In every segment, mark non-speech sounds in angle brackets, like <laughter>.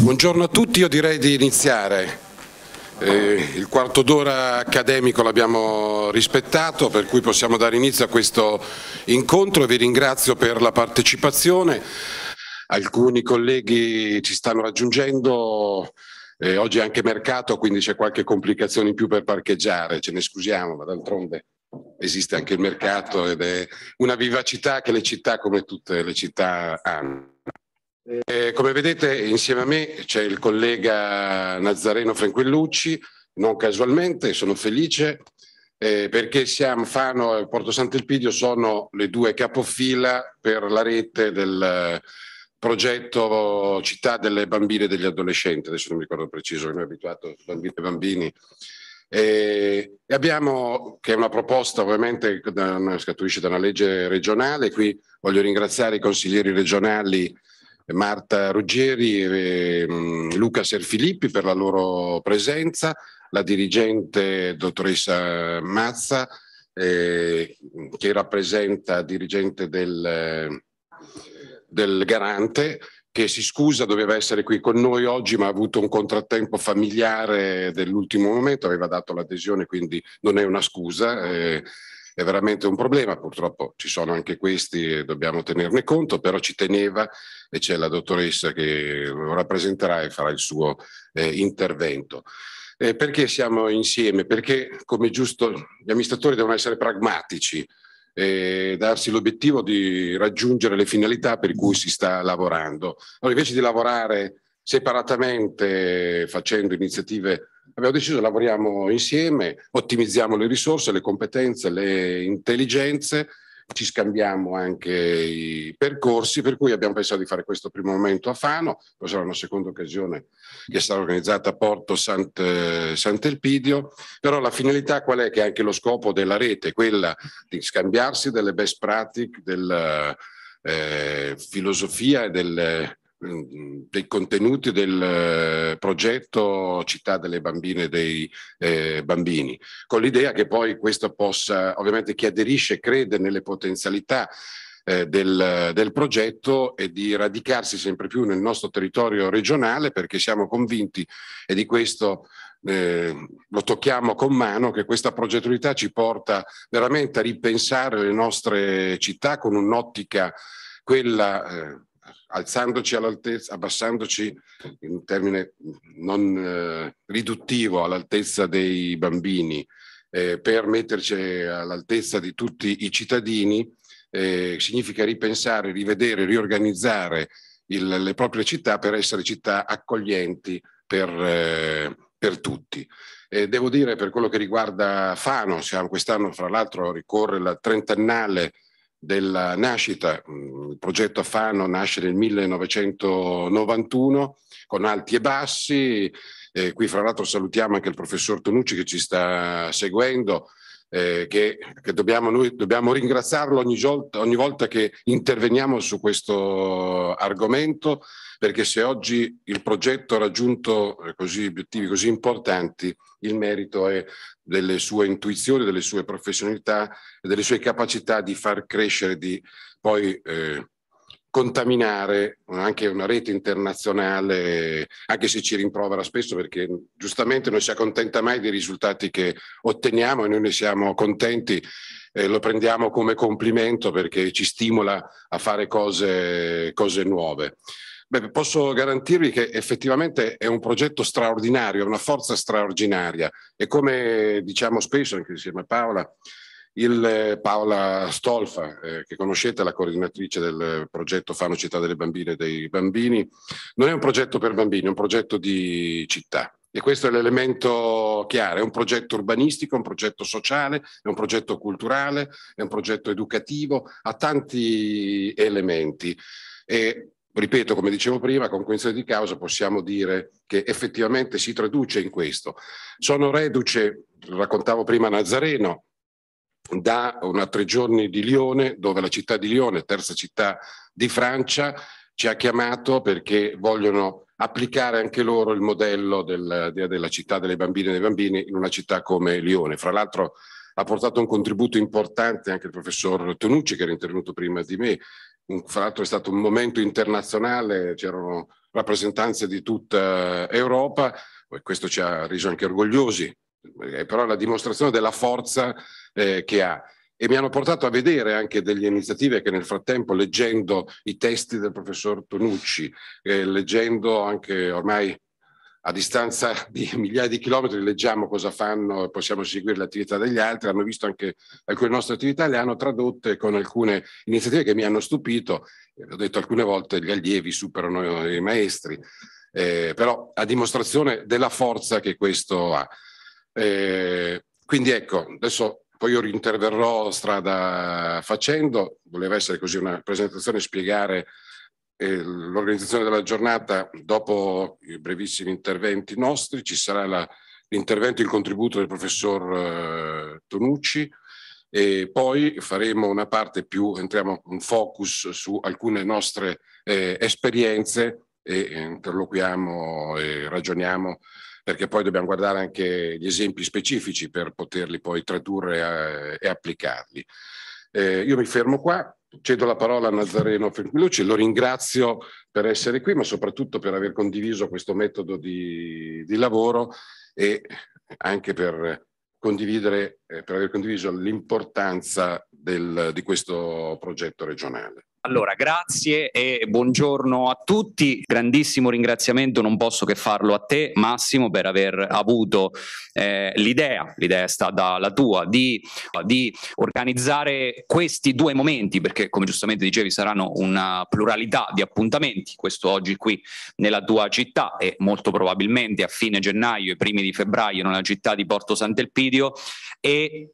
Buongiorno a tutti, io direi di iniziare. Eh, il quarto d'ora accademico l'abbiamo rispettato, per cui possiamo dare inizio a questo incontro. Vi ringrazio per la partecipazione. Alcuni colleghi ci stanno raggiungendo. Eh, oggi è anche mercato, quindi c'è qualche complicazione in più per parcheggiare, ce ne scusiamo, ma d'altronde esiste anche il mercato ed è una vivacità che le città, come tutte le città, hanno. Eh, come vedete insieme a me c'è il collega Nazareno Franquillucci, non casualmente, sono felice eh, perché siamo, Fano e Porto Sant'Elpidio sono le due capofila per la rete del eh, progetto Città delle Bambine e degli Adolescenti, adesso non mi ricordo preciso, mi è abituato bambini e bambini. Eh, e abbiamo, che è una proposta ovviamente scaturisce da una legge regionale, qui voglio ringraziare i consiglieri regionali Marta Ruggeri e mm, Luca Serfilippi per la loro presenza, la dirigente dottoressa Mazza eh, che rappresenta dirigente del, del Garante che si scusa, doveva essere qui con noi oggi, ma ha avuto un contrattempo familiare dell'ultimo momento, aveva dato l'adesione, quindi non è una scusa. Eh, è veramente un problema, purtroppo ci sono anche questi e dobbiamo tenerne conto, però ci teneva e c'è la dottoressa che lo rappresenterà e farà il suo eh, intervento. Eh, perché siamo insieme? Perché come giusto gli amministratori devono essere pragmatici e eh, darsi l'obiettivo di raggiungere le finalità per cui si sta lavorando. Allora invece di lavorare separatamente facendo iniziative Abbiamo deciso, lavoriamo insieme, ottimizziamo le risorse, le competenze, le intelligenze, ci scambiamo anche i percorsi, per cui abbiamo pensato di fare questo primo momento a Fano, poi sarà una seconda occasione che sarà organizzata a Porto Sant, Sant'Elpidio, però la finalità qual è? Che è anche lo scopo della rete, quella di scambiarsi delle best practice, della eh, filosofia e delle Mm, mm, dei contenuti del eh, progetto Città delle Bambine e dei eh, Bambini, con l'idea che poi questo possa, ovviamente chi aderisce crede nelle potenzialità eh, del, del, progetto e di radicarsi sempre più nel nostro territorio regionale perché siamo convinti e di questo eh, lo tocchiamo con mano che questa progettualità ci porta veramente a ripensare le nostre città con un'ottica quella eh, alzandoci all'altezza, abbassandoci in un termine non eh, riduttivo all'altezza dei bambini, eh, per metterci all'altezza di tutti i cittadini, eh, significa ripensare, rivedere, riorganizzare il, le proprie città per essere città accoglienti per, eh, per tutti. devo dire per quello che riguarda Fano, quest'anno fra l'altro ricorre la trentennale della nascita. Mm, il progetto Fano nasce nel 1991 con alti e bassi. Eh, qui fra l'altro salutiamo anche il professor Tonucci che ci sta seguendo. Eh, che, che dobbiamo, noi, dobbiamo ringraziarlo ogni, ogni volta che interveniamo su questo argomento, perché se oggi il progetto ha raggiunto eh, così, obiettivi così importanti, il merito è delle sue intuizioni, delle sue professionalità e delle sue capacità di far crescere, di poi eh, contaminare anche una rete internazionale, anche se ci rimprovera spesso perché giustamente non si accontenta mai dei risultati che otteniamo e noi ne siamo contenti, eh, lo prendiamo come complimento perché ci stimola a fare cose, cose nuove. Beh, posso garantirvi che effettivamente è un progetto straordinario, è una forza straordinaria e come diciamo spesso anche insieme a Paola, il, eh, Paola Stolfa, eh, che conoscete, la coordinatrice del progetto Fano Città delle Bambine e dei Bambini, non è un progetto per bambini, è un progetto di città. E questo è l'elemento chiaro, è un progetto urbanistico, è un progetto sociale, è un progetto culturale, è un progetto educativo, ha tanti elementi. E ripeto, come dicevo prima, con coerenza di causa possiamo dire che effettivamente si traduce in questo. Sono reduce, raccontavo prima Nazareno, da una tre giorni di Lione, dove la città di Lione, terza città di Francia, ci ha chiamato perché vogliono applicare anche loro il modello del, della città delle bambine e dei bambini in una città come Lione. Fra l'altro ha portato un contributo importante anche il professor Tonucci, che era intervenuto prima di me, fra l'altro è stato un momento internazionale, c'erano rappresentanze di tutta Europa e questo ci ha reso anche orgogliosi, è eh, però la dimostrazione della forza eh, che ha. E mi hanno portato a vedere anche delle iniziative che nel frattempo, leggendo i testi del professor Tonucci, eh, leggendo anche ormai a distanza di <laughs> migliaia di chilometri leggiamo cosa fanno, possiamo seguire l'attività degli altri, hanno visto anche alcune nostre attività, le hanno tradotte con alcune iniziative che mi hanno stupito, l'ho eh, detto alcune volte, gli allievi superano i maestri, eh, però a dimostrazione della forza che questo ha. Eh, quindi ecco, adesso poi io rinterverrò strada facendo, voleva essere così una presentazione, spiegare l'organizzazione della giornata, dopo i brevissimi interventi nostri, ci sarà l'intervento e il contributo del professor eh, Tonucci e poi faremo una parte più, entriamo in focus su alcune nostre eh, esperienze e interloquiamo e ragioniamo perché poi dobbiamo guardare anche gli esempi specifici per poterli poi tradurre a, eh, e applicarli. Eh, io mi fermo qua, cedo la parola a Nazareno Fermilucci, lo ringrazio per essere qui, ma soprattutto per aver condiviso questo metodo di, di lavoro e anche per, condividere, eh, per aver condiviso l'importanza di questo progetto regionale. Allora, grazie e buongiorno a tutti. Grandissimo ringraziamento, non posso che farlo a te Massimo per aver avuto eh, l'idea, l'idea è stata la tua, di, di, organizzare questi due momenti, perché come giustamente dicevi saranno una pluralità di appuntamenti, questo oggi qui nella tua città e molto probabilmente a fine gennaio e primi di febbraio nella città di Porto Sant'Elpidio e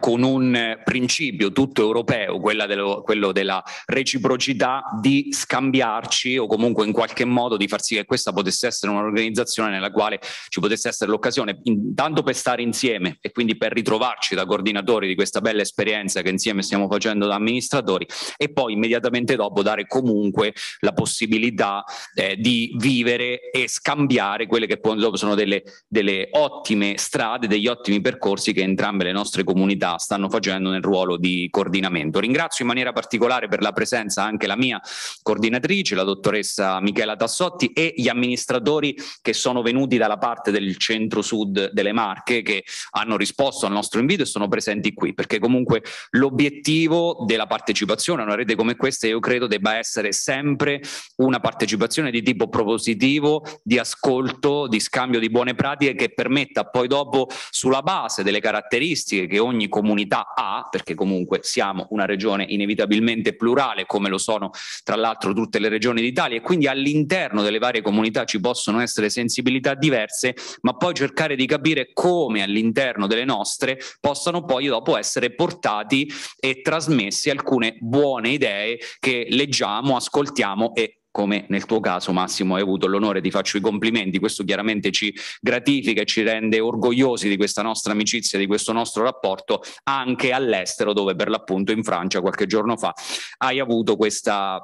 con un eh, principio tutto europeo, dello, quello della reciprocità, di scambiarci o comunque in qualche modo di far sì che questa potesse essere un'organizzazione nella quale ci potesse essere l'occasione intanto per stare insieme e quindi per ritrovarci da coordinatori di questa bella esperienza che insieme stiamo facendo da amministratori e poi immediatamente dopo dare comunque la possibilità eh, di vivere e scambiare quelle che poi sono delle, delle ottime strade, degli ottimi percorsi che entrambe le nostre comunità comunità stanno facendo nel ruolo di coordinamento. Ringrazio in maniera particolare per la presenza anche la mia coordinatrice, la dottoressa Michela Tassotti e gli amministratori che sono venuti dalla parte del centro-sud delle Marche che hanno risposto al nostro invito e sono presenti qui perché comunque l'obiettivo della partecipazione a una rete come questa io credo debba essere sempre una partecipazione di tipo propositivo, di ascolto, di scambio di buone pratiche che permetta poi dopo sulla base delle caratteristiche che ogni ogni comunità ha, perché comunque siamo una regione inevitabilmente plurale, come lo sono tra l'altro tutte le regioni d'Italia, e quindi all'interno delle varie comunità ci possono essere sensibilità diverse, ma poi cercare di capire come all'interno delle nostre possano poi dopo essere portati e trasmessi alcune buone idee che leggiamo, ascoltiamo e come nel tuo caso Massimo hai avuto l'onore, ti faccio i complimenti, questo chiaramente ci gratifica e ci rende orgogliosi di questa nostra amicizia, di questo nostro rapporto anche all'estero dove per l'appunto in Francia qualche giorno fa hai avuto questa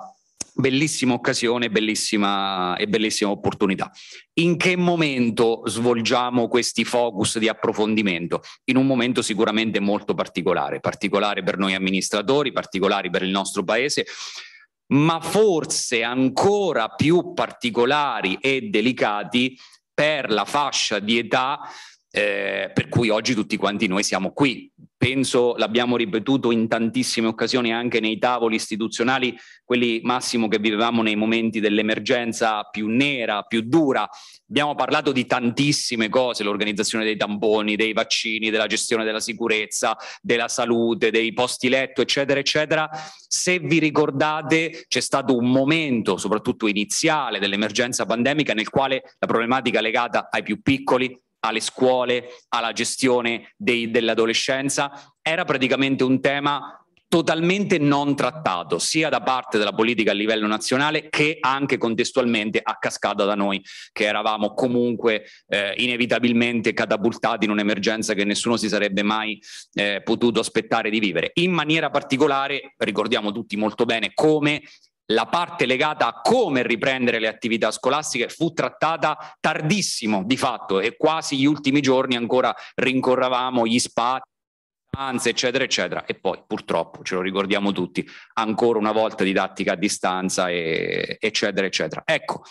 bellissima occasione bellissima e bellissima opportunità. In che momento svolgiamo questi focus di approfondimento? In un momento sicuramente molto particolare, particolare per noi amministratori, particolare per il nostro paese, ma forse ancora più particolari e delicati per la fascia di età eh, per cui oggi tutti quanti noi siamo qui. Penso, l'abbiamo ripetuto in tantissime occasioni anche nei tavoli istituzionali, quelli massimo che vivevamo nei momenti dell'emergenza più nera, più dura, Abbiamo parlato di tantissime cose, l'organizzazione dei tamponi, dei vaccini, della gestione della sicurezza, della salute, dei posti letto, eccetera, eccetera. Se vi ricordate, c'è stato un momento, soprattutto iniziale, dell'emergenza pandemica nel quale la problematica legata ai più piccoli, alle scuole, alla gestione dei, dell'adolescenza, era praticamente un tema totalmente non trattato sia da parte della politica a livello nazionale che anche contestualmente a cascata da noi che eravamo comunque eh, inevitabilmente catapultati in un'emergenza che nessuno si sarebbe mai eh, potuto aspettare di vivere. In maniera particolare ricordiamo tutti molto bene come la parte legata a come riprendere le attività scolastiche fu trattata tardissimo di fatto e quasi gli ultimi giorni ancora rincorravamo gli spazi distanze, eccetera, eccetera. E poi purtroppo, ce lo ricordiamo tutti, ancora una volta didattica a distanza, e, eccetera, eccetera. Ecco,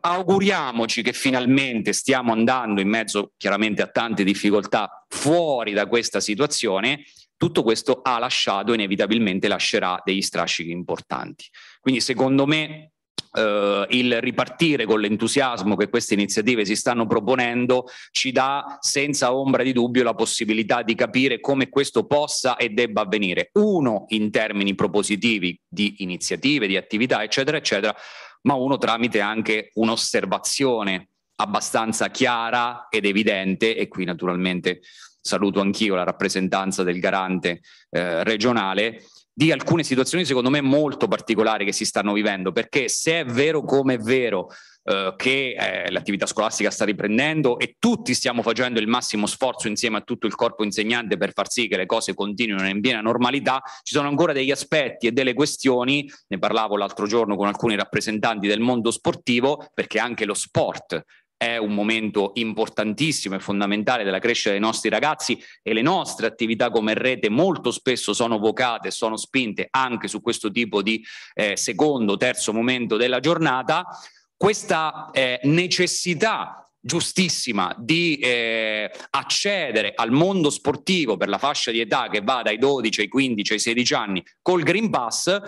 auguriamoci che finalmente stiamo andando in mezzo chiaramente a tante difficoltà fuori da questa situazione. Tutto questo ha lasciato, inevitabilmente lascerà degli strascichi importanti. Quindi secondo me Uh, il ripartire con l'entusiasmo che queste iniziative si stanno proponendo ci dà senza ombra di dubbio la possibilità di capire come questo possa e debba avvenire. Uno in termini propositivi di iniziative, di attività, eccetera, eccetera, ma uno tramite anche un'osservazione abbastanza chiara ed evidente e qui naturalmente saluto anch'io la rappresentanza del garante eh, regionale di alcune situazioni secondo me molto particolari che si stanno vivendo, perché se è vero come è vero eh, che eh, l'attività scolastica sta riprendendo e tutti stiamo facendo il massimo sforzo insieme a tutto il corpo insegnante per far sì che le cose continuino in piena normalità, ci sono ancora degli aspetti e delle questioni, ne parlavo l'altro giorno con alcuni rappresentanti del mondo sportivo, perché anche lo sport è un momento importantissimo e fondamentale della crescita dei nostri ragazzi e le nostre attività come rete molto spesso sono vocate, e sono spinte anche su questo tipo di eh, secondo, terzo momento della giornata. Questa eh, necessità giustissima di eh, accedere al mondo sportivo per la fascia di età che va dai 12 ai 15 ai 16 anni col Green Pass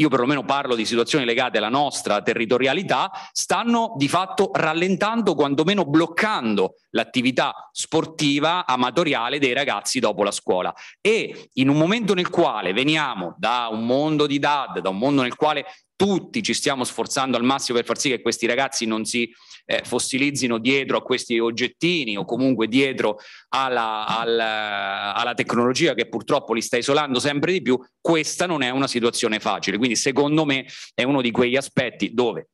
io perlomeno parlo di situazioni legate alla nostra territorialità, stanno di fatto rallentando, quantomeno bloccando l'attività sportiva amatoriale dei ragazzi dopo la scuola. E in un momento nel quale veniamo da un mondo di DAD, da un mondo nel quale tutti ci stiamo sforzando al massimo per far sì che questi ragazzi non si eh, fossilizzino dietro a questi oggettini o comunque dietro alla, alla, alla tecnologia che purtroppo li sta isolando sempre di più, questa non è una situazione facile. Quindi secondo me è uno di quegli aspetti dove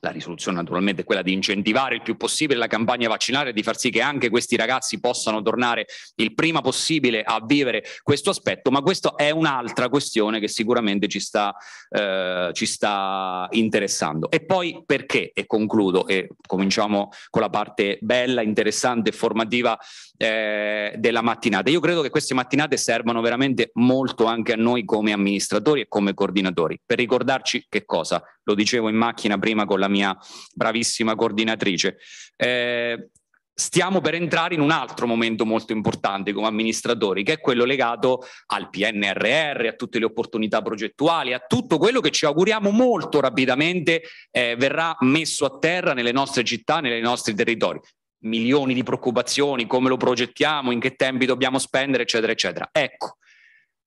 la risoluzione naturalmente è quella di incentivare il più possibile la campagna vaccinale e di far sì che anche questi ragazzi possano tornare il prima possibile a vivere questo aspetto, ma questa è un'altra questione che sicuramente ci sta, eh, ci sta interessando. E poi perché, e concludo, e cominciamo con la parte bella, interessante e formativa eh, della mattinata. Io credo che queste mattinate servano veramente molto anche a noi come amministratori e come coordinatori per ricordarci che cosa? lo dicevo in macchina prima con la mia bravissima coordinatrice. Eh, stiamo per entrare in un altro momento molto importante come amministratori, che è quello legato al PNRR, a tutte le opportunità progettuali, a tutto quello che ci auguriamo molto rapidamente eh, verrà messo a terra nelle nostre città, nei nostri territori. Milioni di preoccupazioni, come lo progettiamo, in che tempi dobbiamo spendere, eccetera, eccetera. Ecco,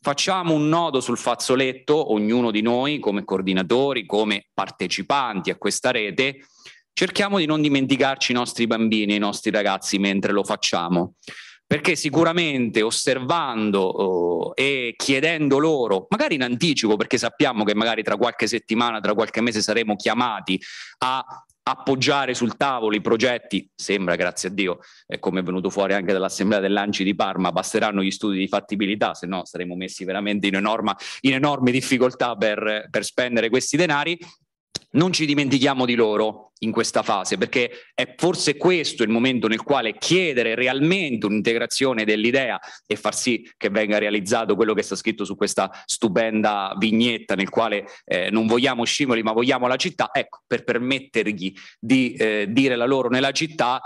facciamo un nodo sul fazzoletto, ognuno di noi come coordinatori, come partecipanti a questa rete, cerchiamo di non dimenticarci i nostri bambini, i nostri ragazzi mentre lo facciamo, perché sicuramente osservando eh, e chiedendo loro, magari in anticipo, perché sappiamo che magari tra qualche settimana, tra qualche mese saremo chiamati a appoggiare sul tavolo i progetti, sembra grazie a Dio, eh, come è venuto fuori anche dall'Assemblea dell'Anci di Parma, basteranno gli studi di fattibilità, se no saremo messi veramente in, enorma, in enorme difficoltà per, per spendere questi denari non ci dimentichiamo di loro in questa fase, perché è forse questo il momento nel quale chiedere realmente un'integrazione dell'idea e far sì che venga realizzato quello che sta scritto su questa stupenda vignetta nel quale eh, non vogliamo scivoli ma vogliamo la città, ecco, per permettergli di eh, dire la loro nella città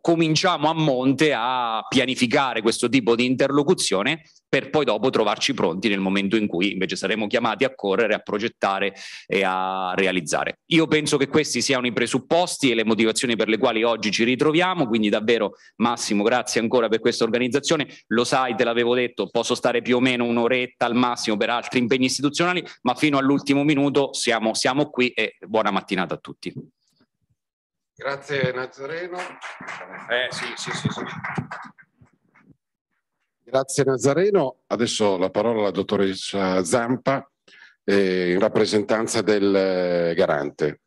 cominciamo a monte a pianificare questo tipo di interlocuzione per poi dopo trovarci pronti nel momento in cui invece saremo chiamati a correre, a progettare e a realizzare. Io penso che questi siano i presupposti e le motivazioni per le quali oggi ci ritroviamo, quindi davvero Massimo grazie ancora per questa organizzazione, lo sai, te l'avevo detto, posso stare più o meno un'oretta al massimo per altri impegni istituzionali, ma fino all'ultimo minuto siamo, siamo qui e buona mattinata a tutti. Grazie Nazareno. Eh, sì, sì, sì, Grazie Nazareno. Adesso la parola alla dottoressa Zampa eh, in rappresentanza del eh, garante.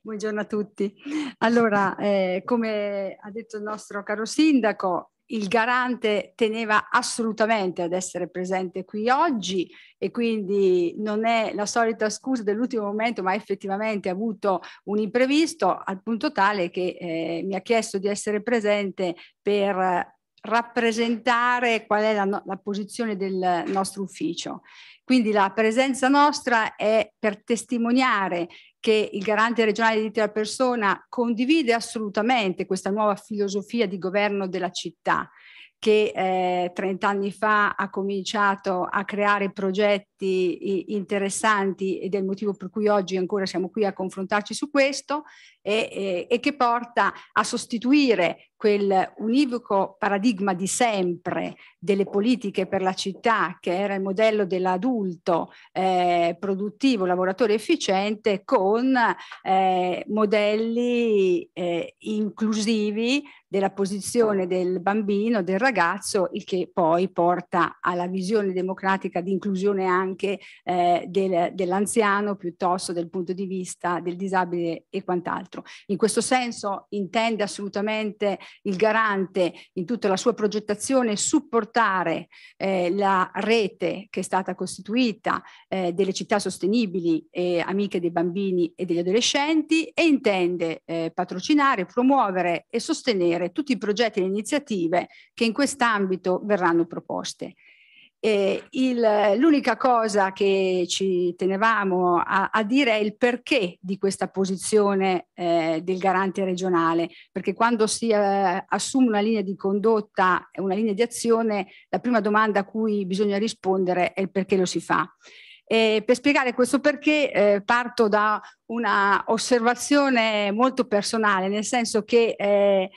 Buongiorno a tutti. Allora, eh, come ha detto il nostro caro sindaco, il garante teneva assolutamente ad essere presente qui oggi e quindi non è la solita scusa dell'ultimo momento, ma effettivamente ha avuto un imprevisto al punto tale che eh, mi ha chiesto di essere presente per rappresentare qual è la, no la, posizione del nostro ufficio. Quindi la presenza nostra è per testimoniare che il garante regionale dei diritti della persona condivide assolutamente questa nuova filosofia di governo della città che eh, 30 anni fa ha cominciato a creare progetti interessanti ed è il motivo per cui oggi ancora siamo qui a confrontarci su questo e, e, e che porta a sostituire quel univoco paradigma di sempre delle politiche per la città, che era il modello dell'adulto eh, produttivo, lavoratore efficiente, con eh, modelli eh, inclusivi della posizione del bambino, del ragazzo, il che poi porta alla visione democratica di inclusione anche eh, del, dell'anziano piuttosto dal punto di vista del disabile e quant'altro altro. In questo senso intende assolutamente il garante in tutta la sua progettazione supportare eh, la rete che è stata costituita eh, delle città sostenibili e amiche dei bambini e degli adolescenti e intende eh, patrocinare, promuovere e sostenere tutti i progetti e le iniziative che in quest'ambito verranno proposte. Eh, il, l'unica cosa che ci tenevamo a, a, dire è il perché di questa posizione eh, del garante regionale, perché quando si eh, assume una linea di condotta, una linea di azione, la prima domanda a cui bisogna rispondere è il perché lo si fa. E per spiegare questo perché eh, parto da una osservazione molto personale, nel senso che eh,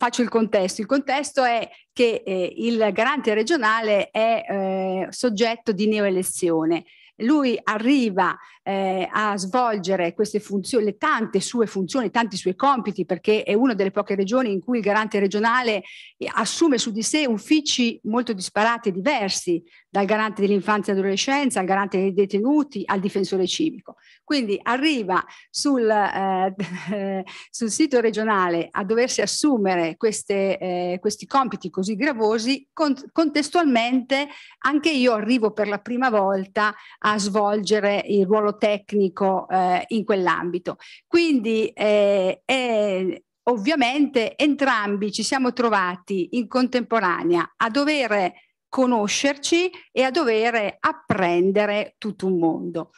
faccio il contesto. Il contesto è che eh, il garante regionale è eh, soggetto di neoelezione lui arriva eh, a svolgere queste funzioni, le tante sue funzioni, tanti suoi compiti, perché è una delle poche regioni in cui il garante regionale eh, assume su di sé uffici molto disparati e diversi, dal garante dell'infanzia e adolescenza al garante dei detenuti al difensore civico. Quindi arriva sul, eh, <laughs> sul sito regionale a doversi assumere queste, eh, questi compiti così gravosi, con, contestualmente anche io arrivo per la prima volta a a svolgere il ruolo tecnico eh, in quell'ambito. Quindi eh, è, ovviamente entrambi ci siamo trovati in contemporanea a dover conoscerci e a dover apprendere tutto un mondo.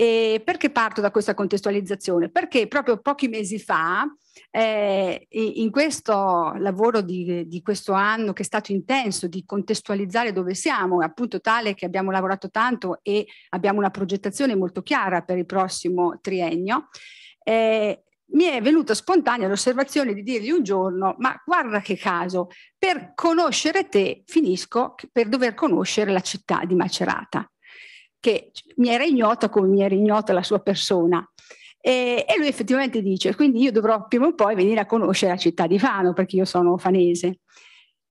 E perché parto da questa contestualizzazione? Perché proprio pochi mesi fa, eh, in questo lavoro di, di, questo anno che è stato intenso, di contestualizzare dove siamo, appunto tale che abbiamo lavorato tanto e abbiamo una progettazione molto chiara per il prossimo triennio, eh, mi è venuta spontanea l'osservazione di dirgli un giorno, ma guarda che caso, per conoscere te finisco per dover conoscere la città di Macerata che mi era ignota come mi era ignota la sua persona. E, e, lui effettivamente dice, quindi io dovrò prima o poi venire a conoscere la città di Fano, perché io sono fanese.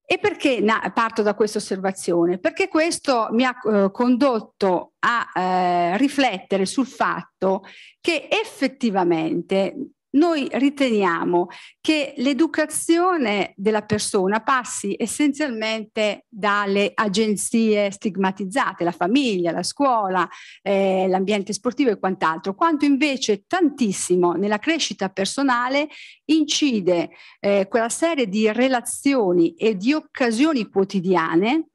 E perché na- parto da questa osservazione? Perché questo mi ha eh, condotto a eh, riflettere sul fatto che effettivamente noi riteniamo che l'educazione della persona passi essenzialmente dalle agenzie stigmatizzate, la famiglia, la scuola, eh, l'ambiente sportivo e quant'altro, quanto invece tantissimo nella crescita personale incide eh, quella serie di relazioni e di occasioni quotidiane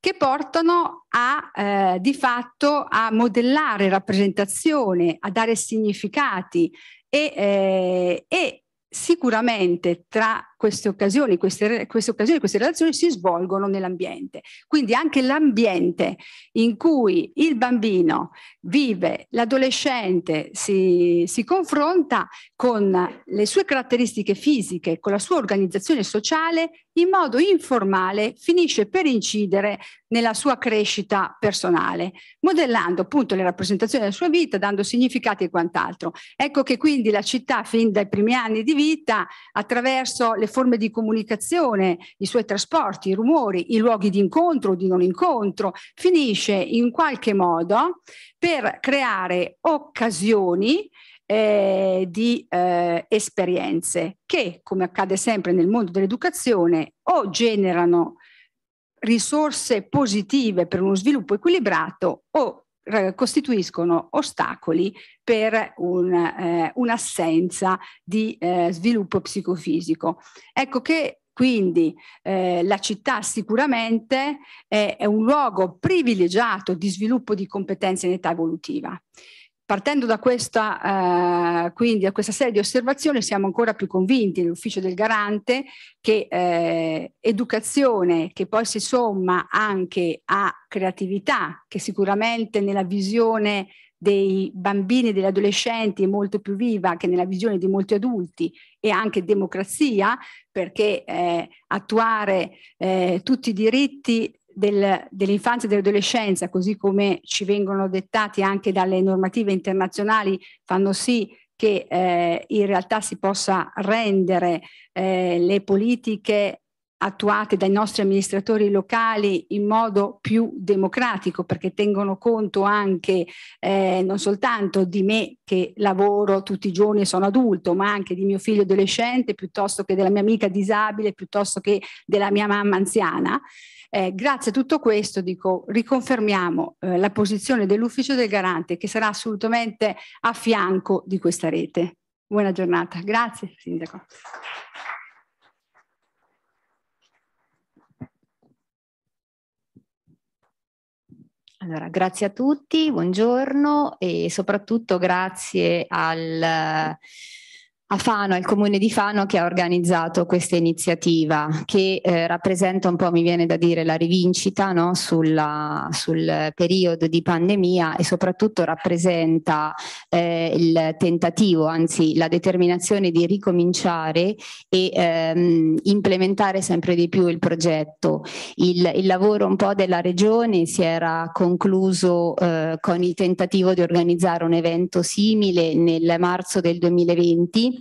che portano a eh, di fatto a modellare rappresentazione, a dare significati, e, eh, e sicuramente tra queste occasioni, queste, queste, occasioni, queste relazioni si svolgono nell'ambiente. Quindi anche l'ambiente in cui il bambino vive, l'adolescente si, si confronta con le sue caratteristiche fisiche, con la sua organizzazione sociale, in modo informale finisce per incidere nella sua crescita personale, modellando appunto le rappresentazioni della sua vita, dando significati e quant'altro. Ecco che quindi la città fin dai primi anni di vita, attraverso le forme di comunicazione, i suoi trasporti, i rumori, i luoghi di incontro o di non incontro, finisce in qualche modo per creare occasioni eh, di eh, esperienze che, come accade sempre nel mondo dell'educazione, o generano risorse positive per uno sviluppo equilibrato o eh, costituiscono ostacoli per un, eh, un'assenza di eh, sviluppo psicofisico. Ecco che quindi eh, la città sicuramente è, è un luogo privilegiato di sviluppo di competenze in età evolutiva. Partendo da questa, eh, quindi, da questa serie di osservazioni siamo ancora più convinti nell'ufficio del garante che eh, educazione che poi si somma anche a creatività che sicuramente nella visione dei bambini e degli adolescenti è molto più viva che nella visione di molti adulti e anche democrazia perché eh, attuare eh, tutti i diritti del, dell'infanzia e dell'adolescenza, così come ci vengono dettati anche dalle normative internazionali, fanno sì che eh, in realtà si possa rendere eh, le politiche attuate dai nostri amministratori locali in modo più democratico perché tengono conto anche eh, non soltanto di me che lavoro tutti i giorni e sono adulto ma anche di mio figlio adolescente piuttosto che della mia amica disabile piuttosto che della mia mamma anziana eh, grazie a tutto questo, dico, riconfermiamo eh, la posizione dell'ufficio del garante che sarà assolutamente a fianco di questa rete. Buona giornata. Grazie, Sindaco. Allora, grazie a tutti, buongiorno e soprattutto grazie al a Fano, al comune di Fano che ha organizzato questa iniziativa che eh, rappresenta un po', mi viene da dire, la rivincita no? Sulla, sul periodo di pandemia e soprattutto rappresenta eh, il tentativo, anzi la determinazione di ricominciare e ehm, implementare sempre di più il progetto. Il, il, lavoro un po' della regione si era concluso eh, con il tentativo di organizzare un evento simile nel marzo del 2020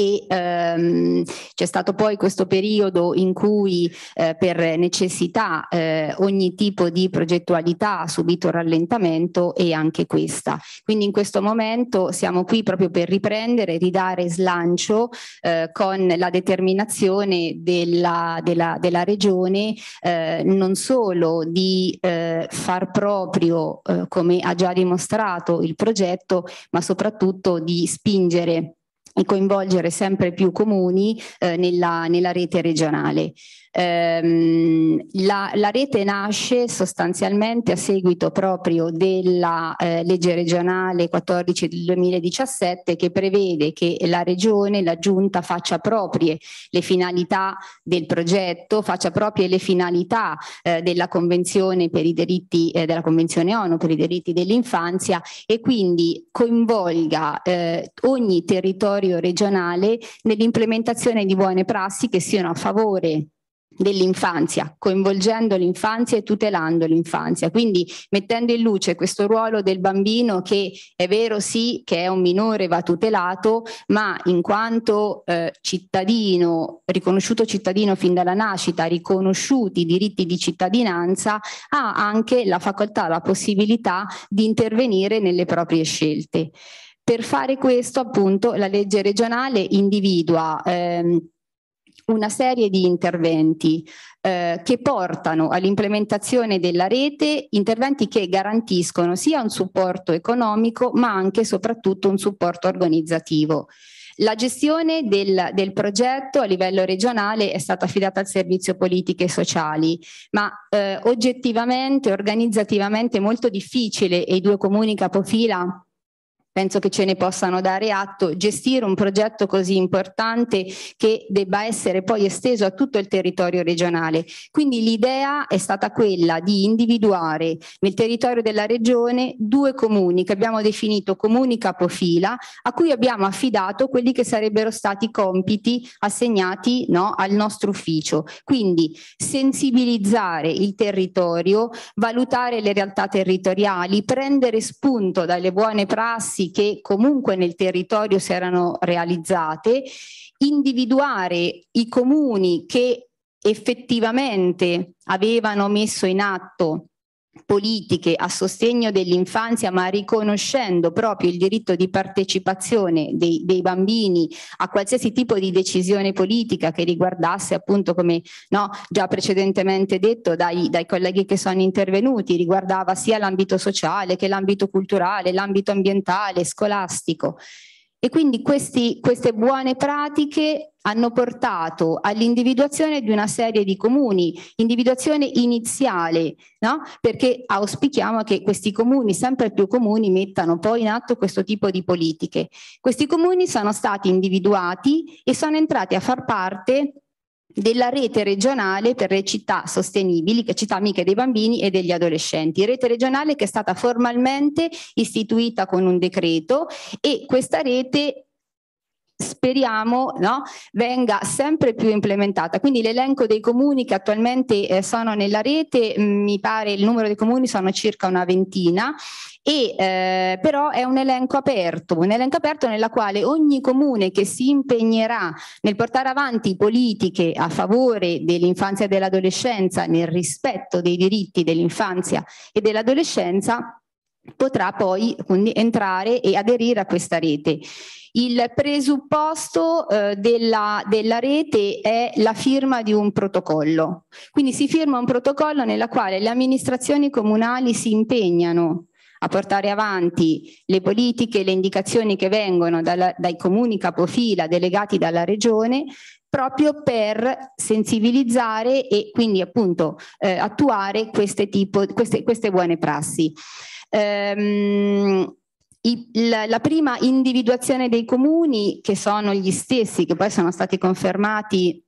e ehm, c'è stato poi questo periodo in cui eh, per necessità eh, ogni tipo di progettualità ha subito rallentamento e anche questa. Quindi in questo momento siamo qui proprio per riprendere, ridare slancio eh, con la determinazione della, della, della regione eh, non solo di eh, far proprio, eh, come ha già dimostrato il progetto, ma soprattutto di spingere e coinvolgere sempre più comuni eh, nella, nella rete regionale. Ehm, la, la, rete nasce sostanzialmente a seguito proprio della eh, legge regionale 14 del 2017 che prevede che la regione, la giunta faccia proprie le finalità del progetto, faccia proprie le finalità eh, della convenzione per i diritti eh, della convenzione ONU per i diritti dell'infanzia e quindi coinvolga eh, ogni territorio regionale nell'implementazione di buone prassi che siano a favore dell'infanzia, coinvolgendo l'infanzia e tutelando l'infanzia, quindi mettendo in luce questo ruolo del bambino che è vero sì che è un minore, va tutelato, ma in quanto eh, cittadino, riconosciuto cittadino fin dalla nascita, riconosciuti i diritti di cittadinanza, ha anche la facoltà, la possibilità di intervenire nelle proprie scelte. Per fare questo appunto la legge regionale individua ehm, una serie di interventi eh, che portano all'implementazione della rete, interventi che garantiscono sia un supporto economico ma anche e soprattutto un supporto organizzativo. La gestione del, del, progetto a livello regionale è stata affidata al Servizio Politiche e Sociali, ma eh, oggettivamente, organizzativamente è molto difficile e i due comuni capofila penso che ce ne possano dare atto, gestire un progetto così importante che debba essere poi esteso a tutto il territorio regionale. Quindi l'idea è stata quella di individuare nel territorio della regione due comuni che abbiamo definito comuni capofila, a cui abbiamo affidato quelli che sarebbero stati i compiti assegnati no, al nostro ufficio. Quindi sensibilizzare il territorio, valutare le realtà territoriali, prendere spunto dalle buone prassi che comunque nel territorio si erano realizzate, individuare i comuni che effettivamente avevano messo in atto politiche a sostegno dell'infanzia, ma riconoscendo proprio il diritto di partecipazione dei, dei, bambini a qualsiasi tipo di decisione politica che riguardasse appunto come no, già precedentemente detto dai, dai colleghi che sono intervenuti, riguardava sia l'ambito sociale che l'ambito culturale, l'ambito ambientale, scolastico. E quindi questi, queste buone pratiche hanno portato all'individuazione di una serie di comuni, individuazione iniziale, no? perché auspichiamo che questi comuni, sempre più comuni, mettano poi in atto questo tipo di politiche. Questi comuni sono stati individuati e sono entrati a far parte della rete regionale per le città sostenibili, che città amiche dei bambini e degli adolescenti. Rete regionale che è stata formalmente istituita con un decreto e questa rete speriamo no, venga sempre più implementata. Quindi l'elenco dei comuni che attualmente eh, sono nella rete, mm, mi pare il numero dei comuni sono circa una ventina, e, eh, però è un elenco aperto, un elenco aperto nella quale ogni comune che si impegnerà nel portare avanti politiche a favore dell'infanzia e dell'adolescenza nel rispetto dei diritti dell'infanzia e dell'adolescenza potrà poi quindi entrare e aderire a questa rete. Il presupposto eh, della, della rete è la firma di un protocollo. Quindi si firma un protocollo nella quale le amministrazioni comunali si impegnano a portare avanti le politiche e le indicazioni che vengono dalla, dai comuni capofila delegati dalla regione proprio per sensibilizzare e quindi appunto eh, attuare queste, tipo, queste, queste buone prassi. Ehm, i, la, la, prima individuazione dei comuni, che sono gli stessi, che poi sono stati confermati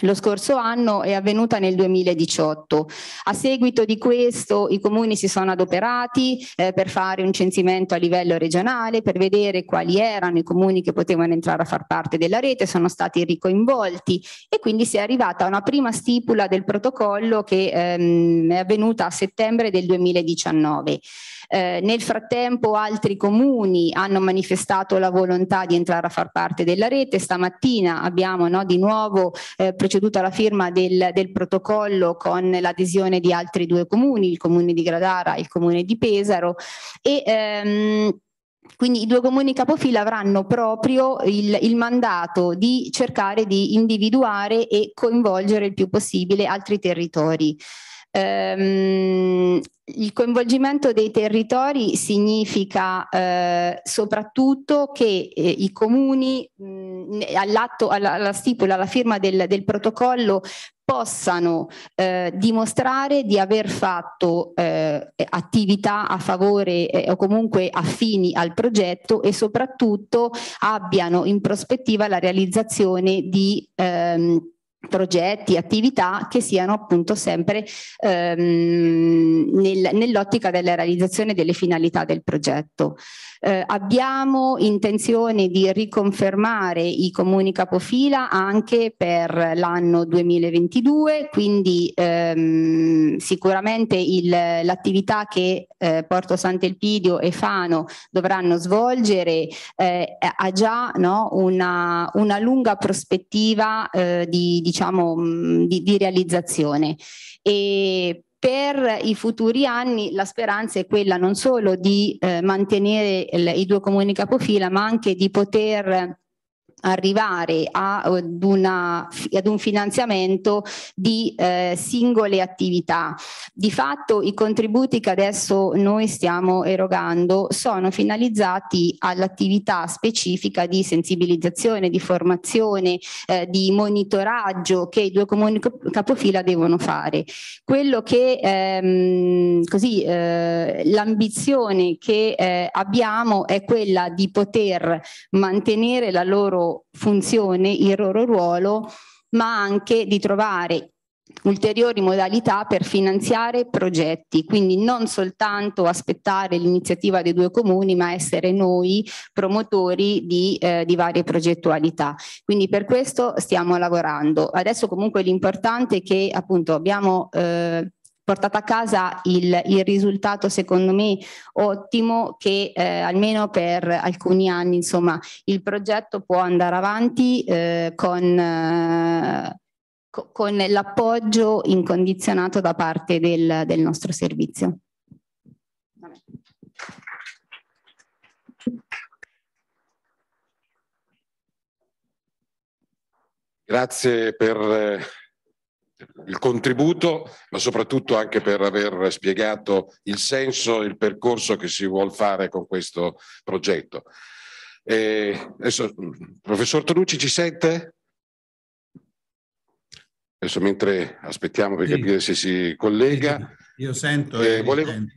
lo scorso anno è avvenuta nel 2018. A seguito di questo i comuni si sono adoperati eh, per fare un censimento a livello regionale, per vedere quali erano i comuni che potevano entrare a far parte della rete, sono stati ricoinvolti e quindi si è arrivata a una prima stipula del protocollo che ehm, è avvenuta a settembre del 2019. Eh, nel frattempo altri comuni hanno manifestato la volontà di entrare a far parte della rete. Stamattina abbiamo no, di nuovo eh, preceduto la firma del, del protocollo con l'adesione di altri due comuni, il comune di Gradara e il comune di Pesaro. E, ehm, quindi i due comuni capofila avranno proprio il, il, mandato di cercare di individuare e coinvolgere il più possibile altri territori. Ehm, il coinvolgimento dei territori significa eh, soprattutto che eh, i comuni mh, all'atto, alla, alla, stipula, alla firma del, del protocollo possano eh, dimostrare di aver fatto eh, attività a favore eh, o comunque affini al progetto e soprattutto abbiano in prospettiva la realizzazione di ehm, progetti, attività che siano appunto sempre ehm, nel, nell'ottica della realizzazione delle finalità del progetto. Eh, abbiamo intenzione di riconfermare i comuni capofila anche per l'anno 2022, quindi ehm, sicuramente il, l'attività che eh, Porto Sant'Elpidio e Fano dovranno svolgere eh, ha già no, una, una, lunga prospettiva eh, di, diciamo, di, di realizzazione. E per i futuri anni la speranza è quella non solo di eh, mantenere il, i due comuni capofila, ma anche di poter arrivare a, ad, una, ad, un finanziamento di eh, singole attività. Di fatto i contributi che adesso noi stiamo erogando sono finalizzati all'attività specifica di sensibilizzazione, di formazione, eh, di monitoraggio che i due comuni capofila devono fare. Quello che ehm, così eh, l'ambizione che eh, abbiamo è quella di poter mantenere la loro funzione, il loro ruolo, ma anche di trovare ulteriori modalità per finanziare progetti, quindi non soltanto aspettare l'iniziativa dei due comuni, ma essere noi promotori di, eh, di varie progettualità. Quindi per questo stiamo lavorando. Adesso comunque l'importante è che appunto abbiamo eh, portato a casa il, il risultato secondo me ottimo che eh, almeno per alcuni anni insomma il progetto può andare avanti eh, con, eh, con l'appoggio incondizionato da parte del, del nostro servizio. Vabbè. Grazie per eh, il contributo, ma soprattutto anche per aver spiegato il senso e il percorso che si vuole fare con questo progetto. E adesso, professor Tonucci, ci sente? Adesso mentre aspettiamo per sì. capire se si collega. Io sento. Eh, volevo... Sento.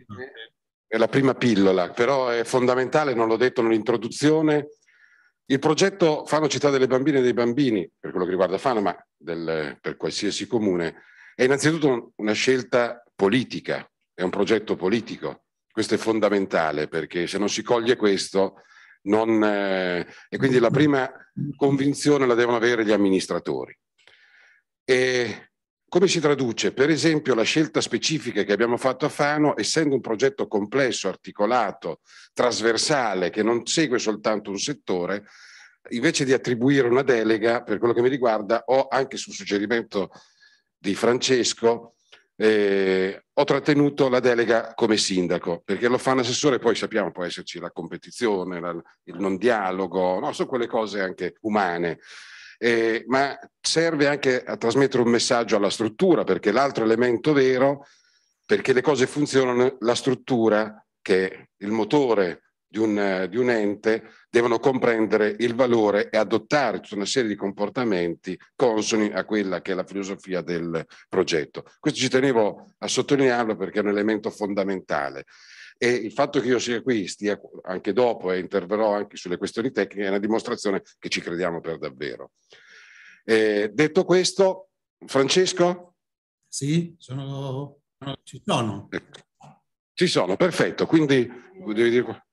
È la prima pillola, però è fondamentale, non l'ho detto nell'introduzione, il progetto Fano Città delle Bambine e dei Bambini, per quello che riguarda Fano, ma del, per qualsiasi comune, è innanzitutto una scelta politica, è un progetto politico. Questo è fondamentale perché se non si coglie questo, non, eh, e quindi la prima convinzione la devono avere gli amministratori. E come si traduce? Per esempio la scelta specifica che abbiamo fatto a Fano, essendo un progetto complesso, articolato, trasversale, che non segue soltanto un settore, invece di attribuire una delega, per quello che mi riguarda, ho anche sul suggerimento di Francesco, eh, ho trattenuto la delega come sindaco, perché lo fa un assessore, poi sappiamo può esserci la competizione, la, il non dialogo, no? sono quelle cose anche umane eh, ma serve anche a trasmettere un messaggio alla struttura, perché l'altro elemento vero, perché le cose funzionano, la struttura, che è il motore di un, di un, ente devono comprendere il valore e adottare tutta una serie di comportamenti consoni a quella che è la filosofia del progetto. Questo ci tenevo a sottolinearlo perché è un elemento fondamentale. E il fatto che io sia qui, stia anche dopo e interverrò anche sulle questioni tecniche, è una dimostrazione che ci crediamo per davvero. Eh, detto questo, Francesco? Sì, sono... ci sono. Ci sono, perfetto. Quindi devi dire...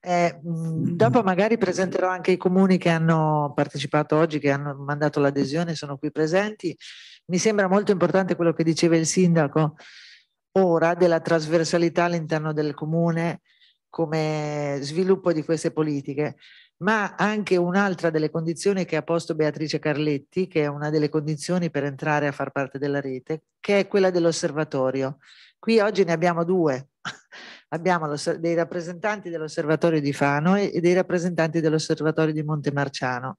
Eh, dopo magari presenterò anche i comuni che hanno partecipato oggi, che hanno mandato l'adesione, sono qui presenti. Mi sembra molto importante quello che diceva il sindaco ora della trasversalità all'interno del comune come sviluppo di queste politiche, ma anche un'altra delle condizioni che ha posto Beatrice Carletti, che è una delle condizioni per entrare a far parte della rete, che è quella dell'osservatorio. Qui oggi ne abbiamo due, <laughs> abbiamo dei rappresentanti dell'osservatorio di Fano e dei rappresentanti dell'osservatorio di Montemarciano. Marciano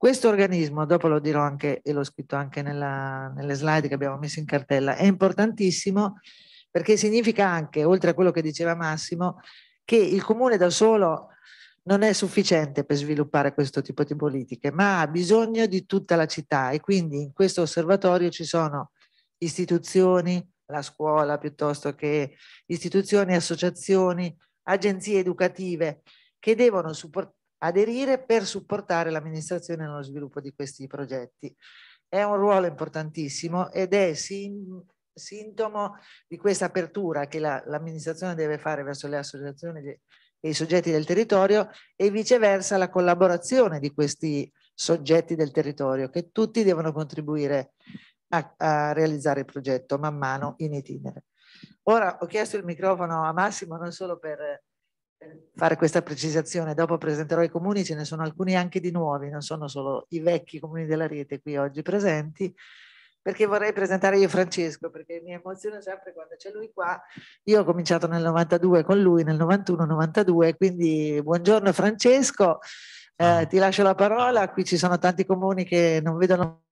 questo organismo, dopo lo dirò anche e l'ho scritto anche nella, nelle slide che abbiamo messo in cartella, è importantissimo perché significa anche, oltre a quello che diceva Massimo, che il comune da solo non è sufficiente per sviluppare questo tipo di politiche, ma ha bisogno di tutta la città e quindi in questo osservatorio ci sono istituzioni, la scuola piuttosto che istituzioni, associazioni, agenzie educative che devono supportare aderire per supportare l'amministrazione nello sviluppo di questi progetti. È un ruolo importantissimo ed è sin sintomo di questa apertura che l'amministrazione deve fare verso le associazioni e i soggetti del territorio e viceversa la collaborazione di questi soggetti del territorio che tutti devono contribuire a, a realizzare il progetto man mano in itinere. Ora ho chiesto il microfono a Massimo non solo per fare questa precisazione, dopo presenterò i comuni, ce ne sono alcuni anche di nuovi, non sono solo i vecchi comuni della rete qui oggi presenti, perché vorrei presentare io Francesco, perché mi emoziona sempre quando c'è lui qua. Io ho cominciato nel 92 con lui, nel 91-92, quindi buongiorno Francesco, eh, ti lascio la parola, qui ci sono tanti comuni che non vedono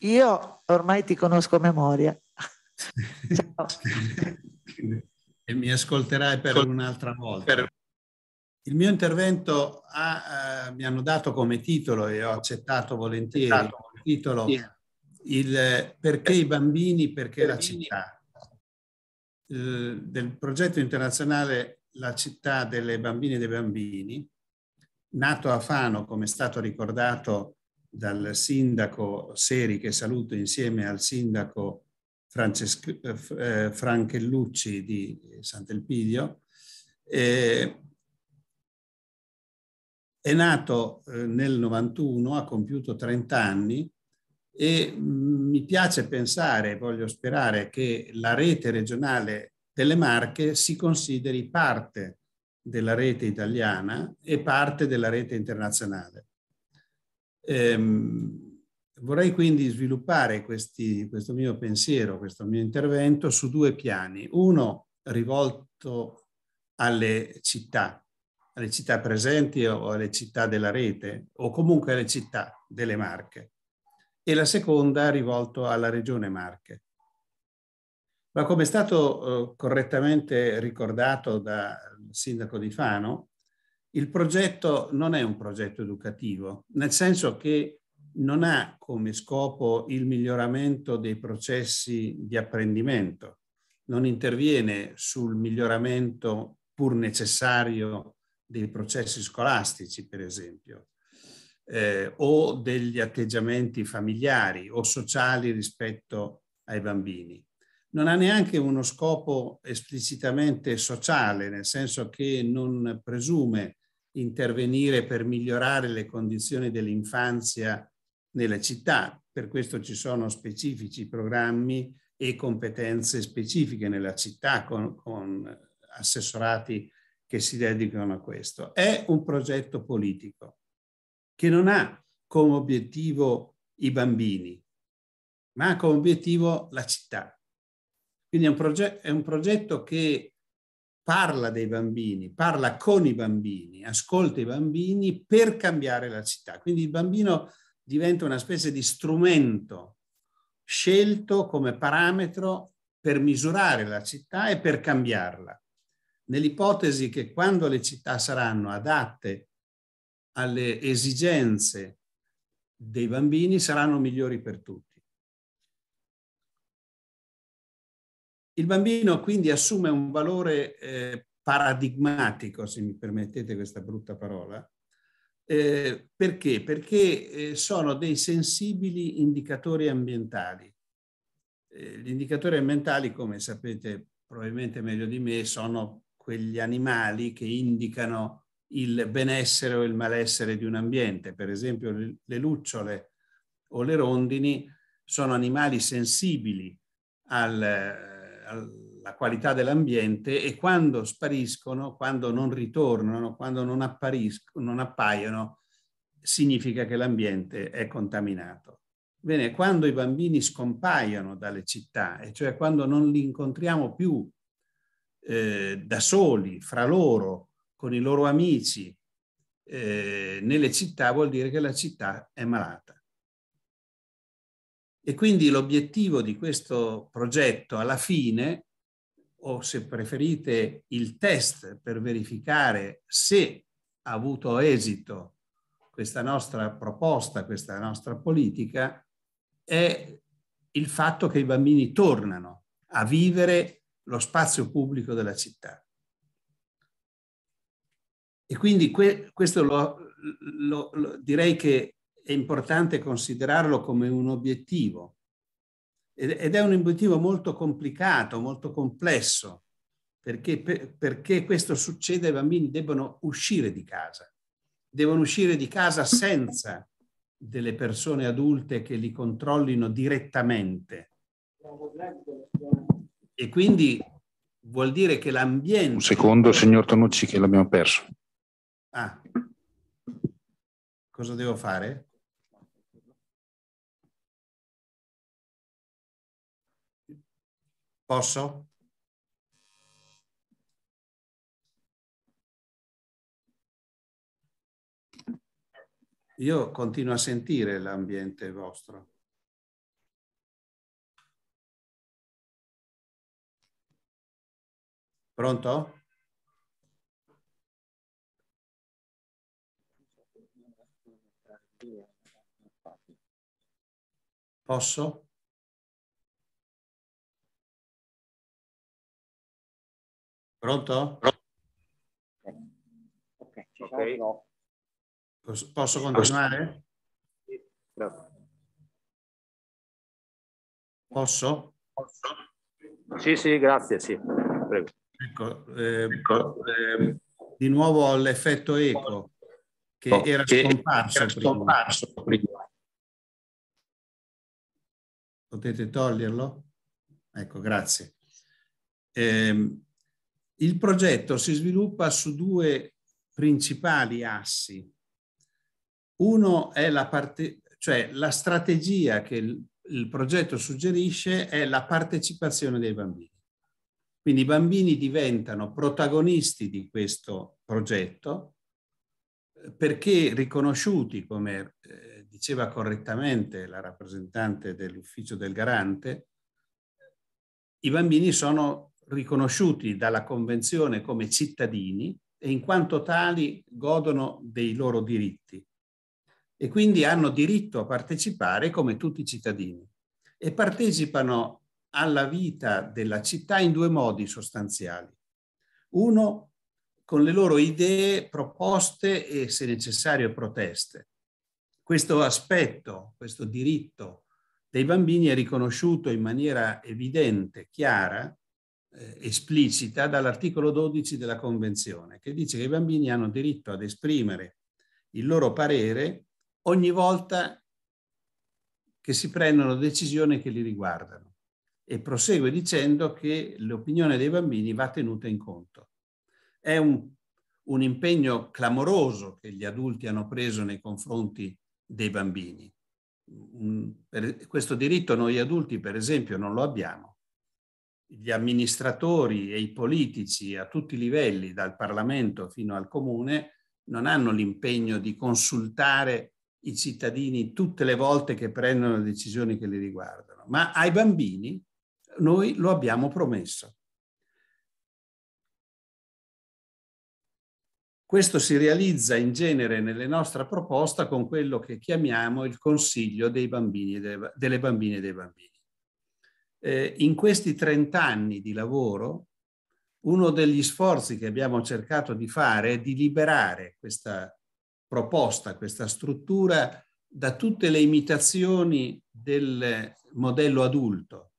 io ormai ti conosco a memoria. <laughs> Ciao. E mi ascolterai per un'altra volta. Per... Il mio intervento ha, eh, mi hanno dato come titolo, e ho accettato volentieri, accettato. il titolo sì. il, eh, Perché i bambini, perché per la bambini. città. Il, del progetto internazionale La città delle bambine e dei bambini, nato a Fano, come è stato ricordato dal sindaco Seri, che saluto insieme al sindaco Francesc- eh, eh Franchellucci di Sant'Elpidio. Eh, è nato eh, nel 91, ha compiuto 30 anni e mm, mi piace pensare, voglio sperare, che la rete regionale delle Marche si consideri parte della rete italiana e parte della rete internazionale. Ehm, Vorrei quindi sviluppare questi, questo mio pensiero, questo mio intervento su due piani. Uno rivolto alle città, alle città presenti o alle città della rete o comunque alle città delle Marche e la seconda rivolto alla regione Marche. Ma come è stato eh, correttamente ricordato dal sindaco di Fano, il progetto non è un progetto educativo, nel senso che non ha come scopo il miglioramento dei processi di apprendimento, non interviene sul miglioramento pur necessario dei processi scolastici, per esempio, eh, o degli atteggiamenti familiari o sociali rispetto ai bambini. Non ha neanche uno scopo esplicitamente sociale, nel senso che non presume intervenire per migliorare le condizioni dell'infanzia nella città. Per questo ci sono specifici programmi e competenze specifiche nella città con, con assessorati che si dedicano a questo. È un progetto politico che non ha come obiettivo i bambini, ma ha come obiettivo la città. Quindi è un, proget- è un progetto che parla dei bambini, parla con i bambini, ascolta i bambini per cambiare la città. Quindi il bambino diventa una specie di strumento scelto come parametro per misurare la città e per cambiarla. Nell'ipotesi che quando le città saranno adatte alle esigenze dei bambini saranno migliori per tutti. Il bambino quindi assume un valore eh, paradigmatico, se mi permettete questa brutta parola, eh, perché? Perché eh, sono dei sensibili indicatori ambientali. Eh, gli indicatori ambientali, come sapete probabilmente meglio di me, sono quegli animali che indicano il benessere o il malessere di un ambiente. Per esempio le lucciole o le rondini sono animali sensibili al, al la qualità dell'ambiente e quando spariscono, quando non ritornano, quando non, appariscono, non appaiono, significa che l'ambiente è contaminato. Bene, quando i bambini scompaiono dalle città, e cioè quando non li incontriamo più eh, da soli, fra loro, con i loro amici, eh, nelle città, vuol dire che la città è malata. E quindi l'obiettivo di questo progetto alla fine o se preferite il test per verificare se ha avuto esito questa nostra proposta, questa nostra politica, è il fatto che i bambini tornano a vivere lo spazio pubblico della città. E quindi que questo lo, lo, lo, direi che è importante considerarlo come un obiettivo ed è un obiettivo molto complicato, molto complesso, perché, perché questo succede ai bambini debbono uscire di casa, devono uscire di casa senza delle persone adulte che li controllino direttamente. E quindi vuol dire che l'ambiente... Un secondo, signor Tonucci, che l'abbiamo perso. Ah, cosa devo fare? Posso? Io continuo a sentire l'ambiente vostro. Pronto? Posso? Pronto? Ok, okay. Posso, posso continuare? Posso? Posso? Sì, sì, grazie, sì. Prego. Ecco, eh, ecco eh, di nuovo l'effetto eco che no, era scomparso, era scomparso prima. Potete toglierlo? Ecco, grazie. Eh, il progetto si sviluppa su due principali assi. Uno è la parte, cioè la strategia che il, il progetto suggerisce è la partecipazione dei bambini. Quindi i bambini diventano protagonisti di questo progetto perché riconosciuti, come eh, diceva correttamente la rappresentante dell'ufficio del garante, i bambini sono riconosciuti dalla Convenzione come cittadini e in quanto tali godono dei loro diritti e quindi hanno diritto a partecipare come tutti i cittadini e partecipano alla vita della città in due modi sostanziali. Uno, con le loro idee, proposte e, se necessario, proteste. Questo aspetto, questo diritto dei bambini è riconosciuto in maniera evidente, chiara, eh, esplicita dall'articolo 12 della Convenzione, che dice che i bambini hanno diritto ad esprimere il loro parere ogni volta che si prendono decisioni che li riguardano. E prosegue dicendo che l'opinione dei bambini va tenuta in conto. È un, un impegno clamoroso che gli adulti hanno preso nei confronti dei bambini. Mm, questo diritto noi adulti, per esempio, non lo abbiamo gli amministratori e i politici a tutti i livelli, dal Parlamento fino al Comune, non hanno l'impegno di consultare i cittadini tutte le volte che prendono decisioni che li riguardano, ma ai bambini noi lo abbiamo promesso. Questo si realizza in genere nelle nostre proposte con quello che chiamiamo il consiglio dei bambini delle bambine e dei bambini eh, in questi 30 anni di lavoro, uno degli sforzi che abbiamo cercato di fare è di liberare questa proposta, questa struttura da tutte le imitazioni del modello adulto,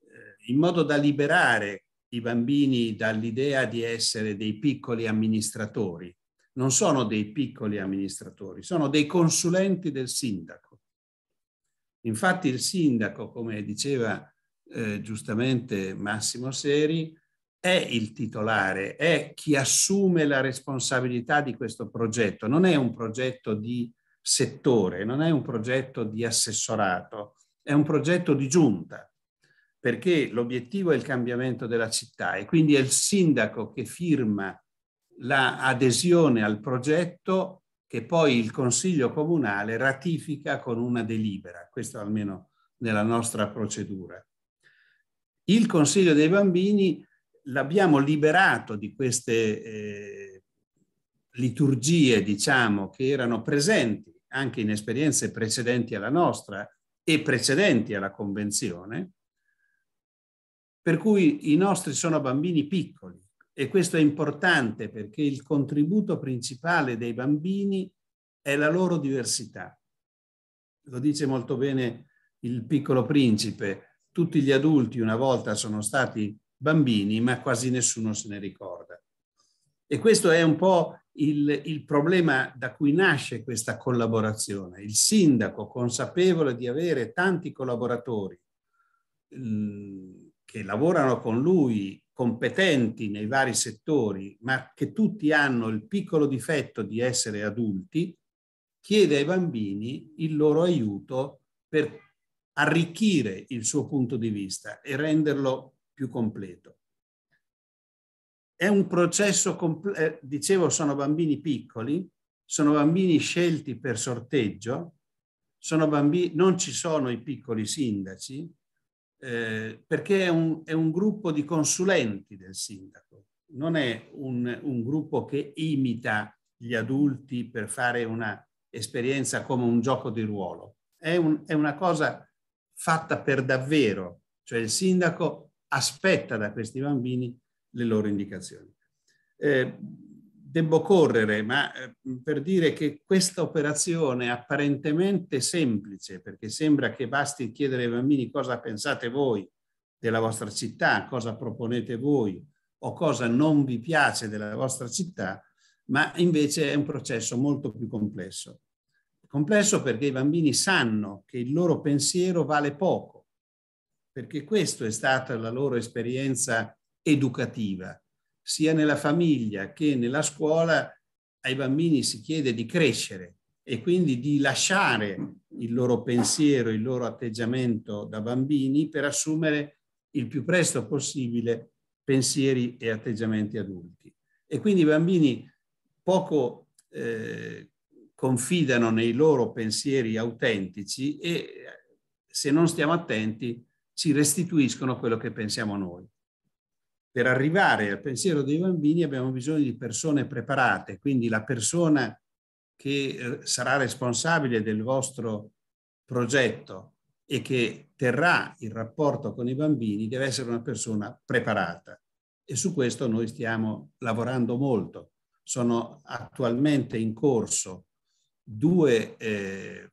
eh, in modo da liberare i bambini dall'idea di essere dei piccoli amministratori. Non sono dei piccoli amministratori, sono dei consulenti del sindaco. Infatti il sindaco, come diceva eh, giustamente Massimo Seri, è il titolare, è chi assume la responsabilità di questo progetto. Non è un progetto di settore, non è un progetto di assessorato, è un progetto di giunta, perché l'obiettivo è il cambiamento della città e quindi è il sindaco che firma l'adesione la al progetto che poi il Consiglio Comunale ratifica con una delibera, questo almeno nella nostra procedura. Il Consiglio dei Bambini l'abbiamo liberato di queste eh, liturgie, diciamo, che erano presenti anche in esperienze precedenti alla nostra e precedenti alla Convenzione, per cui i nostri sono bambini piccoli e questo è importante perché il contributo principale dei bambini è la loro diversità. Lo dice molto bene il piccolo principe, tutti gli adulti una volta sono stati bambini, ma quasi nessuno se ne ricorda. E questo è un po' il, il problema da cui nasce questa collaborazione. Il sindaco, consapevole di avere tanti collaboratori mm, che lavorano con lui, competenti nei vari settori, ma che tutti hanno il piccolo difetto di essere adulti, chiede ai bambini il loro aiuto per arricchire il suo punto di vista e renderlo più completo. È un processo, comple- eh, dicevo, sono bambini piccoli, sono bambini scelti per sorteggio, bambini, non ci sono i piccoli sindaci, eh, perché è un, è un, gruppo di consulenti del sindaco, non è un, un gruppo che imita gli adulti per fare una esperienza come un gioco di ruolo. È, un, è, una cosa fatta per davvero, cioè il sindaco aspetta da questi bambini le loro indicazioni. Eh, debbo correre, ma eh, per dire che questa operazione apparentemente semplice, perché sembra che basti chiedere ai bambini cosa pensate voi della vostra città, cosa proponete voi o cosa non vi piace della vostra città, ma invece è un processo molto più complesso complesso perché i bambini sanno che il loro pensiero vale poco, perché questa è stata la loro esperienza educativa. Sia nella famiglia che nella scuola ai bambini si chiede di crescere e quindi di lasciare il loro pensiero, il loro atteggiamento da bambini per assumere il più presto possibile pensieri e atteggiamenti adulti. E quindi i bambini poco eh, confidano nei loro pensieri autentici e se non stiamo attenti ci restituiscono quello che pensiamo noi. Per arrivare al pensiero dei bambini abbiamo bisogno di persone preparate, quindi la persona che eh, sarà responsabile del vostro progetto e che terrà il rapporto con i bambini deve essere una persona preparata e su questo noi stiamo lavorando molto. Sono attualmente in corso due eh,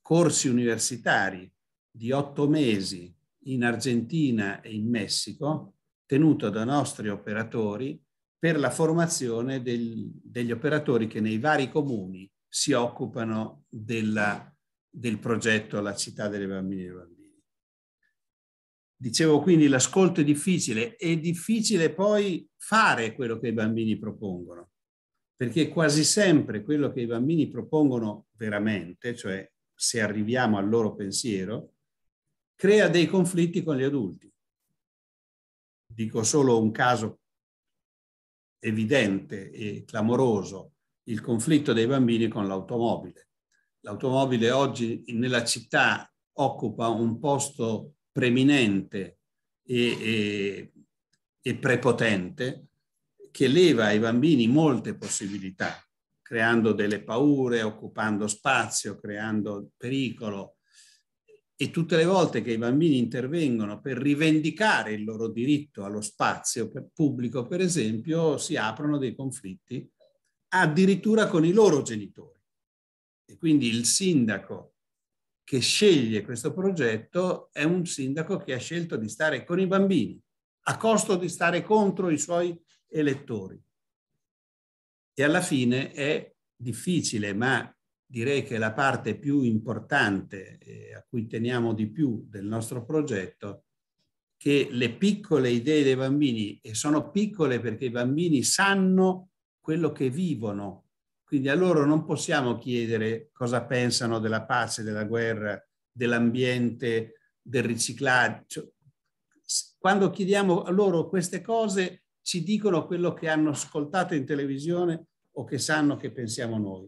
corsi universitari di otto mesi in Argentina e in Messico, tenuto da nostri operatori per la formazione del, degli operatori che nei vari comuni si occupano della, del progetto La città delle bambine e dei bambini. Dicevo quindi l'ascolto è difficile, è difficile poi fare quello che i bambini propongono perché quasi sempre quello che i bambini propongono veramente, cioè se arriviamo al loro pensiero, crea dei conflitti con gli adulti. Dico solo un caso evidente e clamoroso, il conflitto dei bambini con l'automobile. L'automobile oggi nella città occupa un posto preminente e, e, e prepotente che leva ai bambini molte possibilità, creando delle paure, occupando spazio, creando pericolo. E tutte le volte che i bambini intervengono per rivendicare il loro diritto allo spazio pubblico, per esempio, si aprono dei conflitti addirittura con i loro genitori. E quindi il sindaco che sceglie questo progetto è un sindaco che ha scelto di stare con i bambini, a costo di stare contro i suoi elettori. E alla fine è difficile, ma direi che la parte più importante eh, a cui teniamo di più del nostro progetto che le piccole idee dei bambini, e sono piccole perché i bambini sanno quello che vivono, quindi a loro non possiamo chiedere cosa pensano della pace, della guerra, dell'ambiente, del riciclaggio. Quando chiediamo a loro queste cose, ci dicono quello che hanno ascoltato in televisione o che sanno che pensiamo noi.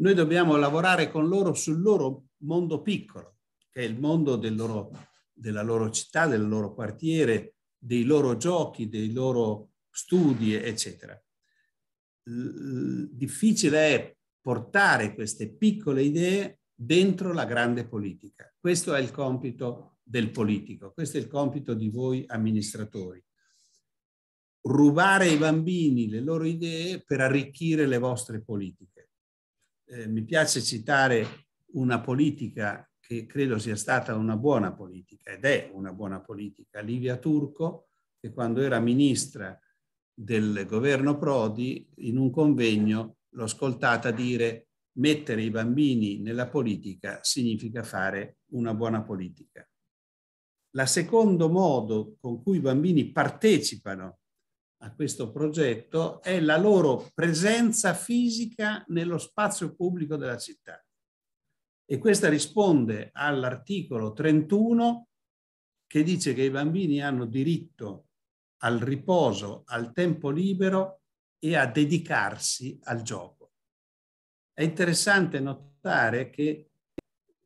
Noi dobbiamo lavorare con loro sul loro mondo piccolo, che è il mondo del loro, della loro città, del loro quartiere, dei loro giochi, dei loro studi, eccetera. Difficile è portare queste piccole idee dentro la grande politica. Questo è il compito del politico, questo è il compito di voi amministratori rubare ai bambini le loro idee per arricchire le vostre politiche. Eh, mi piace citare una politica che credo sia stata una buona politica ed è una buona politica, Livia Turco, che quando era ministra del governo Prodi in un convegno l'ho ascoltata dire mettere i bambini nella politica significa fare una buona politica. La secondo modo con cui i bambini partecipano a questo progetto è la loro presenza fisica nello spazio pubblico della città. E questa risponde all'articolo 31 che dice che i bambini hanno diritto al riposo, al tempo libero e a dedicarsi al gioco. È interessante notare che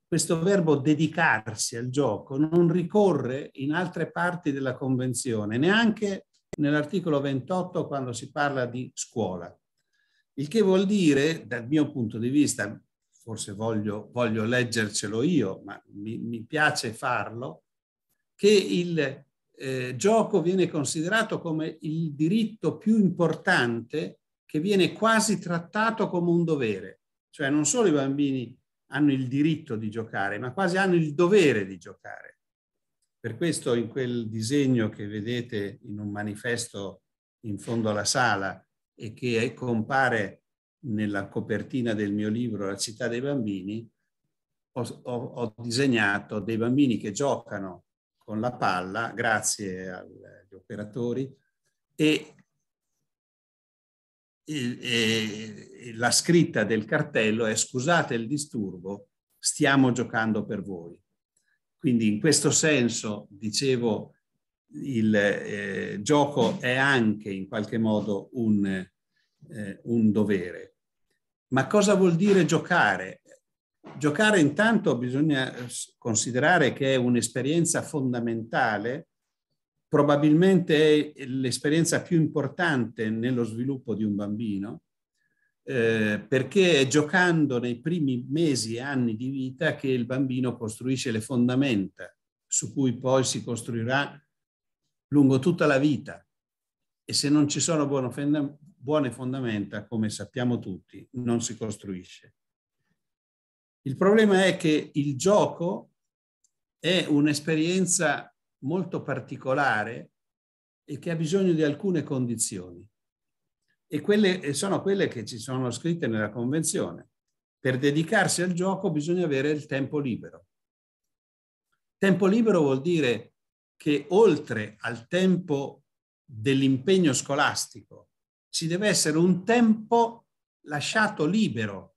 questo verbo dedicarsi al gioco non ricorre in altre parti della Convenzione, neanche nell'articolo 28 quando si parla di scuola. Il che vuol dire, dal mio punto di vista, forse voglio, voglio leggercelo io, ma mi, mi, piace farlo, che il eh, gioco viene considerato come il diritto più importante che viene quasi trattato come un dovere. Cioè non solo i bambini hanno il diritto di giocare, ma quasi hanno il dovere di giocare. Per questo in quel disegno che vedete in un manifesto in fondo alla sala e che compare nella copertina del mio libro La città dei bambini, ho, ho, ho disegnato dei bambini che giocano con la palla, grazie agli operatori, e, e, e la scritta del cartello è scusate il disturbo, stiamo giocando per voi. Quindi in questo senso, dicevo, il eh, gioco è anche in qualche modo un, eh, un dovere. Ma cosa vuol dire giocare? Giocare intanto bisogna considerare che è un'esperienza fondamentale, probabilmente è l'esperienza più importante nello sviluppo di un bambino, eh, perché è giocando nei primi mesi e anni di vita che il bambino costruisce le fondamenta su cui poi si costruirà lungo tutta la vita. E se non ci sono buone fondamenta, come sappiamo tutti, non si costruisce. Il problema è che il gioco è un'esperienza molto particolare e che ha bisogno di alcune condizioni e, quelle, sono quelle che ci sono scritte nella Convenzione. Per dedicarsi al gioco bisogna avere il tempo libero. Tempo libero vuol dire che oltre al tempo dell'impegno scolastico ci deve essere un tempo lasciato libero.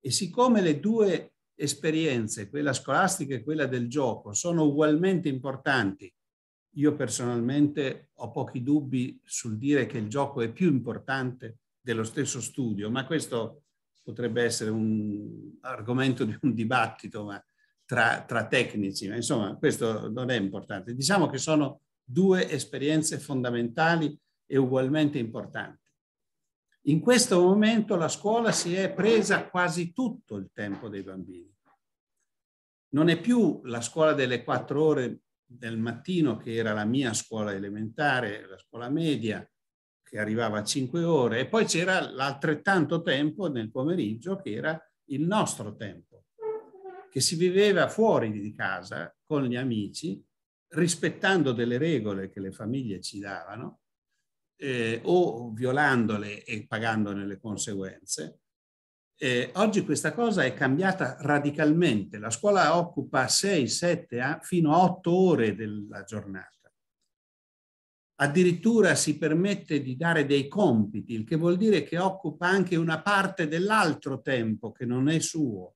E siccome le due esperienze, quella scolastica e quella del gioco, sono ugualmente importanti io personalmente ho pochi dubbi sul dire che il gioco è più importante dello stesso studio, ma questo potrebbe essere un argomento di un dibattito ma tra, tra tecnici, ma insomma questo non è importante. Diciamo che sono due esperienze fondamentali e ugualmente importanti. In questo momento la scuola si è presa quasi tutto il tempo dei bambini. Non è più la scuola delle quattro ore del mattino, che era la mia scuola elementare, la scuola media, che arrivava a 5 ore, e poi c'era l'altrettanto tempo nel pomeriggio, che era il nostro tempo, che si viveva fuori di casa con gli amici, rispettando delle regole che le famiglie ci davano, eh, o violandole e pagandone le conseguenze, eh, oggi questa cosa è cambiata radicalmente. La scuola occupa 6, 7, fino a 8 ore della giornata. Addirittura si permette di dare dei compiti, il che vuol dire che occupa anche una parte dell'altro tempo che non è suo.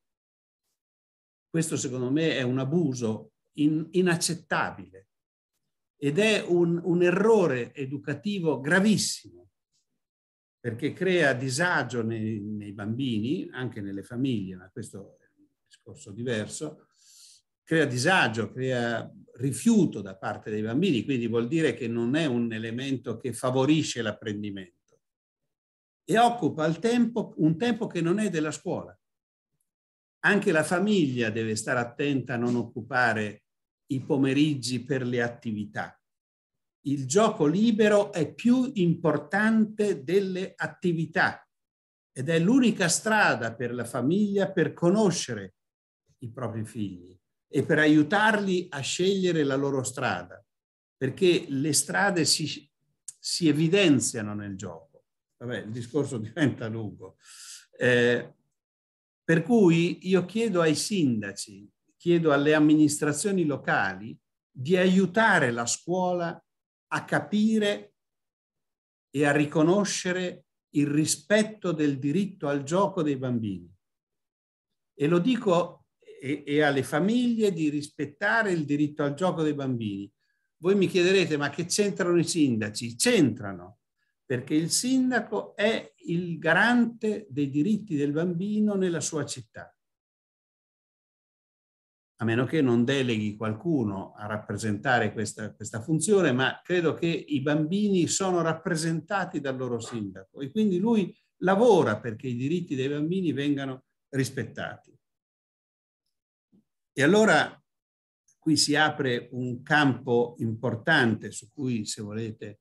Questo secondo me è un abuso in, inaccettabile ed è un, un errore educativo gravissimo perché crea disagio nei, nei bambini, anche nelle famiglie, ma questo è un discorso diverso, crea disagio, crea rifiuto da parte dei bambini, quindi vuol dire che non è un elemento che favorisce l'apprendimento. E occupa tempo, un tempo che non è della scuola. Anche la famiglia deve stare attenta a non occupare i pomeriggi per le attività il gioco libero è più importante delle attività ed è l'unica strada per la famiglia per conoscere i propri figli e per aiutarli a scegliere la loro strada, perché le strade si, si evidenziano nel gioco. Vabbè, il discorso <laughs> diventa lungo. Eh, per cui io chiedo ai sindaci, chiedo alle amministrazioni locali di aiutare la scuola a capire e a riconoscere il rispetto del diritto al gioco dei bambini. E lo dico e, e, alle famiglie di rispettare il diritto al gioco dei bambini. Voi mi chiederete, ma che c'entrano i sindaci? C'entrano, perché il sindaco è il garante dei diritti del bambino nella sua città a meno che non deleghi qualcuno a rappresentare questa, questa, funzione, ma credo che i bambini sono rappresentati dal loro sindaco e quindi lui lavora perché i diritti dei bambini vengano rispettati. E allora qui si apre un campo importante su cui, se volete,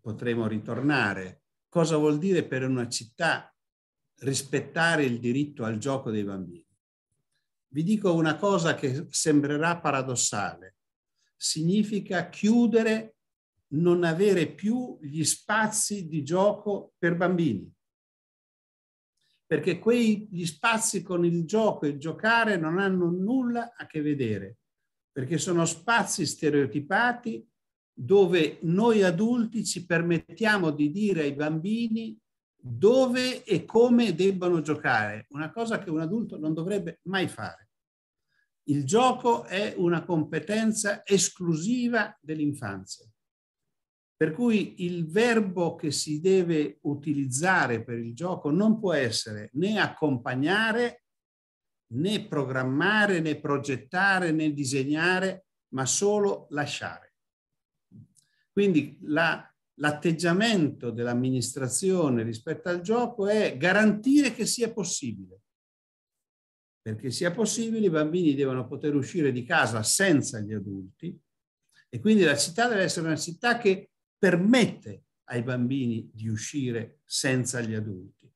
potremo ritornare. Cosa vuol dire per una città rispettare il diritto al gioco dei bambini? Vi dico una cosa che sembrerà paradossale. Significa chiudere, non avere più gli spazi di gioco per bambini. Perché quegli spazi con il gioco e il giocare non hanno nulla a che vedere, perché sono spazi stereotipati dove noi adulti ci permettiamo di dire ai bambini dove e come debbano giocare, una cosa che un adulto non dovrebbe mai fare. Il gioco è una competenza esclusiva dell'infanzia. Per cui il verbo che si deve utilizzare per il gioco non può essere né accompagnare, né programmare, né progettare, né disegnare, ma solo lasciare. Quindi la, l'atteggiamento dell'amministrazione rispetto al gioco è garantire che sia possibile. Perché sia possibile i bambini devono poter uscire di casa senza gli adulti e quindi la città deve essere una città che permette ai bambini di uscire senza gli adulti.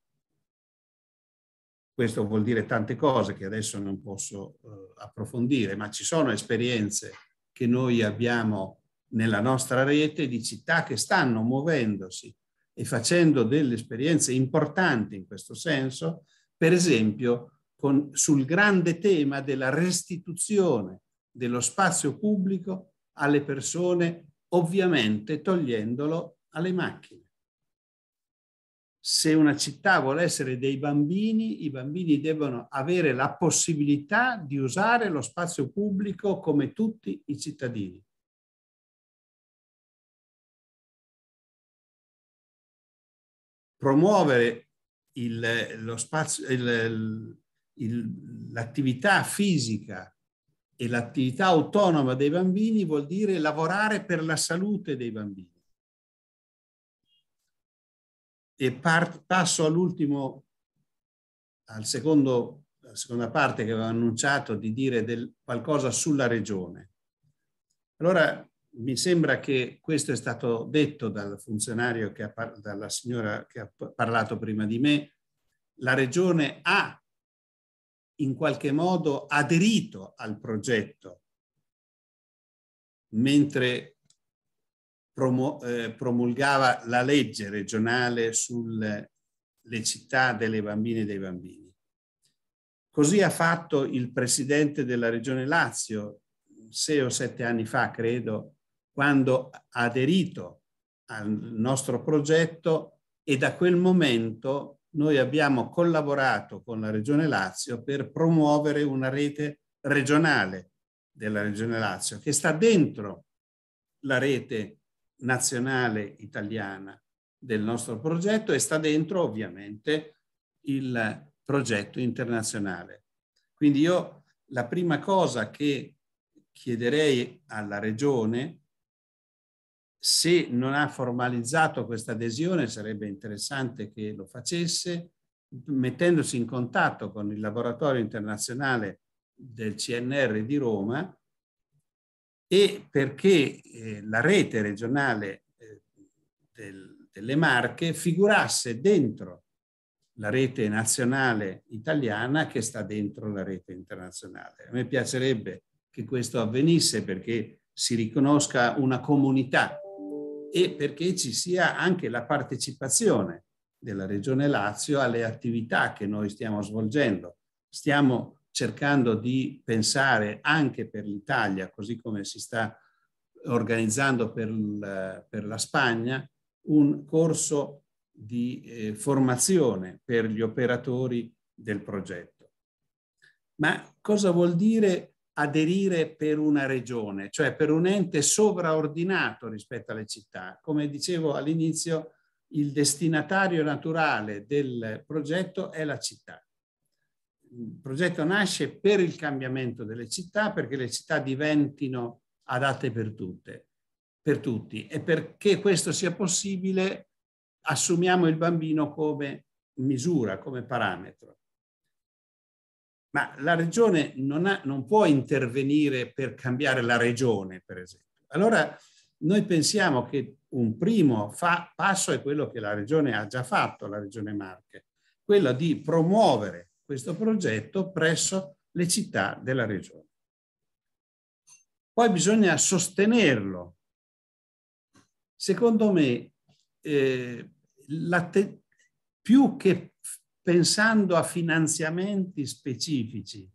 Questo vuol dire tante cose che adesso non posso eh, approfondire, ma ci sono esperienze che noi abbiamo nella nostra rete di città che stanno muovendosi e facendo delle esperienze importanti in questo senso. Per esempio, con, sul grande tema della restituzione dello spazio pubblico alle persone, ovviamente togliendolo alle macchine. Se una città vuole essere dei bambini, i bambini devono avere la possibilità di usare lo spazio pubblico come tutti i cittadini. Promuovere il, lo spazio, il, l'attività fisica e l'attività autonoma dei bambini vuol dire lavorare per la salute dei bambini. E part, passo all'ultimo, al secondo, alla seconda parte che avevo annunciato di dire del, qualcosa sulla regione. Allora, mi sembra che questo è stato detto dal funzionario, che ha, dalla signora che ha parlato prima di me, la regione ha in qualche modo aderito al progetto mentre eh, promulgava la legge regionale sulle città delle bambine e dei bambini. Così ha fatto il presidente della regione Lazio sei o sette anni fa, credo, quando ha aderito al nostro progetto e da quel momento noi abbiamo collaborato con la Regione Lazio per promuovere una rete regionale della Regione Lazio che sta dentro la rete nazionale italiana del nostro progetto e sta dentro ovviamente il progetto internazionale. Quindi io la prima cosa che chiederei alla Regione se non ha formalizzato questa adesione sarebbe interessante che lo facesse mettendosi in contatto con il laboratorio internazionale del CNR di Roma e perché eh, la rete regionale eh, del, delle Marche figurasse dentro la rete nazionale italiana che sta dentro la rete internazionale. A me piacerebbe che questo avvenisse perché si riconosca una comunità e perché ci sia anche la partecipazione della Regione Lazio alle attività che noi stiamo svolgendo. Stiamo cercando di pensare anche per l'Italia, così come si sta organizzando per, la, per la Spagna, un corso di eh, formazione per gli operatori del progetto. Ma cosa vuol dire aderire per una regione, cioè per un ente sovraordinato rispetto alle città. Come dicevo all'inizio, il destinatario naturale del progetto è la città. Il progetto nasce per il cambiamento delle città, perché le città diventino adatte per, tutte, per tutti e perché questo sia possibile assumiamo il bambino come misura, come parametro ma la regione non, ha, non può intervenire per cambiare la regione, per esempio. Allora noi pensiamo che un primo fa, passo è quello che la regione ha già fatto, la regione Marche, quello di promuovere questo progetto presso le città della regione. Poi bisogna sostenerlo. Secondo me, eh, più che pensando a finanziamenti specifici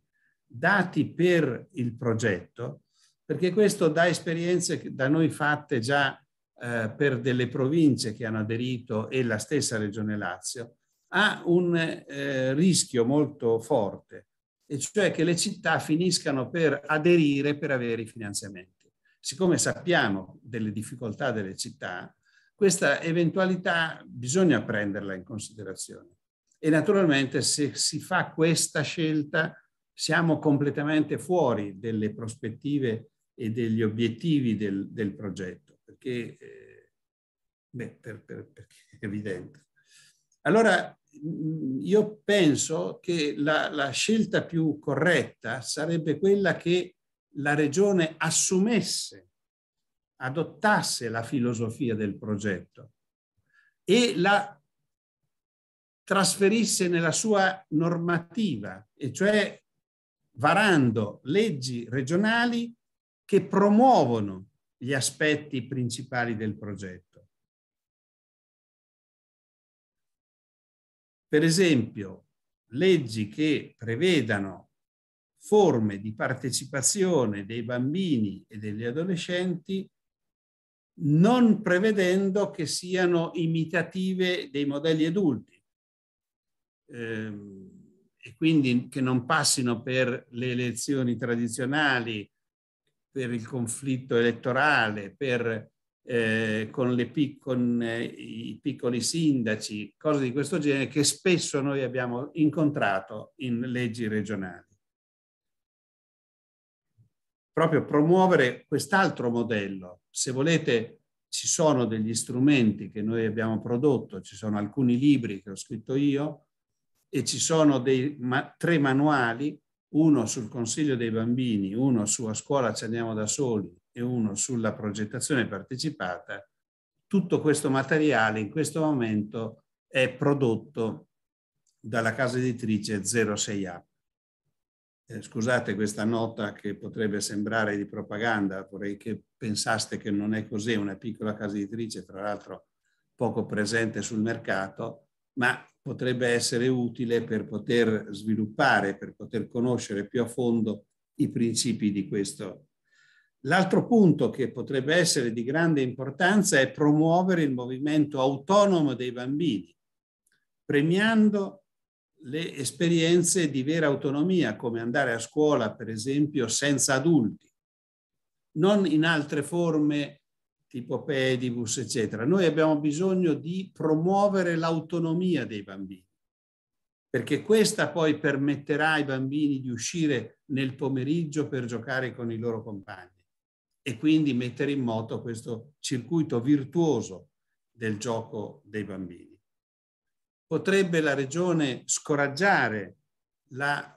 dati per il progetto, perché questo da esperienze da noi fatte già eh, per delle province che hanno aderito e la stessa Regione Lazio, ha un eh, rischio molto forte, e cioè che le città finiscano per aderire per avere i finanziamenti. Siccome sappiamo delle difficoltà delle città, questa eventualità bisogna prenderla in considerazione. E naturalmente se si fa questa scelta siamo completamente fuori delle prospettive e degli obiettivi del, del progetto, perché, eh, beh, per, per, perché, è evidente. Allora, mm, io penso che la, la scelta più corretta sarebbe quella che la regione assumesse, adottasse la filosofia del progetto e la trasferisse nella sua normativa, e cioè varando leggi regionali che promuovono gli aspetti principali del progetto. Per esempio, leggi che prevedano forme di partecipazione dei bambini e degli adolescenti non prevedendo che siano imitative dei modelli adulti ehm, e quindi che non passino per le elezioni tradizionali, per il conflitto elettorale, per, eh, con, le, con eh, i piccoli sindaci, cose di questo genere che spesso noi abbiamo incontrato in leggi regionali. Proprio promuovere quest'altro modello. Se volete, ci sono degli strumenti che noi abbiamo prodotto, ci sono alcuni libri che ho scritto io, e ci sono dei, ma, tre manuali, uno sul consiglio dei bambini, uno su A scuola ci andiamo da soli e uno sulla progettazione partecipata, tutto questo materiale in questo momento è prodotto dalla casa editrice 06A. Eh, scusate questa nota che potrebbe sembrare di propaganda, vorrei che pensaste che non è così, una piccola casa editrice, tra l'altro poco presente sul mercato, ma potrebbe essere utile per poter sviluppare, per poter conoscere più a fondo i principi di questo. L'altro punto che potrebbe essere di grande importanza è promuovere il movimento autonomo dei bambini, premiando le esperienze di vera autonomia, come andare a scuola, per esempio, senza adulti, non in altre forme tipo pedibus, eccetera. Noi abbiamo bisogno di promuovere l'autonomia dei bambini, perché questa poi permetterà ai bambini di uscire nel pomeriggio per giocare con i loro compagni e quindi mettere in moto questo circuito virtuoso del gioco dei bambini. Potrebbe la regione scoraggiare la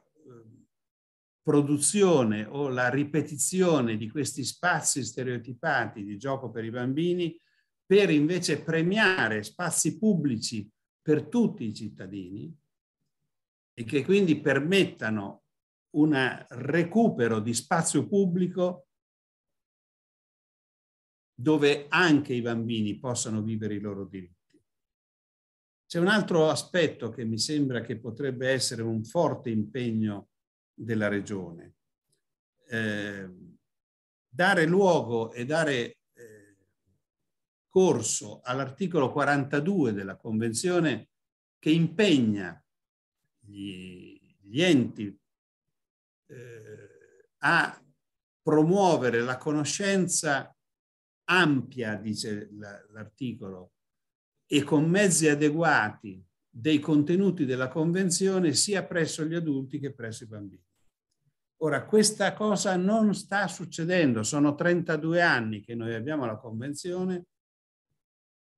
produzione o la ripetizione di questi spazi stereotipati di gioco per i bambini per invece premiare spazi pubblici per tutti i cittadini e che quindi permettano un recupero di spazio pubblico dove anche i bambini possano vivere i loro diritti. C'è un altro aspetto che mi sembra che potrebbe essere un forte impegno della regione. Eh, dare luogo e dare eh, corso all'articolo 42 della Convenzione che impegna gli, gli enti eh, a promuovere la conoscenza ampia, dice l'articolo, e con mezzi adeguati dei contenuti della Convenzione sia presso gli adulti che presso i bambini. Ora, questa cosa non sta succedendo, sono 32 anni che noi abbiamo la Convenzione,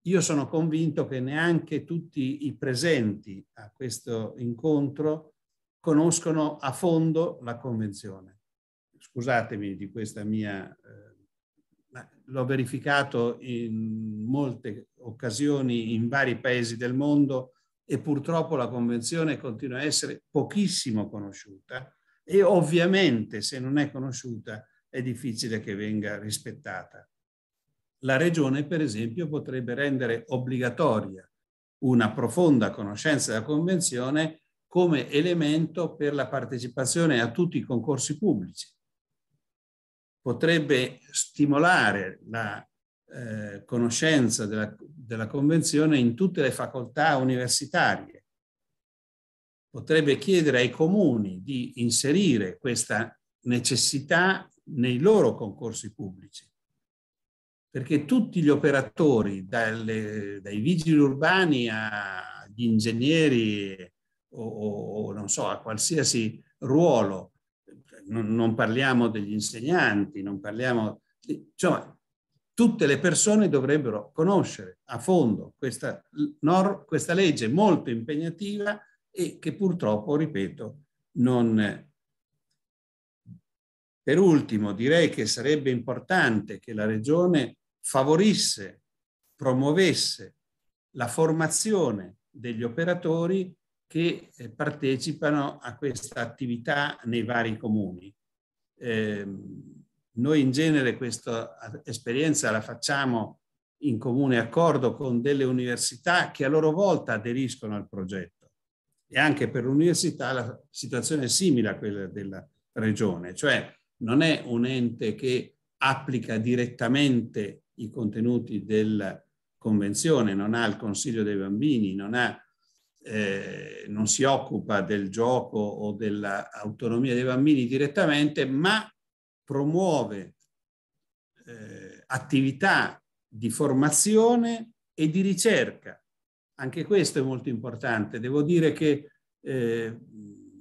io sono convinto che neanche tutti i presenti a questo incontro conoscono a fondo la Convenzione. Scusatemi di questa mia... Eh, l'ho verificato in molte occasioni in vari paesi del mondo e purtroppo la Convenzione continua a essere pochissimo conosciuta e ovviamente se non è conosciuta è difficile che venga rispettata. La regione, per esempio, potrebbe rendere obbligatoria una profonda conoscenza della Convenzione come elemento per la partecipazione a tutti i concorsi pubblici. Potrebbe stimolare la eh, conoscenza della, della Convenzione in tutte le facoltà universitarie potrebbe chiedere ai comuni di inserire questa necessità nei loro concorsi pubblici, perché tutti gli operatori, dalle, dai vigili urbani agli ingegneri o, o, non so, a qualsiasi ruolo, non, non parliamo degli insegnanti, non parliamo, insomma, tutte le persone dovrebbero conoscere a fondo questa, questa legge molto impegnativa e che purtroppo, ripeto, non... Per ultimo direi che sarebbe importante che la Regione favorisse, promuovesse la formazione degli operatori che eh, partecipano a questa attività nei vari comuni. Eh, noi in genere questa esperienza la facciamo in comune accordo con delle università che a loro volta aderiscono al progetto e anche per l'università la situazione è simile a quella della regione, cioè non è un ente che applica direttamente i contenuti della convenzione, non ha il consiglio dei bambini, non, ha, eh, non si occupa del gioco o dell'autonomia dei bambini direttamente, ma promuove eh, attività di formazione e di ricerca anche questo è molto importante. Devo dire che eh,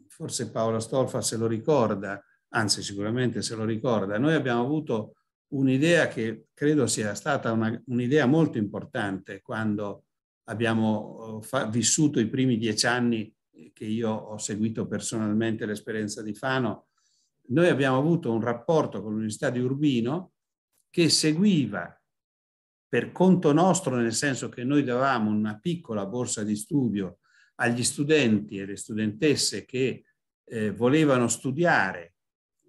forse Paola Stolfa se lo ricorda, anzi sicuramente se lo ricorda, noi abbiamo avuto un'idea che credo sia stata un'idea molto importante quando abbiamo eh, vissuto i primi dieci anni che io ho seguito personalmente l'esperienza di Fano, noi abbiamo avuto un rapporto con l'Università di Urbino che seguiva per conto nostro, nel senso che noi davamo una piccola borsa di studio agli studenti e le studentesse che eh, volevano studiare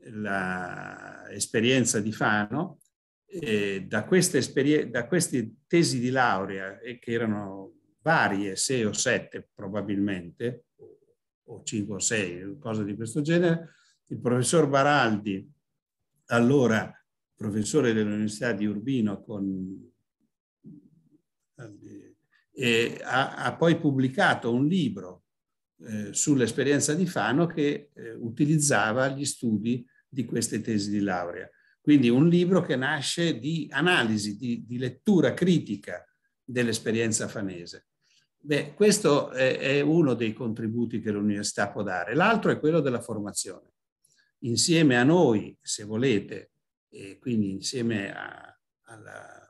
l'esperienza di Fano, e da, queste da queste tesi di laurea, eh, che erano varie, sei o sette probabilmente, o cinque o sei, cose di questo genere, il professor Baraldi, allora professore dell'Università di Urbino con e ha, ha, poi pubblicato un libro eh, sull'esperienza di Fano che eh, utilizzava gli studi di queste tesi di laurea. Quindi un libro che nasce di analisi, di, di lettura critica dell'esperienza fanese. Beh, questo è, è uno dei contributi che l'università può dare. L'altro è quello della formazione. Insieme a noi, se volete, e quindi insieme a, alla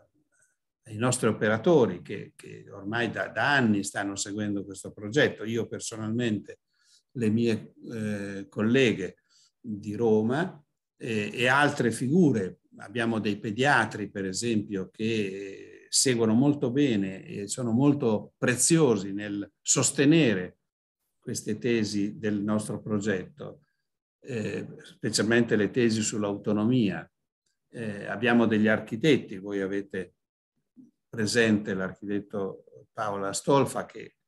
ai nostri operatori che, che ormai da, da, anni stanno seguendo questo progetto. Io personalmente, le mie eh, colleghe di Roma eh, e altre figure, abbiamo dei pediatri per esempio che seguono molto bene e sono molto preziosi nel sostenere queste tesi del nostro progetto, eh, specialmente le tesi sull'autonomia. Eh, abbiamo degli architetti, voi avete presente l'architetto Paola Stolfa, che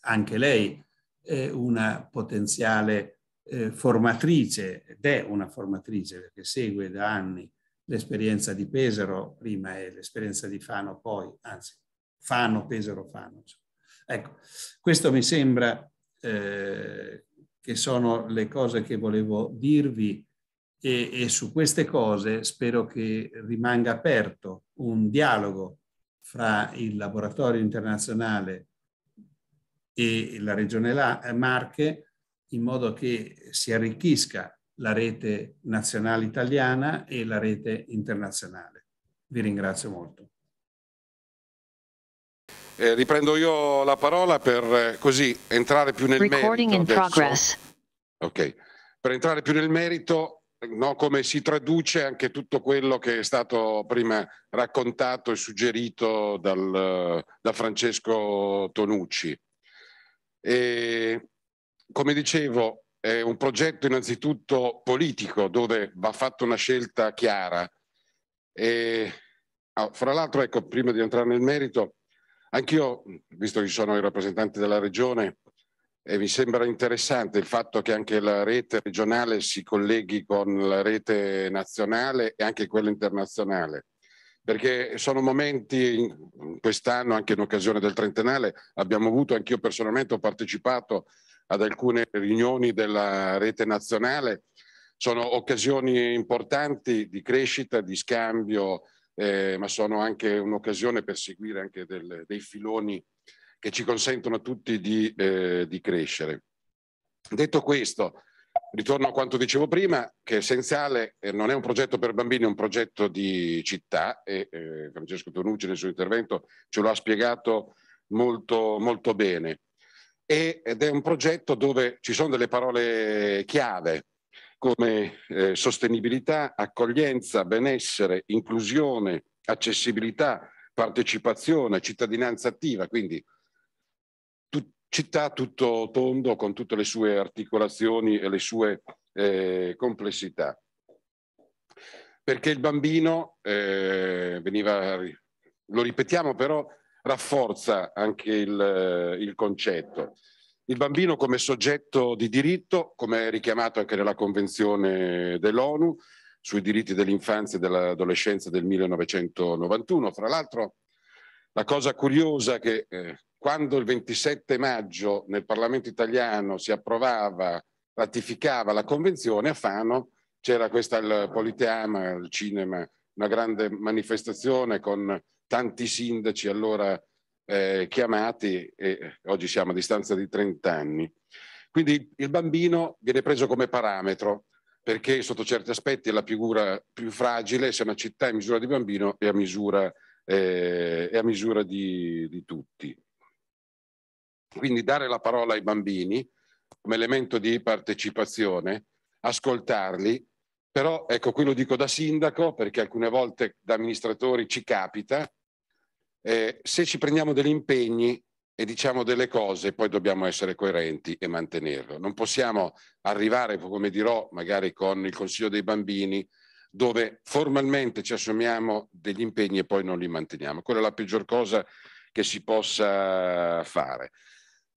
anche lei è una potenziale eh, formatrice, ed è una formatrice perché segue da anni l'esperienza di Pesaro prima e l'esperienza di Fano poi, anzi Fano, Pesaro, Fano. Ecco, questo mi sembra eh, che sono le cose che volevo dirvi e, e su queste cose spero che rimanga aperto un dialogo fra il laboratorio internazionale e la regione eh, Marche in modo che si arricchisca la rete nazionale italiana e la rete internazionale. Vi ringrazio molto. Eh, riprendo io la parola per eh, così entrare più nel Recording merito. In progress. Ok, per entrare più nel merito no, come si traduce anche tutto quello che è stato prima raccontato e suggerito dal, da Francesco Tonucci. E, come dicevo, è un progetto innanzitutto politico dove va fatta una scelta chiara. E, ah, fra l'altro, ecco, prima di entrare nel merito, anch'io, visto che sono il rappresentante della regione, e mi sembra interessante il fatto che anche la rete regionale si colleghi con la rete nazionale e anche quella internazionale, perché sono momenti, quest'anno anche in occasione del trentennale, abbiamo avuto, anch'io personalmente ho partecipato ad alcune riunioni della rete nazionale, sono occasioni importanti di crescita, di scambio, eh, ma sono anche un'occasione per seguire anche del, dei filoni che ci consentono tutti di, eh, di crescere. Detto questo, ritorno a quanto dicevo prima, che è essenziale, eh, non è un progetto per bambini, è un progetto di città e eh, Francesco Tonucci nel suo intervento ce lo ha spiegato molto, molto bene. E, ed è un progetto dove ci sono delle parole chiave come eh, sostenibilità, accoglienza, benessere, inclusione, accessibilità, partecipazione, cittadinanza attiva, quindi città tutto tondo con tutte le sue articolazioni e le sue eh, complessità. Perché il bambino eh, veniva, lo ripetiamo però, rafforza anche il, il concetto. Il bambino come soggetto di diritto, come è richiamato anche nella Convenzione dell'ONU sui diritti dell'infanzia e dell'adolescenza del 1991. Fra l'altro, la cosa curiosa che eh, quando il 27 maggio nel Parlamento italiano si approvava, ratificava la Convenzione, a Fano c'era questa il Politeama, il cinema, una grande manifestazione con tanti sindaci allora eh, chiamati e oggi siamo a distanza di 30 anni. Quindi il bambino viene preso come parametro perché sotto certi aspetti è la figura più fragile, se una città è a misura di bambino è a misura, eh, è a misura di, di tutti. Quindi dare la parola ai bambini come elemento di partecipazione, ascoltarli, però ecco qui lo dico da sindaco perché alcune volte da amministratori ci capita, eh, se ci prendiamo degli impegni e diciamo delle cose, poi dobbiamo essere coerenti e mantenerlo. Non possiamo arrivare, come dirò, magari con il Consiglio dei bambini, dove formalmente ci assumiamo degli impegni e poi non li manteniamo. Quella è la peggior cosa che si possa fare.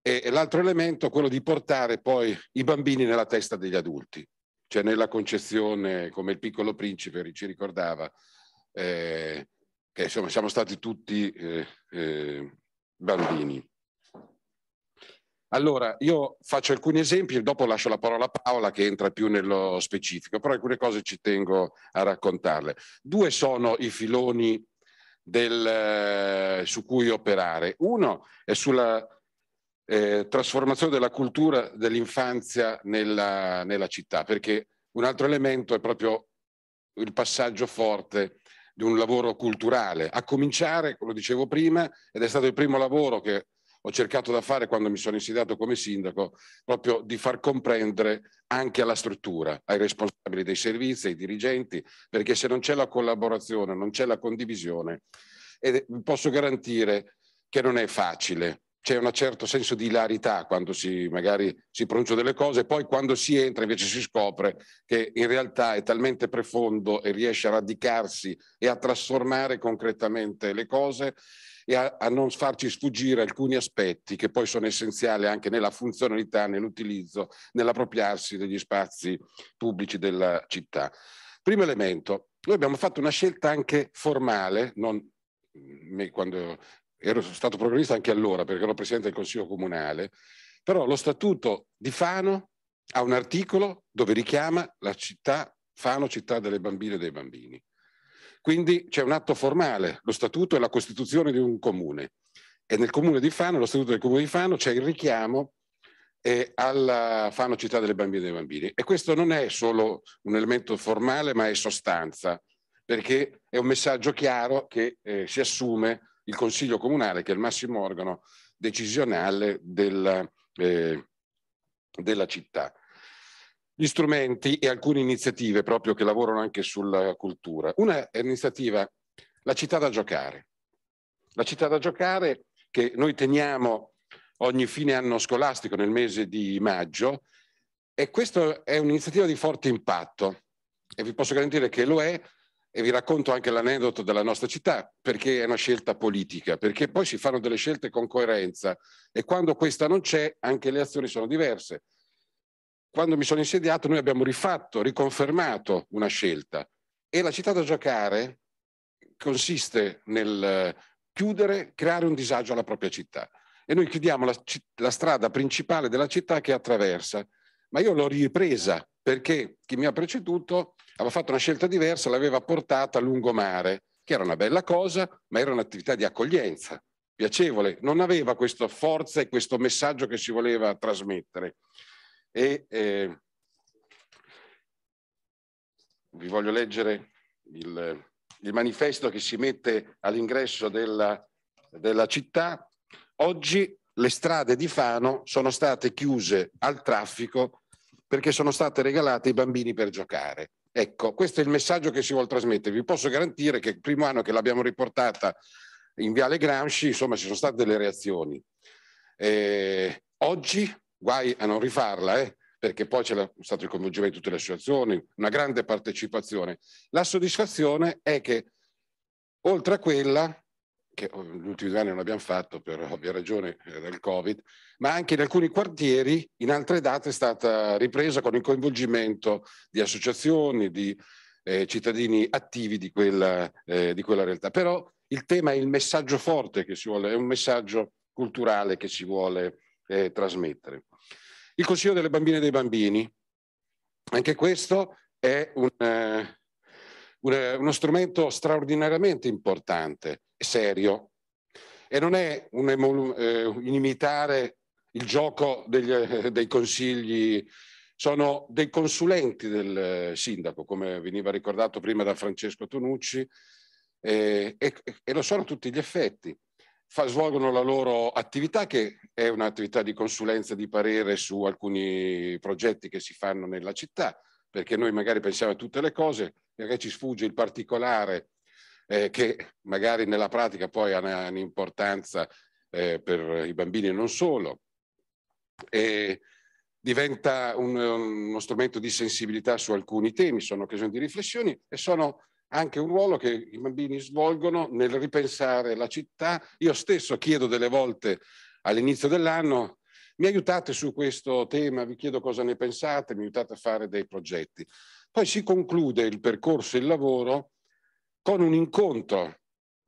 E l'altro elemento è quello di portare poi i bambini nella testa degli adulti, cioè nella concezione, come il piccolo principe ci ricordava, eh, che insomma siamo stati tutti eh, eh, bambini. Allora, io faccio alcuni esempi e dopo lascio la parola a Paola che entra più nello specifico, però alcune cose ci tengo a raccontarle. Due sono i filoni del, eh, su cui operare. Uno è sulla eh, trasformazione della cultura dell'infanzia nella, nella, città, perché un altro elemento è proprio il passaggio forte di un lavoro culturale, a cominciare, lo dicevo prima, ed è stato il primo lavoro che ho cercato da fare quando mi sono insediato come sindaco, proprio di far comprendere anche alla struttura, ai responsabili dei servizi, ai dirigenti, perché se non c'è la collaborazione, non c'è la condivisione, posso garantire che non è facile c'è un certo senso di ilarità quando si magari si pronunciano delle cose, poi quando si entra invece si scopre che in realtà è talmente profondo e riesce a radicarsi e a trasformare concretamente le cose e a, a non farci sfuggire alcuni aspetti che poi sono essenziali anche nella funzionalità, nell'utilizzo, nell'appropriarsi degli spazi pubblici della città. Primo elemento, noi abbiamo fatto una scelta anche formale, non me, quando ero stato programmista anche allora perché ero presidente del Consiglio Comunale, però lo statuto di Fano ha un articolo dove richiama la città, Fano città delle bambine e dei bambini. Quindi c'è un atto formale, lo statuto è la costituzione di un comune e nel comune di Fano, lo statuto del comune di Fano, c'è il richiamo eh, alla Fano città delle bambine e dei bambini. E questo non è solo un elemento formale ma è sostanza perché è un messaggio chiaro che eh, si assume il Consiglio Comunale, che è il massimo organo decisionale della, eh, della città. Gli strumenti e alcune iniziative proprio che lavorano anche sulla cultura. Una è l'iniziativa La città da giocare. La città da giocare che noi teniamo ogni fine anno scolastico nel mese di maggio e questa è un'iniziativa di forte impatto e vi posso garantire che lo è e vi racconto anche l'aneddoto della nostra città, perché è una scelta politica, perché poi si fanno delle scelte con coerenza e quando questa non c'è anche le azioni sono diverse. Quando mi sono insediato noi abbiamo rifatto, riconfermato una scelta e la città da giocare consiste nel chiudere, creare un disagio alla propria città. E noi chiudiamo la, la strada principale della città che attraversa, ma io l'ho ripresa perché chi mi ha preceduto aveva fatto una scelta diversa, l'aveva portata a lungomare, che era una bella cosa, ma era un'attività di accoglienza, piacevole, non aveva questa forza e questo messaggio che si voleva trasmettere. E, eh, vi voglio leggere il, il, manifesto che si mette all'ingresso della, della città. Oggi le strade di Fano sono state chiuse al traffico perché sono state regalate ai bambini per giocare. Ecco, questo è il messaggio che si vuole trasmettere. Vi posso garantire che il primo anno che l'abbiamo riportata in Viale Gramsci, insomma, ci sono state delle reazioni. Eh, oggi, guai a non rifarla, eh, perché poi c'è stato il coinvolgimento di tutte le associazioni, una grande partecipazione. La soddisfazione è che, oltre a quella, che negli oh, ultimi due anni non abbiamo fatto per ovvia ragione eh, del Covid, ma anche in alcuni quartieri, in altre date, è stata ripresa con il coinvolgimento di associazioni, di eh, cittadini attivi di quella, eh, di quella, realtà. Però il tema è il messaggio forte che si vuole, è un messaggio culturale che si vuole eh, trasmettere. Il Consiglio delle Bambine e dei Bambini, anche questo è un eh, eh, uno strumento straordinariamente importante e serio. E non è un, eh, imitare il gioco degli, eh, dei consigli, sono dei consulenti del eh, sindaco, come veniva ricordato prima da Francesco Tonucci, eh, e, e, lo sono a tutti gli effetti. Fa, svolgono la loro attività, che è un'attività di consulenza di parere su alcuni progetti che si fanno nella città, perché noi magari pensiamo a tutte le cose, perché ci sfugge il particolare eh, che magari nella pratica poi ha un'importanza eh, per i bambini e non solo. E diventa un, uno strumento di sensibilità su alcuni temi, sono occasioni di riflessioni e sono anche un ruolo che i bambini svolgono nel ripensare la città. Io stesso chiedo delle volte all'inizio dell'anno mi aiutate su questo tema, vi chiedo cosa ne pensate, mi aiutate a fare dei progetti. Poi si conclude il percorso e il lavoro con un incontro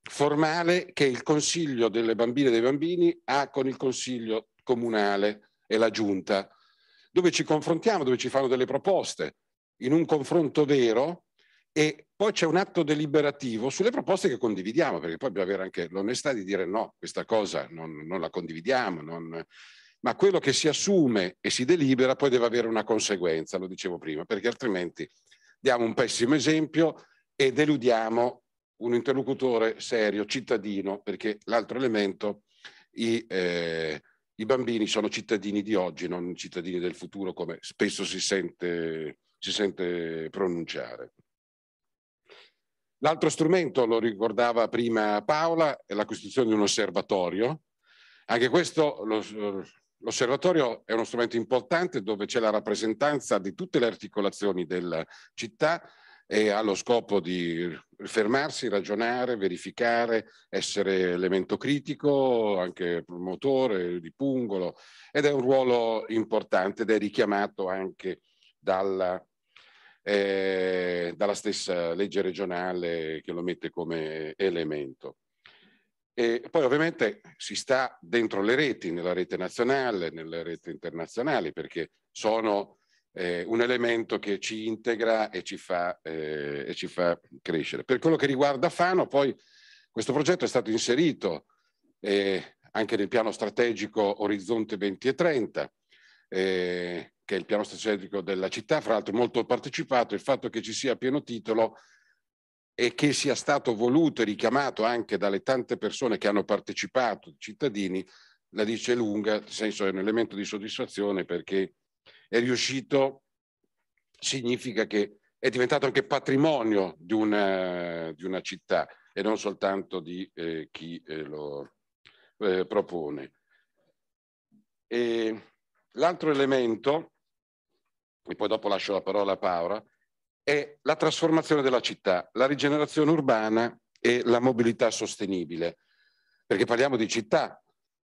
formale che il Consiglio delle bambine e dei bambini ha con il Consiglio comunale e la Giunta, dove ci confrontiamo, dove ci fanno delle proposte, in un confronto vero e poi c'è un atto deliberativo sulle proposte che condividiamo, perché poi bisogna avere anche l'onestà di dire no, questa cosa non, non la condividiamo, non, ma quello che si assume e si delibera poi deve avere una conseguenza, lo dicevo prima, perché altrimenti diamo un pessimo esempio e deludiamo un interlocutore serio, cittadino, perché l'altro elemento, i, eh, i bambini sono cittadini di oggi, non cittadini del futuro, come spesso si sente, si sente pronunciare. L'altro strumento, lo ricordava prima Paola, è la costituzione di un osservatorio. Anche questo lo, L'osservatorio è uno strumento importante dove c'è la rappresentanza di tutte le articolazioni della città e ha lo scopo di fermarsi, ragionare, verificare, essere elemento critico, anche promotore di pungolo ed è un ruolo importante ed è richiamato anche dalla, eh, dalla stessa legge regionale che lo mette come elemento. E poi ovviamente si sta dentro le reti, nella rete nazionale, nelle reti internazionali, perché sono eh, un elemento che ci integra e ci, fa, eh, e ci fa crescere. Per quello che riguarda Fano, poi questo progetto è stato inserito eh, anche nel piano strategico Orizzonte 2030, eh, che è il piano strategico della città, fra l'altro molto partecipato, il fatto che ci sia a pieno titolo e che sia stato voluto e richiamato anche dalle tante persone che hanno partecipato, cittadini, la dice lunga, nel senso è un elemento di soddisfazione perché è riuscito, significa che è diventato anche patrimonio di una, eh, di una città e non soltanto di eh, chi eh, lo eh, propone. l'altro elemento, e poi dopo lascio la parola a Paola, è la trasformazione della città, la rigenerazione urbana e la mobilità sostenibile. Perché parliamo di città,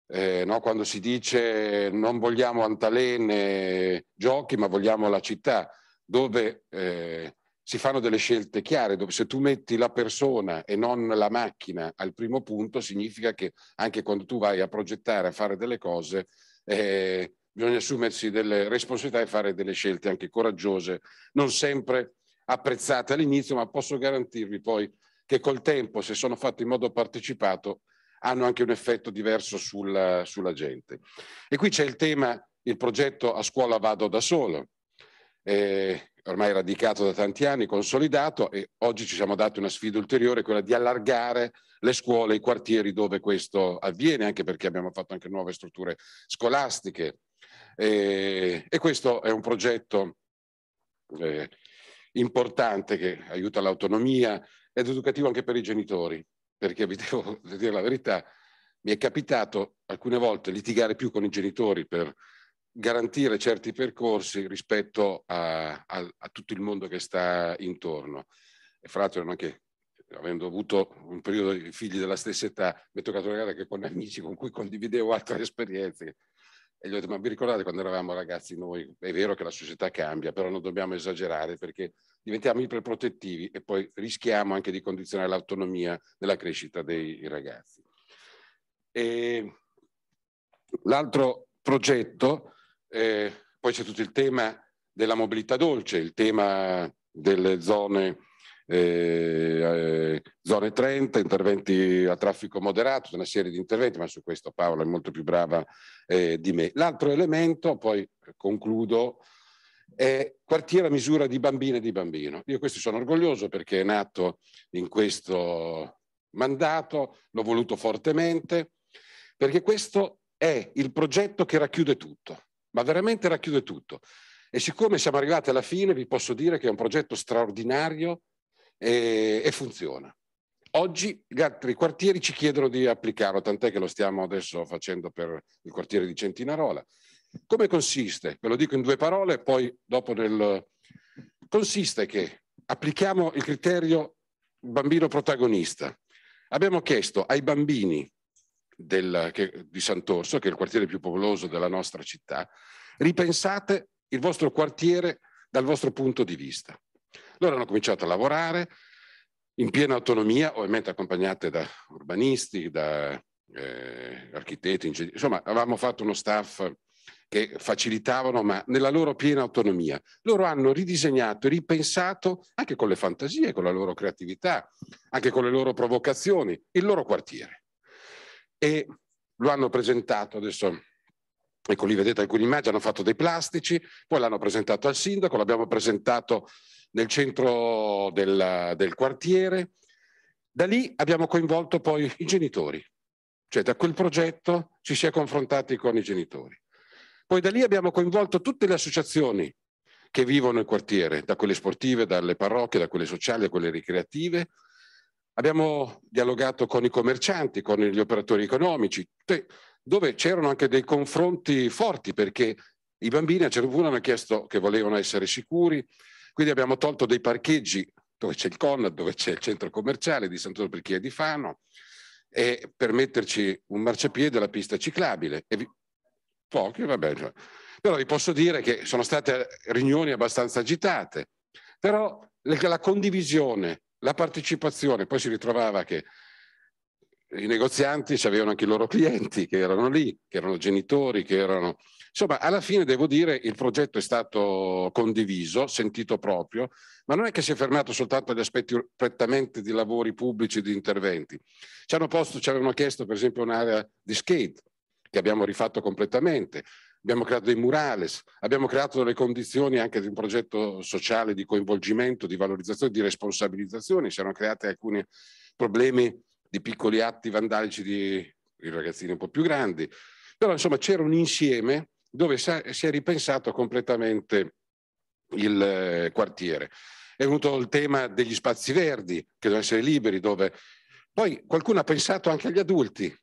eh, no? quando si dice non vogliamo antalene, giochi, ma vogliamo la città, dove eh, si fanno delle scelte chiare, dove se tu metti la persona e non la macchina al primo punto, significa che anche quando tu vai a progettare, a fare delle cose, eh, bisogna assumersi delle responsabilità e fare delle scelte anche coraggiose, non sempre apprezzate all'inizio, ma posso garantirvi poi che col tempo, se sono fatte in modo partecipato, hanno anche un effetto diverso sulla, sulla gente. E qui c'è il tema, il progetto A scuola vado da solo, eh, ormai radicato da tanti anni, consolidato e oggi ci siamo dati una sfida ulteriore, quella di allargare le scuole, i quartieri dove questo avviene, anche perché abbiamo fatto anche nuove strutture scolastiche. Eh, e questo è un progetto eh, importante che aiuta l'autonomia ed educativo anche per i genitori, perché vi <laughs> devo dire la verità, mi è capitato alcune volte litigare più con i genitori per garantire certi percorsi rispetto a, a, a tutto il mondo che sta intorno. E fra l'altro anche avendo avuto un periodo di figli della stessa età, mi è toccato magari anche con amici con cui condividevo altre esperienze, e gli ho detto, ma vi ricordate quando eravamo ragazzi noi? È vero che la società cambia, però non dobbiamo esagerare perché diventiamo iperprotettivi e poi rischiamo anche di condizionare l'autonomia della crescita dei ragazzi. E l'altro progetto, eh, poi c'è tutto il tema della mobilità dolce, il tema delle zone eh, zone 30, interventi a traffico moderato, una serie di interventi, ma su questo Paola è molto più brava eh, di me. L'altro elemento, poi concludo, è quartiere a misura di bambine e di bambino. Io questo sono orgoglioso perché è nato in questo mandato, l'ho voluto fortemente, perché questo è il progetto che racchiude tutto, ma veramente racchiude tutto. E siccome siamo arrivati alla fine, vi posso dire che è un progetto straordinario e, e funziona. Oggi gli altri quartieri ci chiedono di applicarlo, tant'è che lo stiamo adesso facendo per il quartiere di Centinarola. Come consiste? Ve lo dico in due parole, poi dopo nel... Consiste che applichiamo il criterio bambino protagonista. Abbiamo chiesto ai bambini del, che, di Sant'Orso, che è il quartiere più popoloso della nostra città, ripensate il vostro quartiere dal vostro punto di vista. Loro hanno cominciato a lavorare in piena autonomia, ovviamente accompagnate da urbanisti, da eh, architetti, ingegneri. Insomma, avevamo fatto uno staff che facilitavano, ma nella loro piena autonomia. Loro hanno ridisegnato, ripensato, anche con le fantasie, con la loro creatività, anche con le loro provocazioni, il loro quartiere. E lo hanno presentato adesso. Ecco lì vedete alcune immagini, hanno fatto dei plastici, poi l'hanno presentato al sindaco, l'abbiamo presentato nel centro del, del quartiere. Da lì abbiamo coinvolto poi i genitori, cioè da quel progetto ci si è confrontati con i genitori. Poi da lì abbiamo coinvolto tutte le associazioni che vivono il quartiere, da quelle sportive, dalle parrocchie, da quelle sociali, da quelle ricreative. Abbiamo dialogato con i commercianti, con gli operatori economici, dove c'erano anche dei confronti forti perché i bambini a un hanno chiesto che volevano essere sicuri, quindi abbiamo tolto dei parcheggi dove c'è il Conad, dove c'è il centro commerciale di Sant'Oro Perchia di Fano, e per metterci un marciapiede alla pista ciclabile. Vi... Pochi, va bene. Però vi posso dire che sono state riunioni abbastanza agitate, però la condivisione, la partecipazione, poi si ritrovava che i negozianti avevano anche i loro clienti che erano lì, che erano genitori, che erano Insomma, alla fine devo dire che il progetto è stato condiviso, sentito proprio, ma non è che si è fermato soltanto agli aspetti prettamente di lavori pubblici e di interventi. Ci hanno posto, ci avevano chiesto per esempio un'area di skate, che abbiamo rifatto completamente, abbiamo creato dei murales, abbiamo creato le condizioni anche di un progetto sociale di coinvolgimento, di valorizzazione, di responsabilizzazione, si erano creati alcuni problemi di piccoli atti vandalici di, di ragazzini un po' più grandi, però insomma c'era un insieme dove si è ripensato completamente il eh, quartiere. È venuto il tema degli spazi verdi, che devono essere liberi, dove poi qualcuno ha pensato anche agli adulti,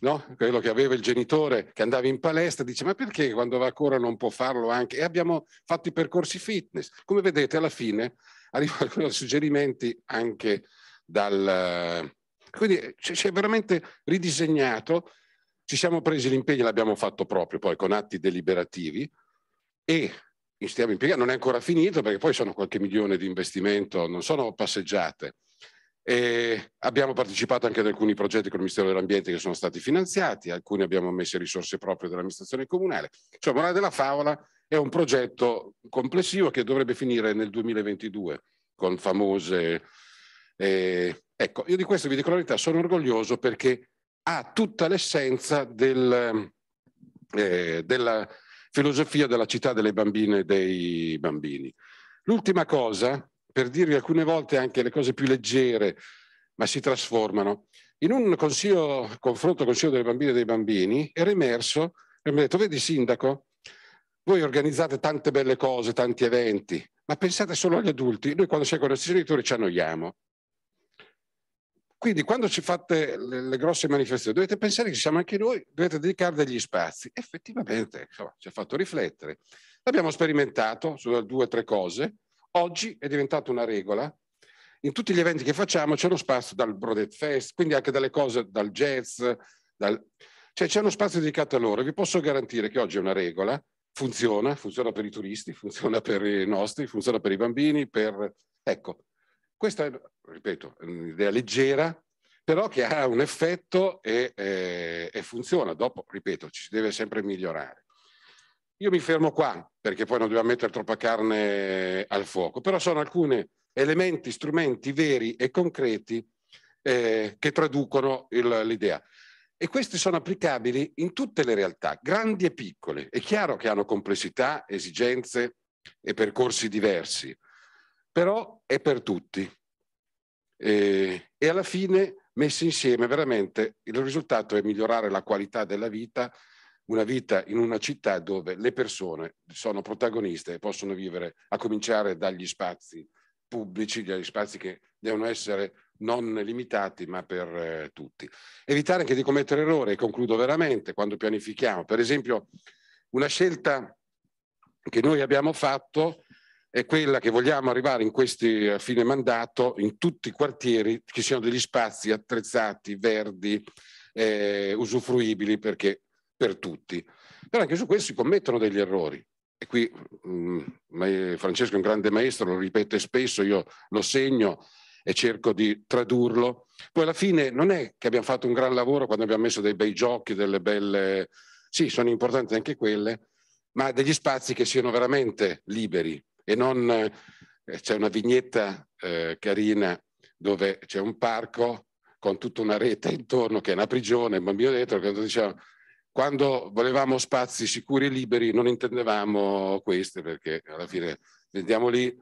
no? quello che aveva il genitore che andava in palestra, dice ma perché quando va a cuore non può farlo anche? E abbiamo fatto i percorsi fitness. Come vedete alla fine arrivano suggerimenti anche dal... Eh, quindi si è veramente ridisegnato ci siamo presi l'impegno, l'abbiamo fatto proprio poi con atti deliberativi e stiamo impiegando, non è ancora finito perché poi sono qualche milione di investimento, non sono passeggiate. E abbiamo partecipato anche ad alcuni progetti con il Ministero dell'Ambiente che sono stati finanziati, alcuni abbiamo messo risorse proprie dell'amministrazione comunale. Cioè, morale della favola è un progetto complessivo che dovrebbe finire nel 2022 con famose... Eh, ecco, io di questo vi dico la verità, sono orgoglioso perché ha tutta l'essenza del, eh, della filosofia della città delle bambine e dei bambini. L'ultima cosa, per dirvi alcune volte anche le cose più leggere, ma si trasformano, in un consiglio, confronto consiglio delle bambine e dei bambini era emerso, e mi ha detto, vedi sindaco, voi organizzate tante belle cose, tanti eventi, ma pensate solo agli adulti, noi quando siamo con i nostri genitori ci annoiamo. Quindi quando ci fate le, le, grosse manifestazioni dovete pensare che ci siamo anche noi, dovete dedicare degli spazi. Effettivamente insomma, ci ha fatto riflettere. L'abbiamo sperimentato su due o tre cose. Oggi è diventata una regola. In tutti gli eventi che facciamo c'è uno spazio dal Brodet Fest, quindi anche dalle cose, dal jazz, dal... cioè c'è uno spazio dedicato a loro. Vi posso garantire che oggi è una regola, funziona, funziona per i turisti, funziona per i nostri, funziona per i bambini, per... Ecco, questa è, ripeto, un'idea leggera, però che ha un effetto e, e, eh, e funziona. Dopo, ripeto, ci si deve sempre migliorare. Io mi fermo qua, perché poi non dobbiamo mettere troppa carne al fuoco, però sono alcuni elementi, strumenti veri e concreti eh, che traducono l'idea. E questi sono applicabili in tutte le realtà, grandi e piccole. È chiaro che hanno complessità, esigenze e percorsi diversi, però è per tutti. E, e alla fine, messi insieme, veramente il risultato è migliorare la qualità della vita, una vita in una città dove le persone sono protagoniste e possono vivere, a cominciare dagli spazi pubblici, dagli spazi che devono essere non limitati ma per eh, tutti. Evitare anche di commettere errori, e concludo veramente, quando pianifichiamo. Per esempio, una scelta che noi abbiamo fatto è quella che vogliamo arrivare in questi a eh, fine mandato in tutti i quartieri ci siano degli spazi attrezzati, verdi, eh, usufruibili perché per tutti. Però anche su questo si commettono degli errori. E qui mh, mm, eh, Francesco è un grande maestro, lo ripete spesso, io lo segno e cerco di tradurlo. Poi alla fine non è che abbiamo fatto un gran lavoro quando abbiamo messo dei bei giochi, delle belle... Sì, sono importanti anche quelle, ma degli spazi che siano veramente liberi, e non eh, c'è una vignetta eh, carina dove c'è un parco con tutta una rete intorno che è una prigione, un bambino dentro, quando diceva quando volevamo spazi sicuri e liberi non intendevamo queste perché alla fine andiamo lì,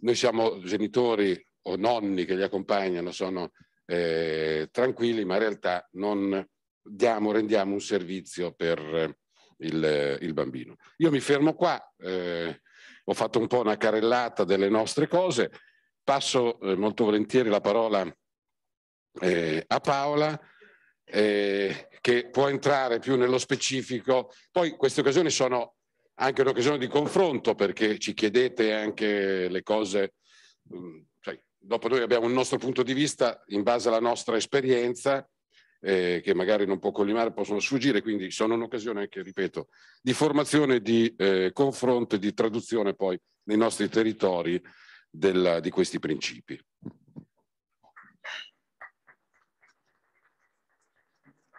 noi siamo genitori o nonni che li accompagnano, sono eh, tranquilli, ma in realtà non diamo, rendiamo un servizio per eh, il, il bambino. Io mi fermo qua, eh, ho fatto un po' una carrellata delle nostre cose. Passo eh, molto volentieri la parola eh, a Paola. Eh, che può entrare più nello specifico. Poi queste occasioni sono anche un'occasione di confronto perché ci chiedete anche le cose, cioè, dopo noi abbiamo il nostro punto di vista in base alla nostra esperienza eh, che magari non può collimare possono sfuggire, quindi sono un'occasione anche, ripeto, di formazione, di eh, confronto e di traduzione poi nei nostri territori della, di questi principi.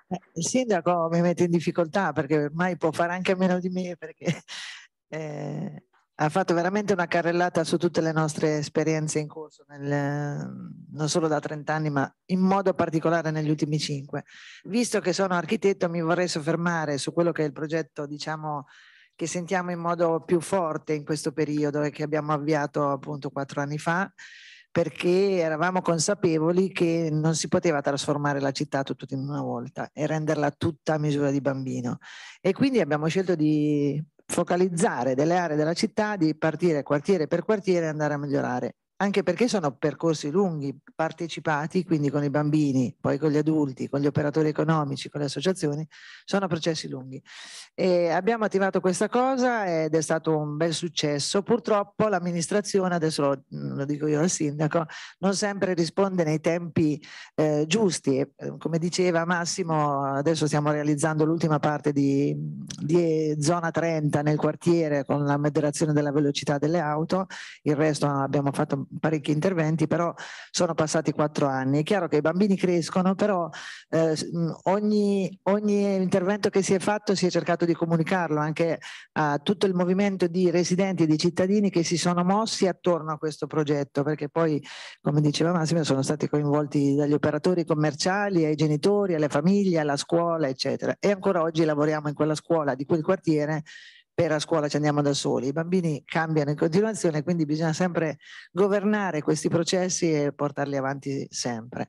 Eh, il sindaco mi mette in difficoltà perché ormai può fare anche meno di me perché eh, ha fatto veramente una carrellata su tutte le nostre esperienze in corso, nel, ehm, non solo da 30 anni, ma in modo particolare negli ultimi 5. Visto che sono architetto, mi vorrei soffermare su quello che è il progetto, diciamo, che sentiamo in modo più forte in questo periodo e che abbiamo avviato appunto quattro anni fa, perché eravamo consapevoli che non si poteva trasformare la città tutto in una volta e renderla tutta a misura di bambino. E quindi abbiamo scelto di focalizzare delle aree della città, di partire quartiere per quartiere e andare a migliorare anche perché sono percorsi lunghi, partecipati quindi con i bambini, poi con gli adulti, con gli operatori economici, con le associazioni, sono processi lunghi. E abbiamo attivato questa cosa ed è stato un bel successo. Purtroppo l'amministrazione, adesso lo, lo dico io al sindaco, non sempre risponde nei tempi eh, giusti. Eh, come diceva Massimo, adesso stiamo realizzando l'ultima parte di, di eh, zona 30 nel quartiere con la moderazione della velocità delle auto, il resto abbiamo fatto parecchi interventi, però sono passati quattro anni. È chiaro che i bambini crescono, però eh, ogni, ogni, intervento che si è fatto si è cercato di comunicarlo anche a tutto il movimento di residenti e di cittadini che si sono mossi attorno a questo progetto, perché poi, come diceva Massimo, sono stati coinvolti dagli operatori commerciali, ai genitori, alle famiglie, alla scuola, eccetera. E ancora oggi lavoriamo in quella scuola di quel quartiere per a scuola ci andiamo da soli, i bambini cambiano in continuazione, quindi bisogna sempre governare questi processi e portarli avanti sempre.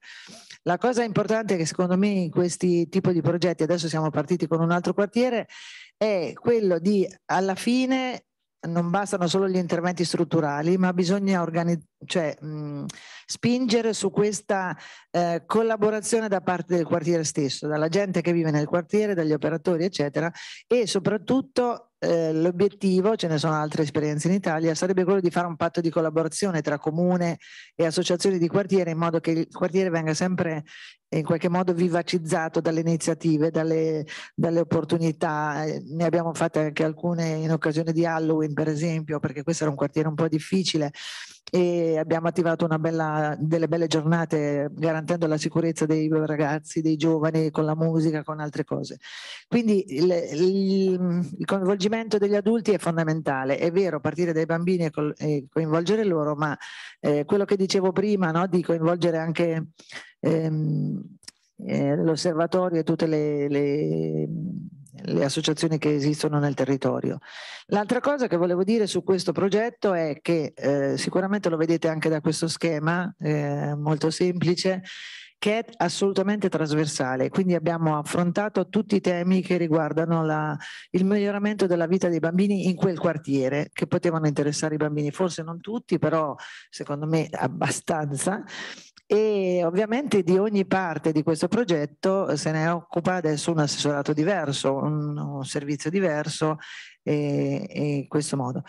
La cosa importante che secondo me in questi tipi di progetti, adesso siamo partiti con un altro quartiere, è quello di alla fine non bastano solo gli interventi strutturali, ma bisogna cioè, mh, spingere su questa eh, collaborazione da parte del quartiere stesso, dalla gente che vive nel quartiere, dagli operatori, eccetera, e soprattutto eh, l'obiettivo, ce ne sono altre esperienze in Italia, sarebbe quello di fare un patto di collaborazione tra comune e associazioni di quartiere in modo che il quartiere venga sempre in qualche modo vivacizzato dalle iniziative, dalle, dalle, opportunità. Eh, ne abbiamo fatte anche alcune in occasione di Halloween, per esempio, perché questo era un quartiere un po' difficile e abbiamo attivato bella, delle belle giornate garantendo la sicurezza dei ragazzi, dei giovani, con la musica, con altre cose. Quindi il, il, il coinvolgimento degli adulti è fondamentale, è vero partire dai bambini e, col, e coinvolgere loro, ma eh, quello che dicevo prima no, di coinvolgere anche ehm, eh, l'osservatorio e tutte le, le, le, associazioni che esistono nel territorio. L'altra cosa che volevo dire su questo progetto è che eh, sicuramente lo vedete anche da questo schema eh, molto semplice che è assolutamente trasversale, quindi abbiamo affrontato tutti i temi che riguardano la, il miglioramento della vita dei bambini in quel quartiere, che potevano interessare i bambini, forse non tutti, però secondo me abbastanza e ovviamente di ogni parte di questo progetto eh, se ne occupa adesso un assessorato diverso, un, un servizio diverso e, eh, e in questo modo.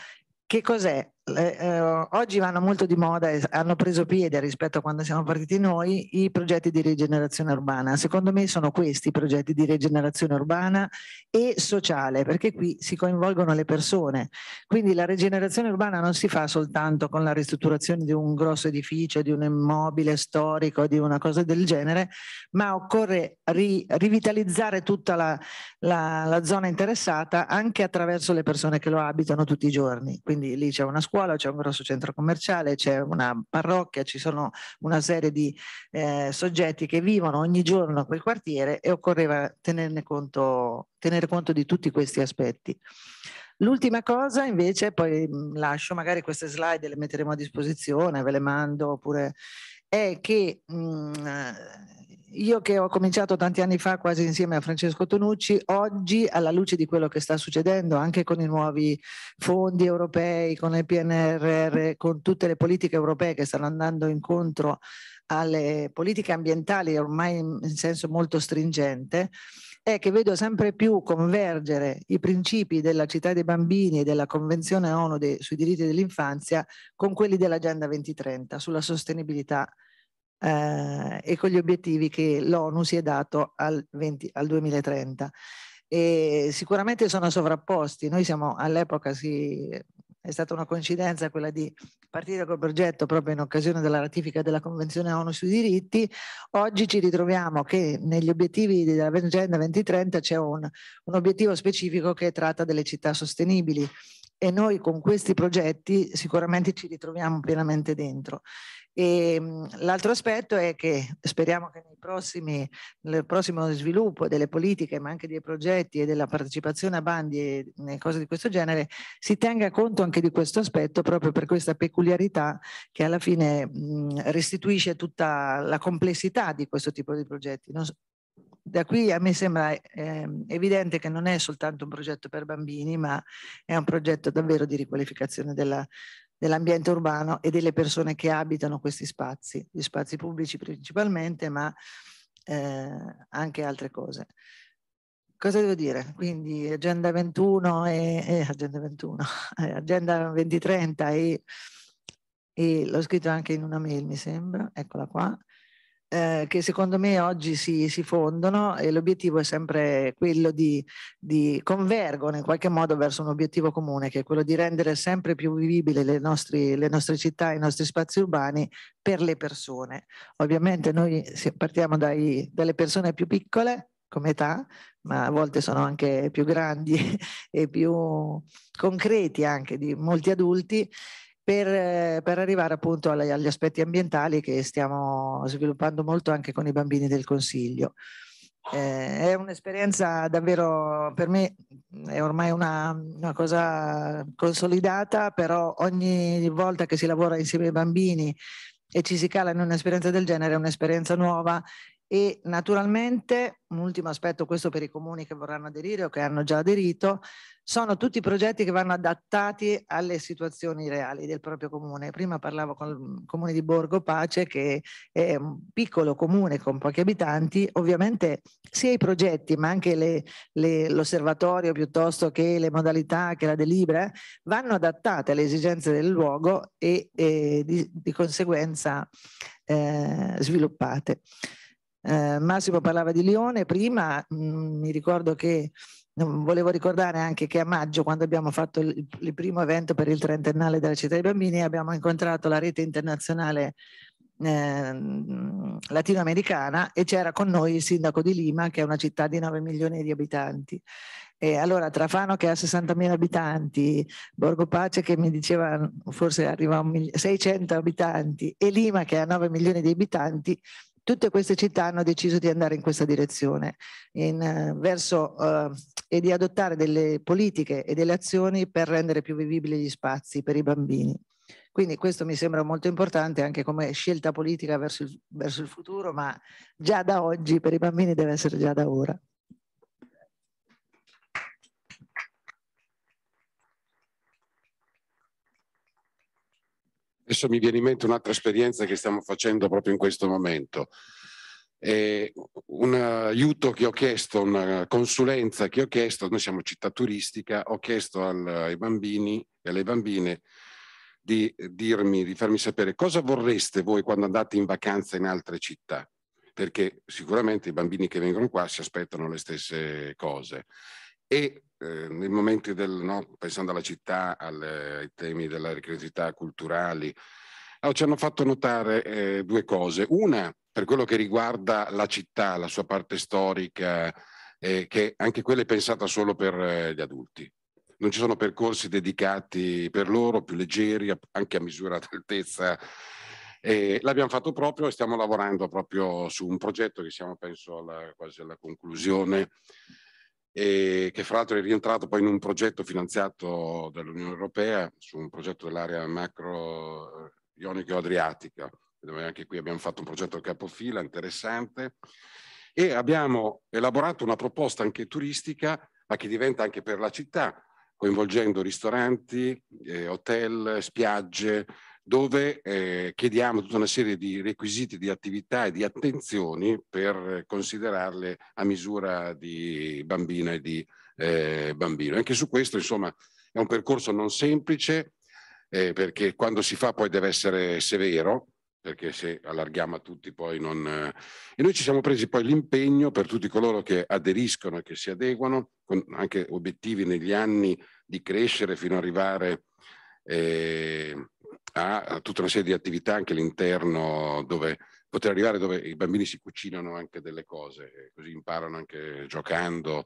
Che cos'è? le, eh, oggi vanno molto di moda e hanno preso piede rispetto a quando siamo partiti noi i progetti di rigenerazione urbana. Secondo me sono questi i progetti di rigenerazione urbana e sociale, perché qui si coinvolgono le persone. Quindi la rigenerazione urbana non si fa soltanto con la ristrutturazione di un grosso edificio, di un immobile storico, di una cosa del genere, ma occorre ri, rivitalizzare tutta la, la, la zona interessata anche attraverso le persone che lo abitano tutti i giorni. Quindi lì c'è una scuola scuola, c'è un grosso centro commerciale, c'è una parrocchia, ci sono una serie di eh, soggetti che vivono ogni giorno quel quartiere e occorreva tenerne conto, tenere conto di tutti questi aspetti. L'ultima cosa invece, poi mm, lascio magari queste slide, le metteremo a disposizione, ve le mando, oppure è che mh, mm, io che ho cominciato tanti anni fa quasi insieme a Francesco Tonucci, oggi alla luce di quello che sta succedendo anche con i nuovi fondi europei, con il PNRR, con tutte le politiche europee che stanno andando incontro alle politiche ambientali ormai in senso molto stringente, è che vedo sempre più convergere i principi della città dei bambini e della Convenzione ONU dei, sui diritti dell'infanzia con quelli dell'Agenda 2030 sulla sostenibilità eh, e con gli obiettivi che l'ONU si è dato al, 20, al 2030. E sicuramente sono sovrapposti. Noi siamo all'epoca si, è stata una coincidenza quella di partire col progetto proprio in occasione della ratifica della Convenzione ONU sui diritti. Oggi ci ritroviamo che negli obiettivi dell'Agenda 2030 c'è un, un obiettivo specifico che tratta delle città sostenibili e noi con questi progetti sicuramente ci ritroviamo pienamente dentro. Ehm, l'altro aspetto è che speriamo che prossimi, nel prossimo sviluppo delle politiche, ma anche dei progetti e della partecipazione a bandi e, e cose di questo genere, si tenga conto anche di questo aspetto proprio per questa peculiarità che alla fine mh, restituisce tutta la complessità di questo tipo di progetti. Non, da qui a me sembra eh, evidente che non è soltanto un progetto per bambini, ma è un progetto davvero di riqualificazione della, dell'ambiente urbano e delle persone che abitano questi spazi, gli spazi pubblici principalmente, ma eh, anche altre cose. Cosa devo dire? Quindi Agenda 21 e, <laughs> eh, Agenda 21, Agenda 2030 e, e l'ho scritto anche in una mail mi sembra, eccola qua, eh, che secondo me oggi si, si, fondono e l'obiettivo è sempre quello di, di convergono in qualche modo verso un obiettivo comune che è quello di rendere sempre più vivibili le, nostri, le nostre città, i nostri spazi urbani per le persone. Ovviamente noi partiamo dai, dalle persone più piccole come età, ma a volte sono anche più grandi <laughs> e più concreti anche di molti adulti per, eh, per arrivare appunto alla, agli aspetti ambientali che stiamo sviluppando molto anche con i bambini del Consiglio. Eh, è un'esperienza davvero, per me è ormai una, una, cosa consolidata, però ogni volta che si lavora insieme ai bambini e ci si cala in un'esperienza del genere è un'esperienza nuova e naturalmente un ultimo aspetto questo per i comuni che vorranno aderire o che hanno già aderito sono tutti progetti che vanno adattati alle situazioni reali del proprio comune prima parlavo con il comune di Borgo Pace che è un piccolo comune con pochi abitanti ovviamente sia i progetti ma anche l'osservatorio piuttosto che le modalità che la delibera vanno adattate alle esigenze del luogo e, e di, di, conseguenza eh, sviluppate eh, Massimo parlava di Lione prima, mm, mi ricordo che mm, volevo ricordare anche che a maggio, quando abbiamo fatto il, il, primo evento per il trentennale della città dei bambini, abbiamo incontrato la rete internazionale eh, mm, latinoamericana e c'era con noi il sindaco di Lima, che è una città di 9 milioni di abitanti. E allora Trafano che ha 60.000 abitanti, Borgo Pace che mi diceva forse arriva a 600 abitanti e Lima che ha 9 milioni di abitanti, Tutte queste città hanno deciso di andare in questa direzione in, eh, verso, uh, e di adottare delle politiche e delle azioni per rendere più vivibili gli spazi per i bambini. Quindi questo mi sembra molto importante anche come scelta politica verso il, verso il futuro, ma già da oggi per i bambini deve essere già da ora. Adesso mi viene in mente un'altra esperienza che stiamo facendo proprio in questo momento. E un aiuto che ho chiesto, una consulenza che ho chiesto, noi siamo città turistica, ho chiesto ai bambini e alle bambine di dirmi, di farmi sapere cosa vorreste voi quando andate in vacanza in altre città, perché sicuramente i bambini che vengono qua si aspettano le stesse cose. E Ehm, nei momenti del, no, pensando alla città, al, ai temi della curiosità culturali, allora, ci hanno fatto notare eh, due cose. Una, per quello che riguarda la città, la sua parte storica, eh, che anche quella è pensata solo per eh, gli adulti. Non ci sono percorsi dedicati per loro, più leggeri, anche a misura d'altezza. E l'abbiamo fatto proprio e stiamo lavorando proprio su un progetto che siamo, penso, alla, quasi alla conclusione e che fra l'altro è rientrato poi in un progetto finanziato dall'Unione Europea su un progetto dell'area macro eh, ionico-adriatica, dove anche qui abbiamo fatto un progetto capofila interessante e abbiamo elaborato una proposta anche turistica, ma che diventa anche per la città, coinvolgendo ristoranti, eh, hotel, spiagge, dove eh, chiediamo tutta una serie di requisiti di attività e di attenzioni per considerarle a misura di bambina e di eh, bambino. Anche su questo, insomma, è un percorso non semplice, eh, perché quando si fa poi deve essere severo, perché se allarghiamo a tutti poi non... Eh, e noi ci siamo presi poi l'impegno per tutti coloro che aderiscono e che si adeguano, con anche obiettivi negli anni di crescere fino ad arrivare... Eh, ha tutta una serie di attività anche all'interno dove poter arrivare dove i bambini si cucinano anche delle cose, eh, così imparano anche giocando,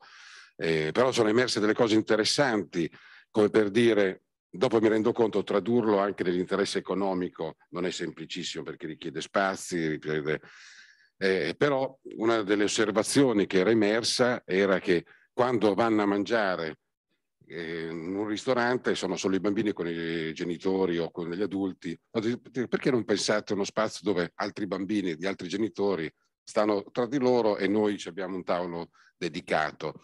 eh, però sono emerse delle cose interessanti, come per dire, dopo mi rendo conto, tradurlo anche nell'interesse economico non è semplicissimo perché richiede spazi, richiede... Eh, però una delle osservazioni che era emersa era che quando vanno a mangiare in un ristorante sono solo i bambini con i genitori o con gli adulti, perché non pensate a uno spazio dove altri bambini di altri genitori stanno tra di loro e noi abbiamo un tavolo dedicato?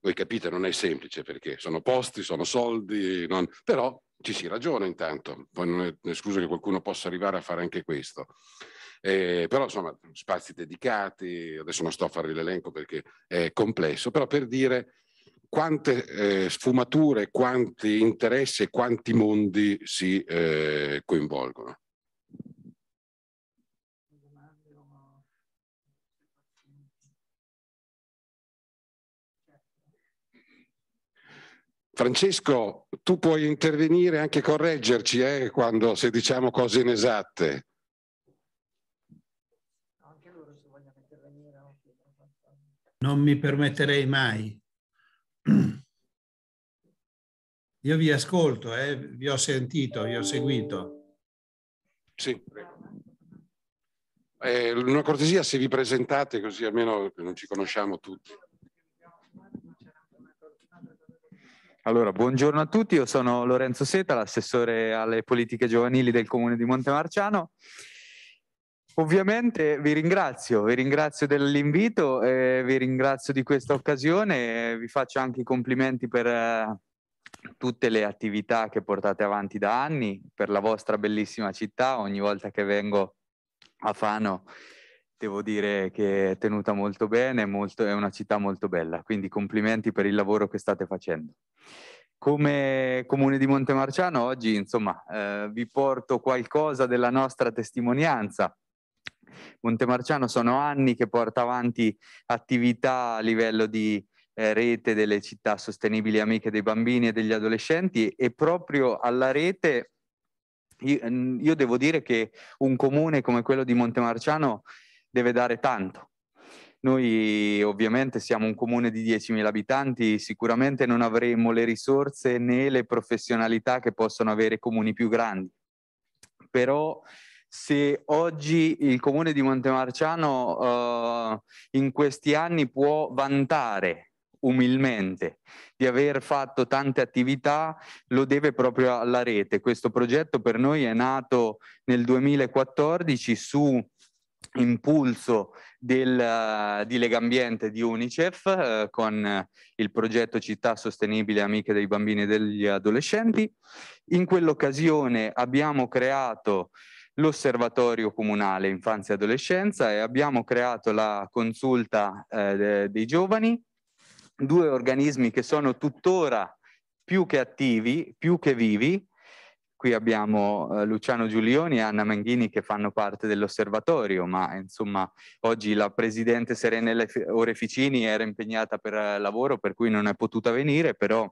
Voi capite, non è semplice perché sono posti, sono soldi, non... però ci si ragiona intanto. Poi è... scuso che qualcuno possa arrivare a fare anche questo. Eh, però insomma, spazi dedicati, adesso non sto a fare l'elenco perché è complesso, però per dire quante eh, sfumature, quanti interessi, e quanti mondi si eh, coinvolgono. Francesco, tu puoi intervenire e anche correggerci eh, quando, se diciamo cose inesatte. Non mi permetterei mai. Io vi ascolto, eh? vi ho sentito, vi ho seguito. Sì, eh, una cortesia se vi presentate così almeno non ci conosciamo tutti. Allora, buongiorno a tutti, io sono Lorenzo Seta, l'assessore alle politiche giovanili del comune di Montemarciano Ovviamente vi ringrazio, vi ringrazio dell'invito, eh, vi ringrazio di questa occasione, eh, vi faccio anche i complimenti per eh, tutte le attività che portate avanti da anni, per la vostra bellissima città. Ogni volta che vengo a Fano devo dire che è tenuta molto bene, molto, è una città molto bella, quindi complimenti per il lavoro che state facendo. Come comune di Montemarciano oggi, insomma, eh, vi porto qualcosa della nostra testimonianza Montemarciano sono anni che porta avanti attività a livello di eh, rete delle città sostenibili amiche dei bambini e degli adolescenti e proprio alla rete io, io devo dire che un comune come quello di Montemarciano deve dare tanto. Noi ovviamente siamo un comune di 10.000 abitanti, sicuramente non avremo le risorse né le professionalità che possono avere comuni più grandi, però se oggi il comune di Montemarciano eh, in questi anni può vantare umilmente di aver fatto tante attività lo deve proprio alla rete. Questo progetto per noi è nato nel 2014 su impulso del, eh, di Legambiente di Unicef eh, con il progetto Città Sostenibile Amiche dei Bambini e degli Adolescenti. In quell'occasione abbiamo creato l'osservatorio comunale infanzia e adolescenza e abbiamo creato la consulta eh, dei giovani, due organismi che sono tuttora più che attivi, più che vivi. Qui abbiamo eh, Luciano Giulioni e Anna Manghini che fanno parte dell'osservatorio, ma insomma oggi la presidente Serena Oreficini era impegnata per eh, lavoro per cui non è potuta venire, però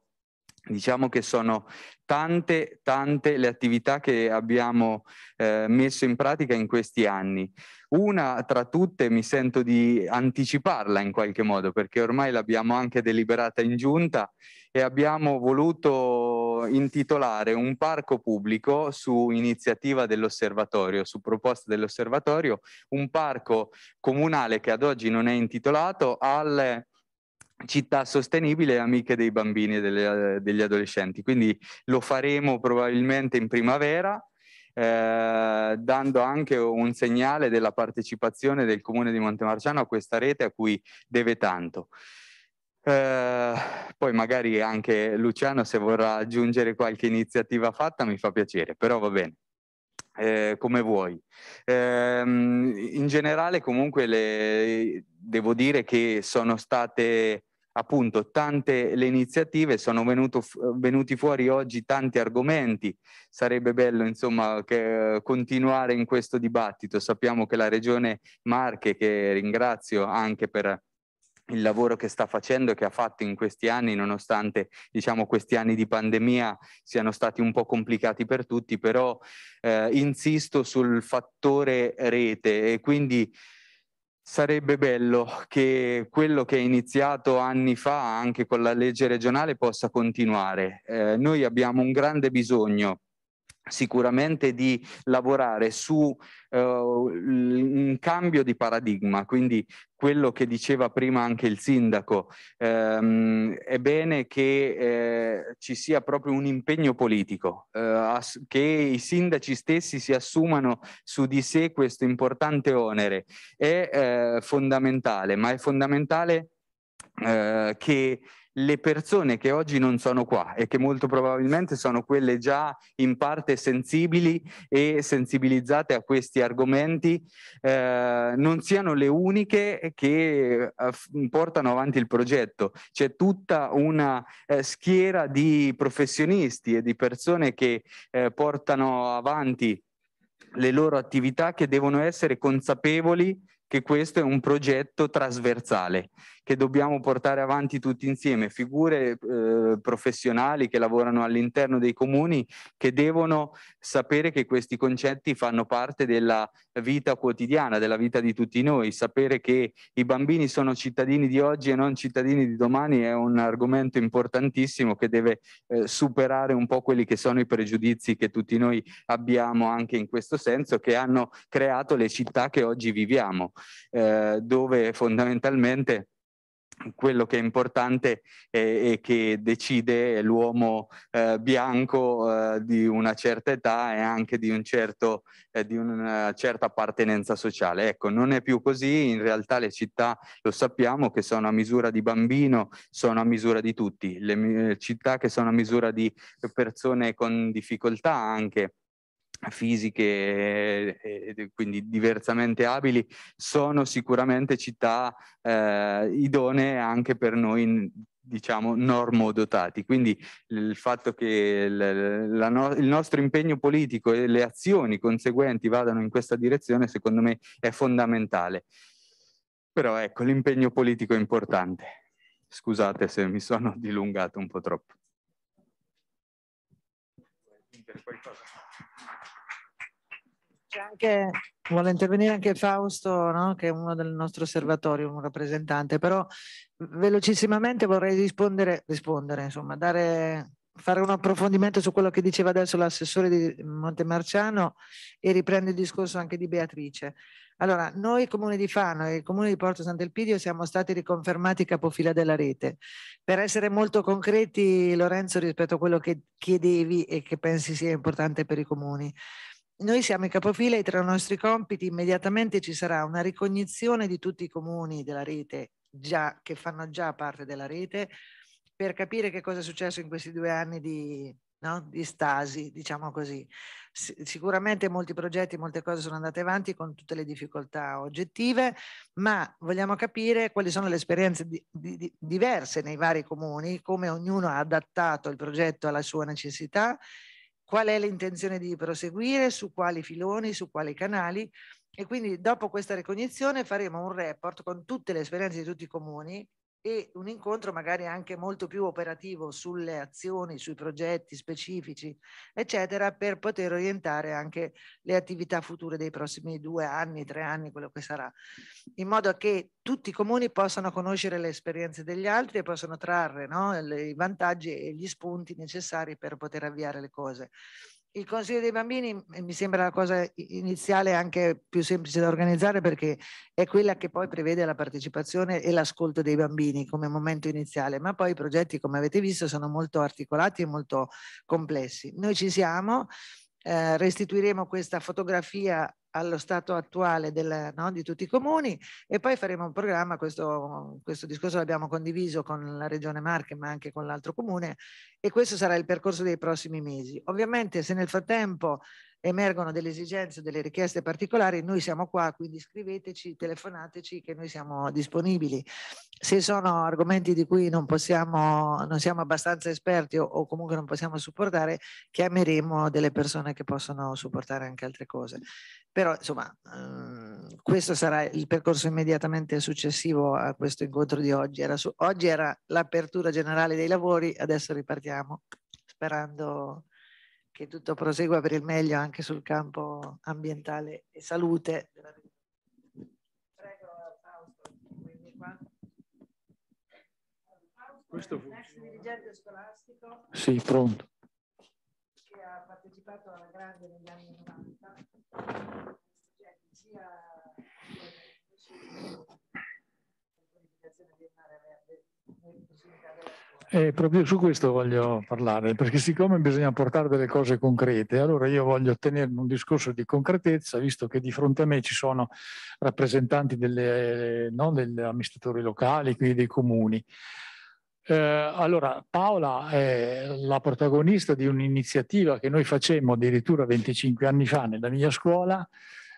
Diciamo che sono tante, tante le attività che abbiamo eh, messo in pratica in questi anni. Una tra tutte mi sento di anticiparla in qualche modo, perché ormai l'abbiamo anche deliberata in giunta e abbiamo voluto intitolare un parco pubblico su iniziativa dell'osservatorio, su proposta dell'osservatorio, un parco comunale che ad oggi non è intitolato al città sostenibile e amiche dei bambini e delle, degli adolescenti. Quindi lo faremo probabilmente in primavera. Eh, dando anche un segnale della partecipazione del comune di Montemarciano a questa rete a cui deve tanto. Eh, poi magari anche Luciano se vorrà aggiungere qualche iniziativa fatta mi fa piacere, però va bene eh, come vuoi. Eh, in generale comunque le, devo dire che sono state appunto tante le iniziative, sono venuto, venuti fuori oggi tanti argomenti, sarebbe bello insomma che, continuare in questo dibattito, sappiamo che la regione Marche, che ringrazio anche per il lavoro che sta facendo e che ha fatto in questi anni, nonostante diciamo, questi anni di pandemia siano stati un po' complicati per tutti, però eh, insisto sul fattore rete e quindi sarebbe bello che quello che è iniziato anni fa anche con la legge regionale possa continuare. Eh, noi abbiamo un grande bisogno sicuramente di lavorare su uh, un cambio di paradigma, quindi quello che diceva prima anche il sindaco, ehm, è bene che eh, ci sia proprio un impegno politico, eh, che i sindaci stessi si assumano su di sé questo importante onere, è eh, fondamentale, ma è fondamentale eh, che le persone che oggi non sono qua e che molto probabilmente sono quelle già in parte sensibili e sensibilizzate a questi argomenti eh, non siano le uniche che eh, portano avanti il progetto. C'è tutta una eh, schiera di professionisti e di persone che eh, portano avanti le loro attività che devono essere consapevoli che questo è un progetto trasversale che dobbiamo portare avanti tutti insieme, figure eh, professionali che lavorano all'interno dei comuni che devono sapere che questi concetti fanno parte della vita quotidiana, della vita di tutti noi, sapere che i bambini sono cittadini di oggi e non cittadini di domani è un argomento importantissimo che deve eh, superare un po' quelli che sono i pregiudizi che tutti noi abbiamo anche in questo senso che hanno creato le città che oggi viviamo eh, dove fondamentalmente quello che è importante è che decide l'uomo eh, bianco eh, di una certa età e anche di, un certo, eh, di, una certa appartenenza sociale. Ecco, non è più così, in realtà le città lo sappiamo che sono a misura di bambino, sono a misura di tutti, le città che sono a misura di persone con difficoltà anche fisiche e eh, quindi diversamente abili sono sicuramente città eh, idonee anche per noi diciamo normodotati quindi il fatto che il, no il nostro impegno politico e le azioni conseguenti vadano in questa direzione secondo me è fondamentale però ecco l'impegno politico è importante scusate se mi sono dilungato un po' troppo qualcosa anche, vuole intervenire anche Fausto, no? che è uno del nostro osservatorio, un rappresentante, però velocissimamente vorrei rispondere, rispondere insomma, dare, fare un approfondimento su quello che diceva adesso l'assessore di Montemarciano e riprende il discorso anche di Beatrice. Allora, noi Comune di Fano e il Comune di Porto Sant'Elpidio siamo stati riconfermati capofila della rete. Per essere molto concreti, Lorenzo, rispetto a quello che chiedevi e che pensi sia importante per i comuni, noi siamo i capofila e tra i nostri compiti immediatamente ci sarà una ricognizione di tutti i comuni della rete già, che fanno già parte della rete per capire che cosa è successo in questi due anni di, no? di stasi, diciamo così. sicuramente molti progetti, molte cose sono andate avanti con tutte le difficoltà oggettive, ma vogliamo capire quali sono le esperienze di, di, diverse nei vari comuni, come ognuno ha adattato il progetto alla sua necessità qual è l'intenzione di proseguire, su quali filoni, su quali canali e quindi dopo questa ricognizione faremo un report con tutte le esperienze di tutti i comuni e un incontro magari anche molto più operativo sulle azioni, sui progetti specifici, eccetera, per poter orientare anche le attività future dei prossimi due anni, tre anni, quello che sarà, in modo che tutti i comuni possano conoscere le esperienze degli altri e possano trarre no, i vantaggi e gli spunti necessari per poter avviare le cose il consiglio dei bambini mm, eh, mi sembra la cosa iniziale anche più semplice da organizzare perché è quella che poi prevede la partecipazione e l'ascolto dei bambini come momento iniziale, ma poi i progetti come avete visto sono molto articolati e molto complessi. Noi ci siamo, eh, restituiremo questa fotografia allo stato attuale del, no, di tutti i comuni e poi faremo un programma, questo, questo discorso l'abbiamo condiviso con la Regione Marche ma anche con l'altro comune e questo sarà il percorso dei prossimi mesi. Ovviamente se nel frattempo emergono delle esigenze, delle richieste particolari, noi siamo qua, quindi scriveteci, telefonateci che noi siamo disponibili. Se sono argomenti di cui non, possiamo, non siamo abbastanza esperti o, o, comunque non possiamo supportare, chiameremo delle persone che possono supportare anche altre cose. Però insomma, ehm, questo sarà il percorso immediatamente successivo a questo incontro di oggi. Era su, oggi era l'apertura generale dei lavori, adesso ripartiamo sperando che tutto prosegua per il meglio anche sul campo ambientale e salute. Prego, Fausto. Questo Ex dirigente scolastico. Sì, pronto. Che ha partecipato alla grande negli anni 90, cioè sia la pianificazione del mare verde, nel della eh, proprio su questo voglio parlare, perché siccome bisogna portare delle cose concrete, allora io voglio ottenere un discorso di concretezza, visto che di fronte a me ci sono rappresentanti delle, no, degli amministratori locali, quindi dei comuni. Eh, allora, Paola è la protagonista di un'iniziativa che noi facemmo addirittura 25 anni fa nella mia scuola,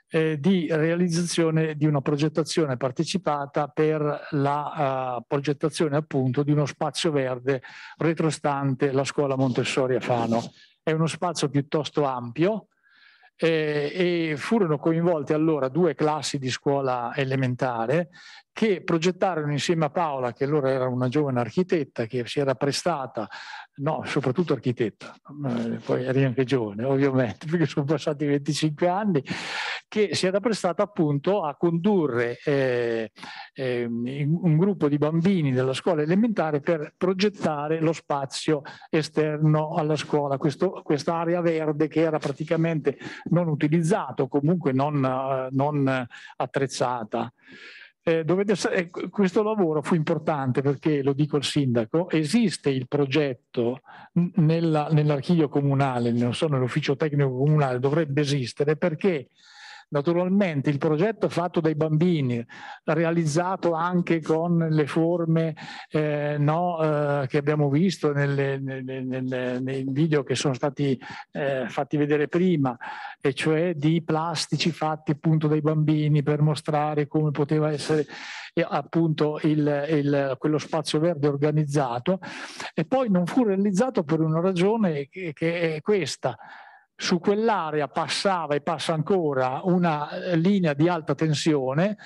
eh, di realizzazione di una progettazione partecipata per la uh, progettazione appunto di uno spazio verde retrostante la scuola Montessori a Fano. È uno spazio piuttosto ampio eh, e furono coinvolte allora due classi di scuola elementare che progettarono insieme a Paola, che allora era una giovane architetta che si era prestata, no, soprattutto architetta, eh, poi eri anche giovane ovviamente, <laughs> perché sono passati 25 anni, che si era prestata appunto a condurre eh, eh, un gruppo di bambini della scuola elementare per progettare lo spazio esterno alla scuola, questa area verde che era praticamente non utilizzata comunque non, eh, non eh, attrezzata eh, dovete, eh, questo lavoro fu importante perché, lo dico al sindaco, esiste il progetto nell'archivio comunale, non so, nell'ufficio tecnico comunale, dovrebbe esistere perché Naturalmente il progetto fatto dai bambini, realizzato anche con le forme eh, no, eh, che abbiamo visto nelle, nelle, nelle, nei video che sono stati eh, fatti vedere prima, e cioè di plastici fatti appunto dai bambini per mostrare come poteva essere eh, appunto il, il, quello spazio verde organizzato e poi non fu realizzato per una ragione che, che è questa, su quell'area passava e passa ancora una eh, linea di alta tensione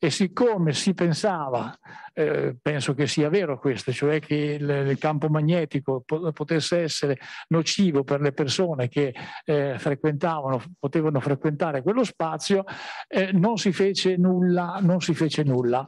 e siccome si pensava, eh, penso che sia vero questo, cioè che il, il campo magnetico potesse essere nocivo per le persone che eh, frequentavano, potevano frequentare quello spazio, eh, non si fece nulla, non si fece nulla.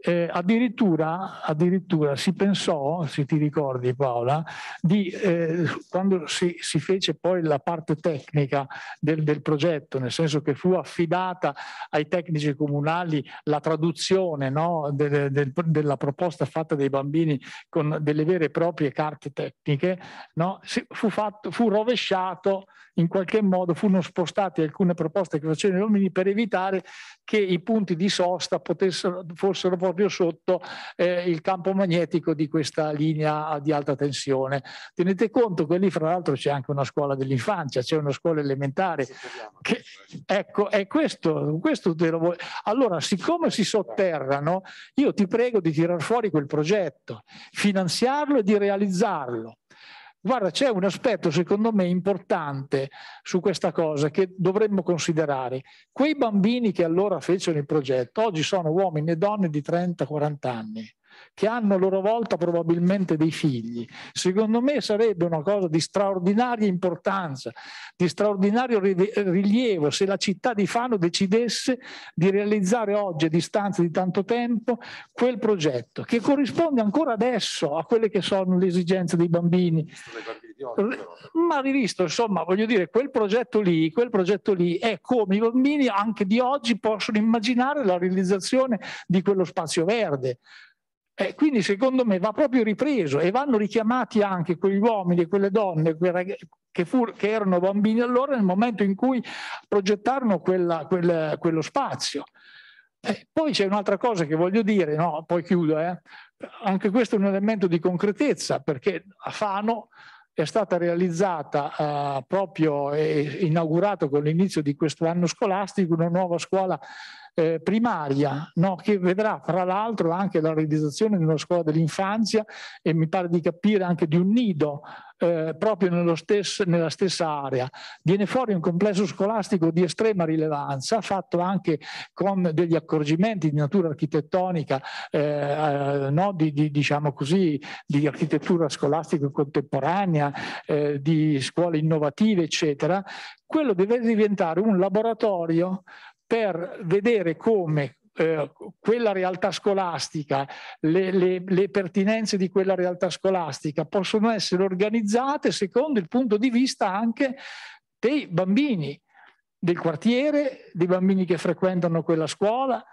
Eh, addirittura, addirittura, si pensò, se ti ricordi Paola, di, eh, quando si, si, fece poi la parte tecnica del, del, progetto, nel senso che fu affidata ai tecnici comunali la traduzione no, de, de, della proposta fatta dai bambini con delle vere e proprie carte tecniche, no, si, fu, fatto, fu rovesciato in qualche modo furono spostate alcune proposte che facevano gli uomini per evitare che i punti di sosta potessero, fossero proprio sotto eh, il campo magnetico di questa linea di alta tensione. Tenete conto che lì fra l'altro c'è anche una scuola dell'infanzia, c'è una scuola elementare. Che, ecco, è questo, questo te lo Allora, siccome si sotterrano, io ti prego di tirar fuori quel progetto, finanziarlo e di realizzarlo Guarda, c'è un aspetto secondo me importante su questa cosa che dovremmo considerare. Quei bambini che allora fecero il progetto, oggi sono uomini e donne di 30-40 anni che hanno a loro volta probabilmente dei figli. Secondo me sarebbe una cosa di straordinaria importanza, di straordinario rilievo se la città di Fano decidesse di realizzare oggi, a distanza di tanto tempo, quel progetto che corrisponde ancora adesso a quelle che sono le esigenze dei bambini. Ma rivisto, insomma, voglio dire, quel progetto lì, quel progetto lì è come i bambini anche di oggi possono immaginare la realizzazione di quello spazio verde eh, quindi secondo me va proprio ripreso e vanno richiamati anche quegli uomini e quelle donne che, fur, che, erano bambini allora nel momento in cui progettarono quella, quel, quello spazio. Eh, poi c'è un'altra cosa che voglio dire, no? poi chiudo, eh? anche questo è un elemento di concretezza perché a Fano è stata realizzata eh, proprio e inaugurata con l'inizio di questo anno scolastico una nuova scuola eh, primaria, no? che vedrà fra l'altro anche la realizzazione di una scuola dell'infanzia e mi pare di capire anche di un nido eh, proprio stesso, nella stessa area. Viene fuori un complesso scolastico di estrema rilevanza, fatto anche con degli accorgimenti di natura architettonica, eh, eh no? di, di, diciamo così, di architettura scolastica contemporanea, eh, di scuole innovative, eccetera. Quello deve diventare un laboratorio per vedere come eh, quella realtà scolastica, le, le, le, pertinenze di quella realtà scolastica possono essere organizzate secondo il punto di vista anche dei bambini del quartiere, dei bambini che frequentano quella scuola,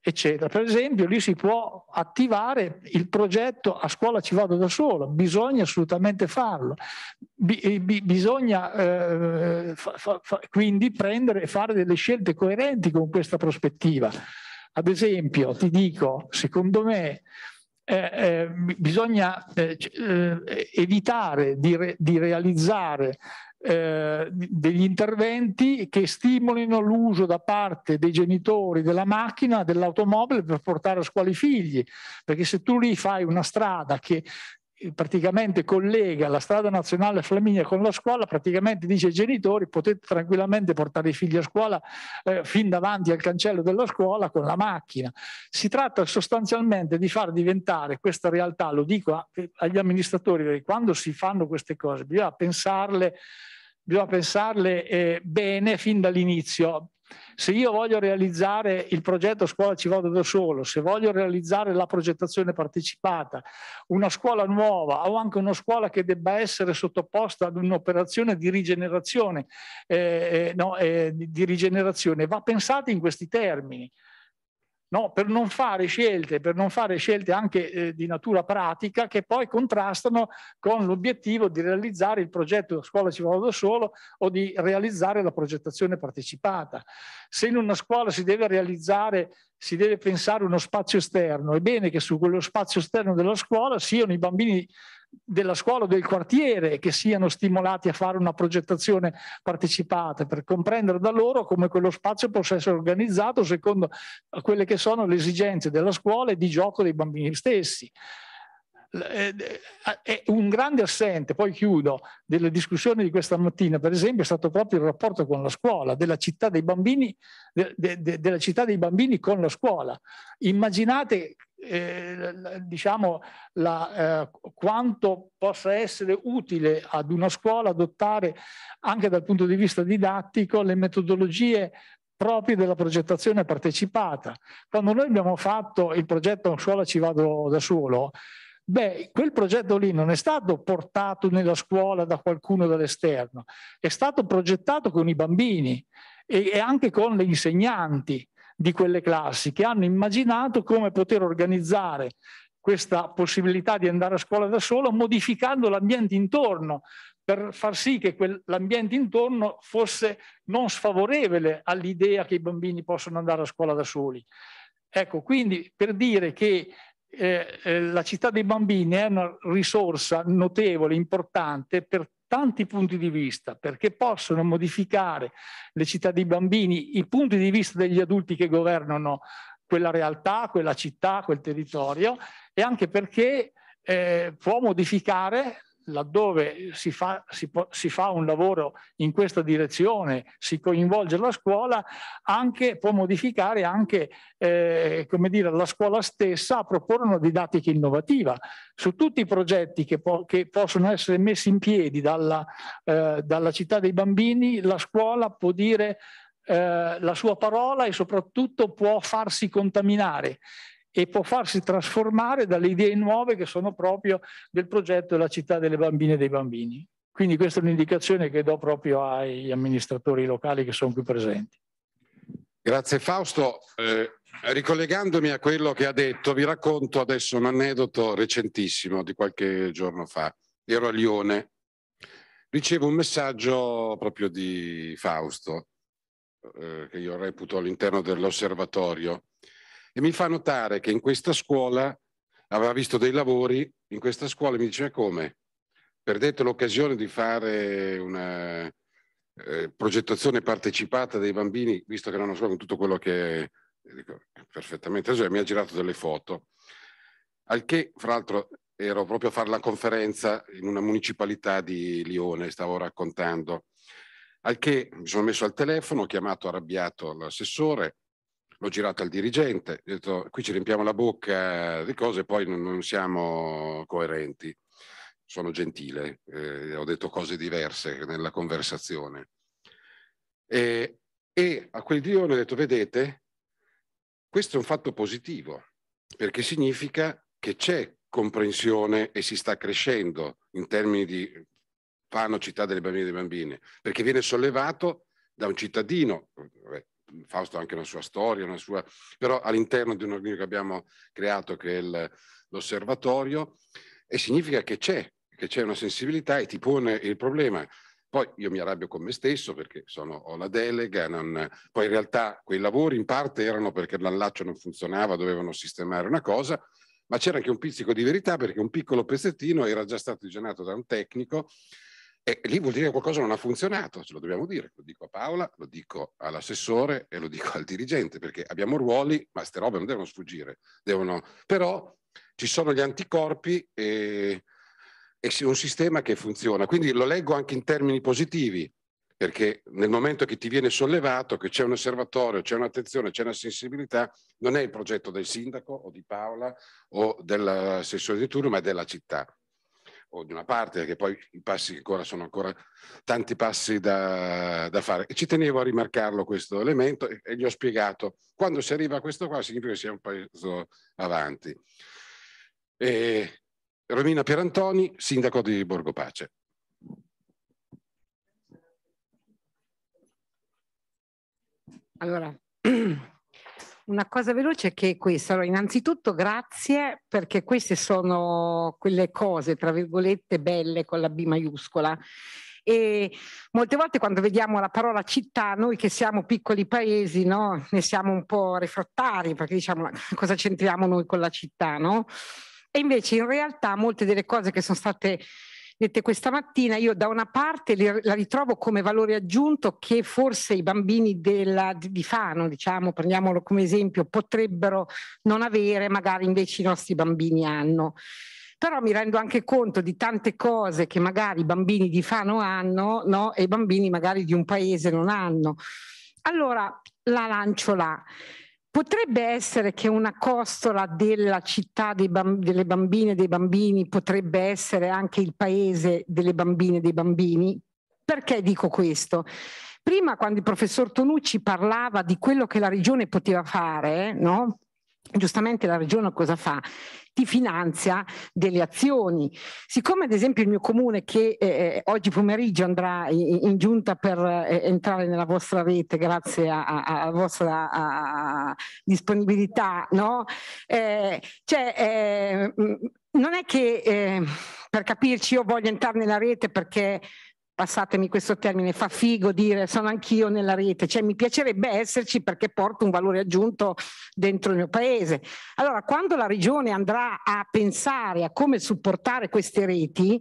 eccetera. Per esempio lì si può attivare il progetto a scuola ci vado da solo, bisogna assolutamente farlo, bi- eh, bi- bisogna eh, fa- fa- quindi prendere e fare delle scelte coerenti con questa prospettiva. Ad esempio, ti dico, secondo me eh, eh, bisogna eh, eh evitare di, re, di, realizzare eh, degli interventi che stimolino l'uso da parte dei genitori della macchina, dell'automobile per portare a scuola i figli, perché se tu lì fai una strada che eh, praticamente collega la strada nazionale Flaminia con la scuola, praticamente dice ai genitori potete tranquillamente portare i figli a scuola eh, fin davanti al cancello della scuola con la macchina. Si tratta sostanzialmente di far diventare questa realtà, lo dico a, eh, agli amministratori, perché quando si fanno queste cose bisogna pensarle, bisogna pensarle eh, bene fin dall'inizio, se io voglio realizzare il progetto scuola ci vado da solo, se voglio realizzare la progettazione partecipata, una scuola nuova o anche una scuola che debba essere sottoposta ad un'operazione di rigenerazione, eh, eh no, eh, di rigenerazione, va pensata in questi termini no? per non fare scelte, per non fare scelte anche eh, di natura pratica che poi contrastano con l'obiettivo di realizzare il progetto scuola ci vado da solo o di realizzare la progettazione partecipata. Se in una scuola si deve realizzare si deve pensare uno spazio esterno, è bene che su quello spazio esterno della scuola siano i bambini della scuola o del quartiere che siano stimolati a fare una progettazione partecipata per comprendere da loro come quello spazio possa essere organizzato secondo quelle che sono le esigenze della scuola e di gioco dei bambini stessi. Eh, ah, è un grande assente, poi chiudo, delle discussioni di questa mattina, per esempio, è stato proprio il rapporto con la scuola, della città dei bambini, de, de, della città dei bambini con la scuola. Immaginate eh, diciamo, la, eh, quanto possa essere utile ad una scuola adottare anche dal punto di vista didattico le metodologie proprie della progettazione partecipata. Quando noi abbiamo fatto il progetto Scuola ci vado da solo, Beh, quel progetto lì non è stato portato nella scuola da qualcuno dall'esterno, è stato progettato con i bambini e, e anche con le insegnanti di quelle classi che hanno immaginato come poter organizzare questa possibilità di andare a scuola da solo modificando l'ambiente intorno per far sì che l'ambiente intorno fosse non sfavorevole all'idea che i bambini possono andare a scuola da soli. Ecco, quindi per dire che eh, eh, la città dei bambini è una risorsa notevole, importante per tanti punti di vista, perché possono modificare le città dei bambini, i punti di vista degli adulti che governano quella realtà, quella città, quel territorio, e anche perché eh, può modificare laddove si fa, si, si fa, un lavoro in questa direzione, si coinvolge la scuola, anche, può modificare anche eh, dire, la scuola stessa a proporre una didattica innovativa. Su tutti i progetti che, po che possono essere messi in piedi dalla, eh, dalla città dei bambini, la scuola può dire eh, la sua parola e soprattutto può farsi contaminare e può farsi trasformare dalle idee nuove che sono proprio del progetto della città delle bambine e dei bambini. Quindi questa è un'indicazione che do proprio agli amministratori locali che sono qui presenti. Grazie Fausto. Eh, ricollegandomi a quello che ha detto, vi racconto adesso un aneddoto recentissimo di qualche giorno fa. Ero a Lione, ricevo un messaggio proprio di Fausto, eh, che io reputo all'interno dell'osservatorio, e mi fa notare che in questa scuola aveva visto dei lavori, in questa scuola mi diceva come? Perdete l'occasione di fare una eh, progettazione partecipata dei bambini, visto che non so con tutto quello che è, eh, dico, perfettamente, cioè, mi ha girato delle foto, al che fra l'altro ero proprio a fare la conferenza in una municipalità di Lione, stavo raccontando, al che mi sono messo al telefono, ho chiamato arrabbiato l'assessore, l'ho girato al dirigente, ho detto qui ci riempiamo la bocca di cose e poi non, non siamo coerenti. Sono gentile, eh, ho detto cose diverse nella conversazione. E, e a quel giorno ho detto, vedete, questo è un fatto positivo, perché significa che c'è comprensione e si sta crescendo in termini di fanno città delle bambine e dei bambini, perché viene sollevato da un cittadino, Mhmm, Fausto ha anche una sua storia, una sua... però all'interno di un organismo che abbiamo creato che è l'osservatorio e significa che c'è, che c'è una sensibilità e ti pone il problema. Poi io mi arrabbio con me stesso perché sono, ho la delega, non, poi in realtà quei lavori in parte erano perché l'allaccio non funzionava, dovevano sistemare una cosa, ma c'era anche un pizzico di verità perché un piccolo pezzettino era già stato igienato da un tecnico e lì vuol dire che qualcosa non ha funzionato, ce lo dobbiamo dire. Lo dico a Paola, lo dico all'assessore e lo dico al dirigente, perché abbiamo ruoli, ma queste robe non devono sfuggire. Devono... Però ci sono gli anticorpi e, e un sistema che funziona. Quindi lo leggo anche in termini positivi perché nel momento che ti viene sollevato, che c'è un osservatorio, c'è un'attenzione, c'è una sensibilità, non è il progetto del sindaco o di Paola o dell'assessore di turno, ma è della città o di una parte, perché poi i passi ancora sono ancora tanti passi da, da fare. E ci tenevo a rimarcarlo questo elemento e, e, gli ho spiegato, quando si arriva a questo qua significa che siamo un passo avanti. E Romina Pierantoni, sindaco di Borgo Pace. Allora, una cosa veloce che è questa. Allora, innanzitutto grazie perché queste sono quelle cose, tra virgolette, belle con la B maiuscola. E molte volte quando vediamo la parola città, noi che siamo piccoli paesi, no? ne siamo un po' refrattari perché diciamo cosa c'entriamo noi con la città, no? E invece in realtà molte delle cose che sono state dette questa mattina, io da una parte la ritrovo come valore aggiunto che forse i bambini della, di Fano, diciamo, prendiamolo come esempio, potrebbero non avere, magari invece i nostri bambini hanno però mi rendo anche conto di tante cose che magari i bambini di Fano hanno no? e i bambini magari di un paese non hanno. Allora la lancio là. Potrebbe essere che una costola della città bamb delle bambine e dei bambini potrebbe essere anche il paese delle bambine e dei bambini? Perché dico questo? Prima quando il professor Tonucci parlava di quello che la regione poteva fare, no? giustamente la regione cosa fa? ti finanzia delle azioni. Siccome ad esempio il mio comune che eh, eh oggi pomeriggio andrà in, in giunta per eh, entrare nella vostra rete grazie alla vostra a, a disponibilità, no? eh, cioè, eh, mm, non è che eh, per capirci io voglio entrare nella rete perché passatemi questo termine, fa figo dire sono anch'io nella rete, cioè mi piacerebbe esserci perché porto un valore aggiunto dentro il mio paese. Allora, quando la regione andrà a pensare a come supportare queste reti,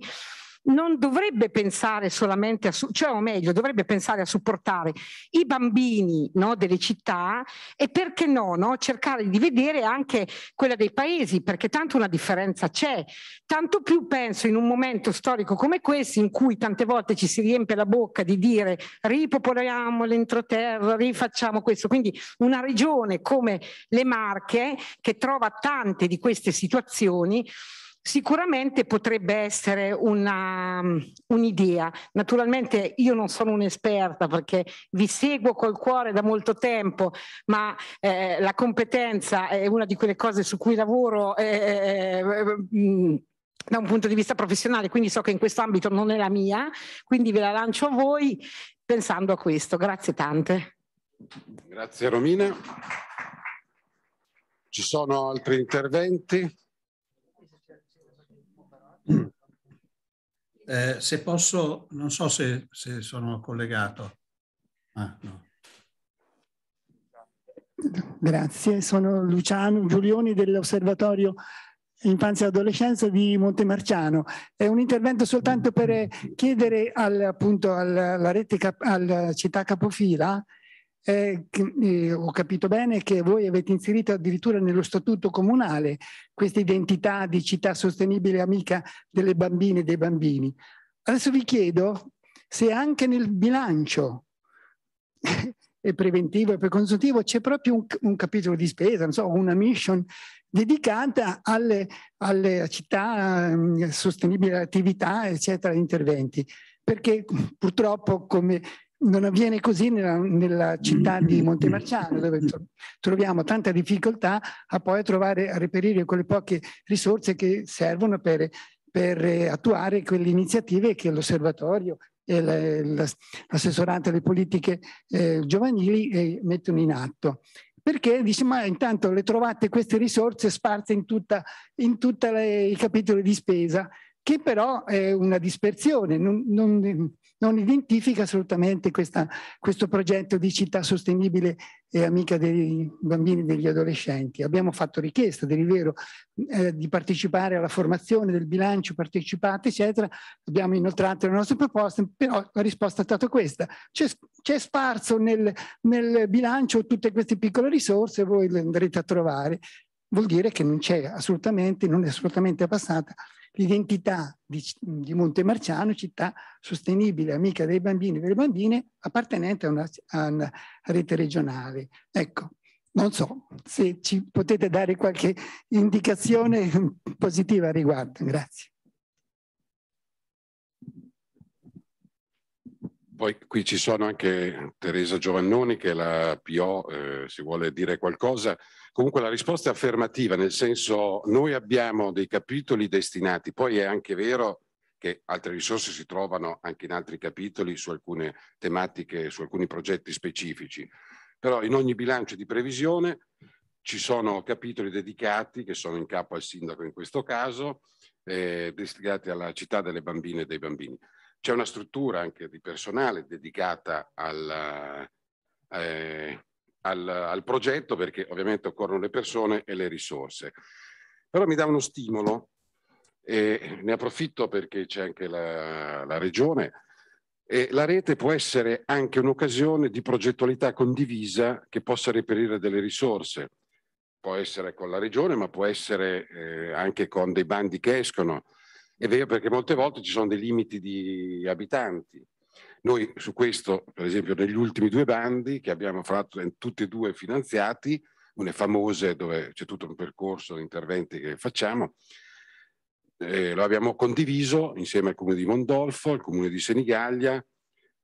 non dovrebbe pensare solamente a, cioè o meglio, dovrebbe pensare a supportare i bambini no, delle città e perché no, no, cercare di vedere anche quella dei paesi, perché tanto una differenza c'è. Tanto più penso in un momento storico come questo, in cui tante volte ci si riempie la bocca di dire ripopoliamo l'entroterra, rifacciamo questo. Quindi una regione come le Marche, che trova tante di queste situazioni, Sicuramente potrebbe essere una, un'idea. Naturalmente io non sono un'esperta perché vi seguo col cuore da molto tempo, ma eh, la competenza è una di quelle cose su cui lavoro. Eh, mh, eh, eh, mm, da un punto di vista professionale, quindi so che in questo ambito non è la mia, quindi ve la lancio a voi pensando a questo. Grazie tante. Grazie Romina. Ci sono altri interventi? Eh, se posso, non so se, se sono collegato. Ah, no. Grazie, sono Luciano Giulioni dell'Osservatorio Infanzia e Adolescenza di Montemarciano. È un intervento soltanto per chiedere al, appunto alla, rete, alla città capofila eh, eh, ho capito bene che voi avete inserito addirittura nello statuto comunale questa identità di città sostenibile amica delle bambine e dei bambini. Adesso vi chiedo se anche nel bilancio <laughs> e preventivo e consultivo c'è proprio un, un, capitolo di spesa, non so, una mission dedicata alle, alle città mh, mm, sostenibili, attività, eccetera, interventi. Perché purtroppo, come non avviene così nella, nella città di <clears throat> Montemarciano, dove troviamo tanta difficoltà a poi trovare, a reperire quelle poche risorse che servono per, per eh, attuare quelle iniziative che l'osservatorio e l'assessorante alle politiche eh, giovanili eh, mettono in atto perché dice ma intanto le trovate queste risorse sparse in tutti i capitoli di spesa che però è una dispersione non, non, non identifica assolutamente questa, questo progetto di città sostenibile e amica dei bambini e degli adolescenti. Abbiamo fatto richiesta, del Rivero, eh, di partecipare alla formazione del bilancio partecipato, eccetera. Abbiamo inoltrato le nostre proposte, però la risposta è stata questa. C'è, sparso nel, nel bilancio tutte queste piccole risorse, voi le andrete a trovare. Vuol dire che non c'è assolutamente, non è assolutamente passata l'identità di, di Montemarciano, città sostenibile, amica dei bambini e delle bambine, appartenente a una, a una rete regionale. Ecco, non so se ci potete dare qualche indicazione <laughs> positiva al riguardo. Grazie. Poi qui ci sono anche Teresa Giovannoni che è la PO, eh, se vuole dire qualcosa. Comunque la risposta è affermativa, nel senso noi abbiamo dei capitoli destinati, poi è anche vero che altre risorse si trovano anche in altri capitoli su alcune tematiche, su alcuni progetti specifici, però in ogni bilancio di previsione ci sono capitoli dedicati che sono in capo al sindaco in questo caso, eh, destinati alla città delle bambine e dei bambini. C'è una struttura anche di personale dedicata al... eh, al, al progetto perché ovviamente occorrono le persone e le risorse. Però mi dà uno stimolo e ne approfitto perché c'è anche la, la regione. E la rete può essere anche un'occasione di progettualità condivisa che possa reperire delle risorse. Può essere con la regione, ma può essere eh, anche con dei bandi che escono. È vero perché molte volte ci sono dei limiti di abitanti noi su questo, per esempio, negli ultimi due bandi che abbiamo fatto, tutti e due finanziati, una famose dove c'è tutto un percorso di interventi che facciamo, eh, lo abbiamo condiviso insieme al comune di Mondolfo, al comune di Senigallia,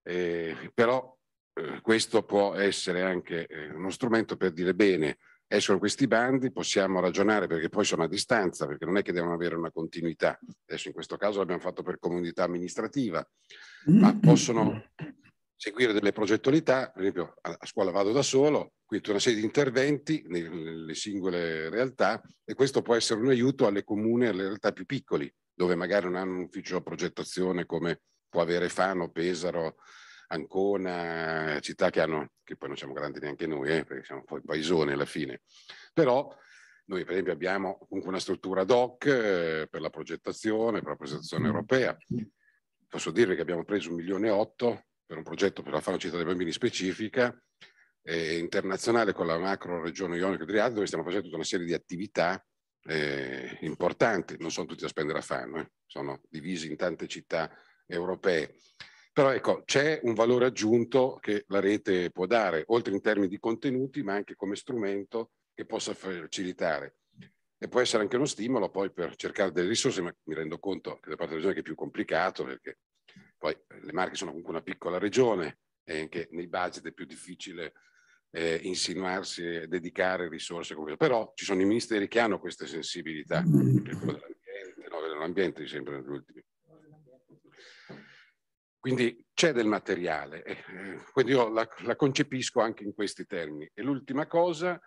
eh, però eh, questo può essere anche eh, uno strumento per dire bene, escono questi bandi, possiamo ragionare perché poi sono a distanza, perché non è che devono avere una continuità. Adesso in questo caso l'abbiamo fatto per comunità amministrativa, ma mm. possono seguire delle progettualità, per esempio a scuola vado da solo, quindi una serie di interventi nelle singole realtà e questo può essere un aiuto alle comuni e alle realtà più piccoli, dove magari non hanno un ufficio progettazione come può avere Fano, Pesaro, Ancona, città che hanno, che poi non siamo grandi neanche noi, eh, perché siamo poi paesone alla fine, però noi per esempio abbiamo comunque una struttura ad hoc eh, per la progettazione, per la progettazione mm. europea. Posso dirvi che abbiamo preso un milione e otto per un progetto per la Fano dei Bambini specifica, eh, internazionale con la macro regione Ionico Adriatico, dove stiamo facendo tutta una serie di attività eh, importanti. Non sono tutti da spendere a Fano, eh. sono divisi in tante città europee. Però ecco, c'è un valore aggiunto che la rete può dare, oltre in termini di contenuti, ma anche come strumento che possa facilitare. E può essere anche uno stimolo poi per cercare delle risorse, ma mi rendo conto che da parte della regione è più complicato, perché poi eh, le Marche sono comunque una piccola regione e anche nei budget è più difficile eh, insinuarsi e dedicare risorse come Però ci sono i ministeri che hanno queste sensibilità, per quello dell'ambiente, no, dell'ambiente sempre negli ultimi. Quindi c'è del materiale, eh, eh, quindi io la, la concepisco anche in questi termini. E l'ultima cosa,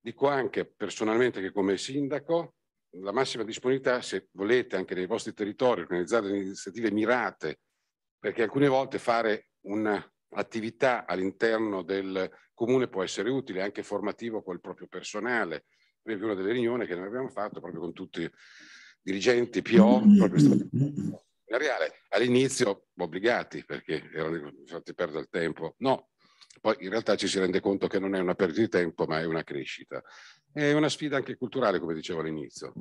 dico anche personalmente che come sindaco, la massima disponibilità, se volete, anche nei vostri territori, organizzate iniziative mirate, perché alcune volte fare un'attività all'interno del comune può essere utile, anche formativo col proprio personale. Per esempio una delle riunioni che noi abbiamo fatto proprio con tutti i dirigenti PO, proprio mm-hmm. Mm-hmm seminariale. All'inizio obbligati perché erano fatti perdere il tempo. No, poi in realtà ci si rende conto che non è una perdita di tempo, ma è una crescita. È una sfida anche culturale, come dicevo all'inizio.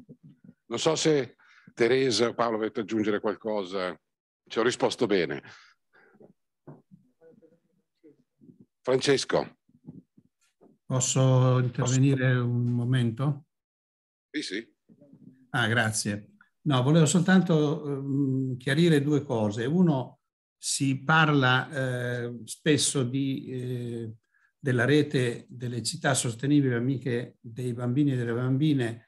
Non so se Teresa o Paolo avete aggiungere qualcosa. Ci ho risposto bene. Francesco. Posso intervenire Posso... un momento? Sì, sì. Ah, grazie. No, volevo soltanto um, chiarire due cose. Uno, si parla eh, spesso di, eh, della rete delle città sostenibili amiche dei bambini e delle bambine,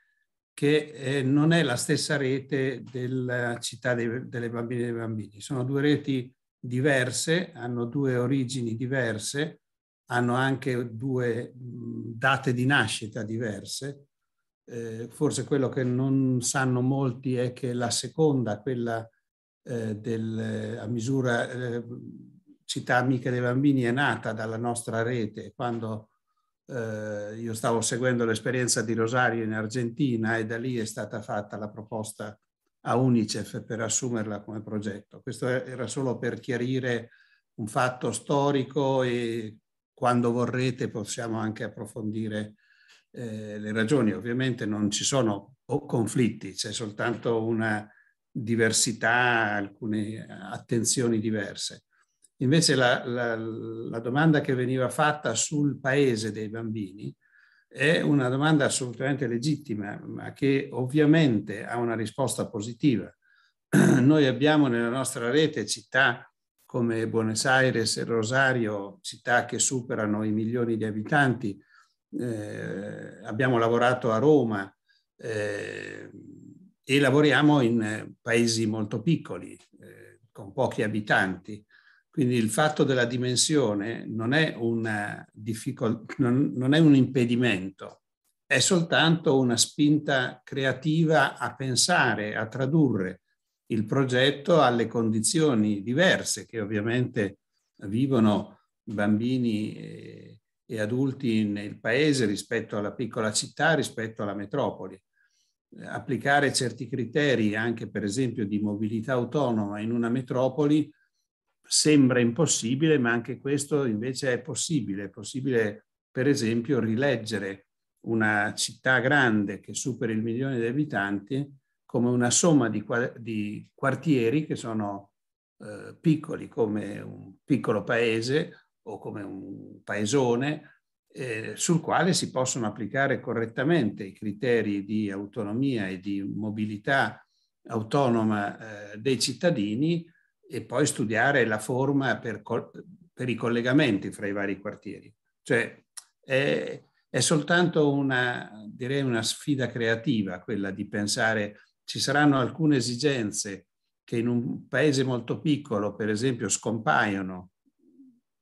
che eh, non è la stessa rete della città dei, delle bambine e dei bambini. Sono due reti diverse, hanno due origini diverse, hanno anche due mh, date di nascita diverse eh, forse quello che non sanno molti è che la seconda, quella eh, del, a misura eh, città amiche dei bambini, è nata dalla nostra rete. Quando eh, io stavo seguendo l'esperienza di Rosario in Argentina e da lì è stata fatta la proposta a Unicef per assumerla come progetto. Questo era solo per chiarire un fatto storico e quando vorrete possiamo anche approfondire eh, le ragioni ovviamente non ci sono conflitti, c'è soltanto una diversità, alcune eh, attenzioni diverse. Invece la, la, la, domanda che veniva fatta sul paese dei bambini è una domanda assolutamente legittima, ma che ovviamente ha una risposta positiva. <clears throat> Noi abbiamo nella nostra rete città come Buenos Aires e Rosario, città che superano i milioni di abitanti, eh, abbiamo lavorato a Roma eh, e lavoriamo in eh, paesi molto piccoli, eh, con pochi abitanti. Quindi il fatto della dimensione non è, difficol- non, non è un impedimento, è soltanto una spinta creativa a pensare, a tradurre il progetto alle condizioni diverse che ovviamente vivono bambini eh, e adulti nel paese rispetto alla piccola città, rispetto alla metropoli. Applicare certi criteri anche per esempio di mobilità autonoma in una metropoli sembra impossibile, ma anche questo invece è possibile. È possibile per esempio rileggere una città grande che superi il milione di abitanti come una somma di, di quartieri che sono eh, piccoli, come un piccolo paese o come un paesone eh, sul quale si possono applicare correttamente i criteri di autonomia e di mobilità autonoma eh, dei cittadini e poi studiare la forma per, per i collegamenti fra i vari quartieri. Cioè è, è soltanto una, direi una sfida creativa quella di pensare ci saranno alcune esigenze che in un paese molto piccolo, per esempio, scompaiono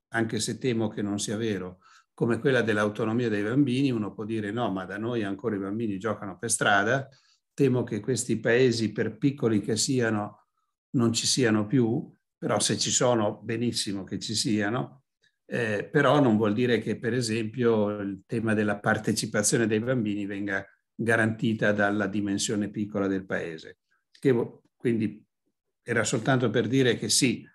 anche se temo che non sia vero, come quella dell'autonomia dei bambini, uno può dire no, ma da noi ancora i bambini giocano per strada, temo che questi paesi, per piccoli che siano, non ci siano più, però se ci sono, benissimo che ci siano, eh, però non vuol dire che per esempio il tema della partecipazione dei bambini venga garantita dalla dimensione piccola del paese. Che, quindi era soltanto per dire che sì,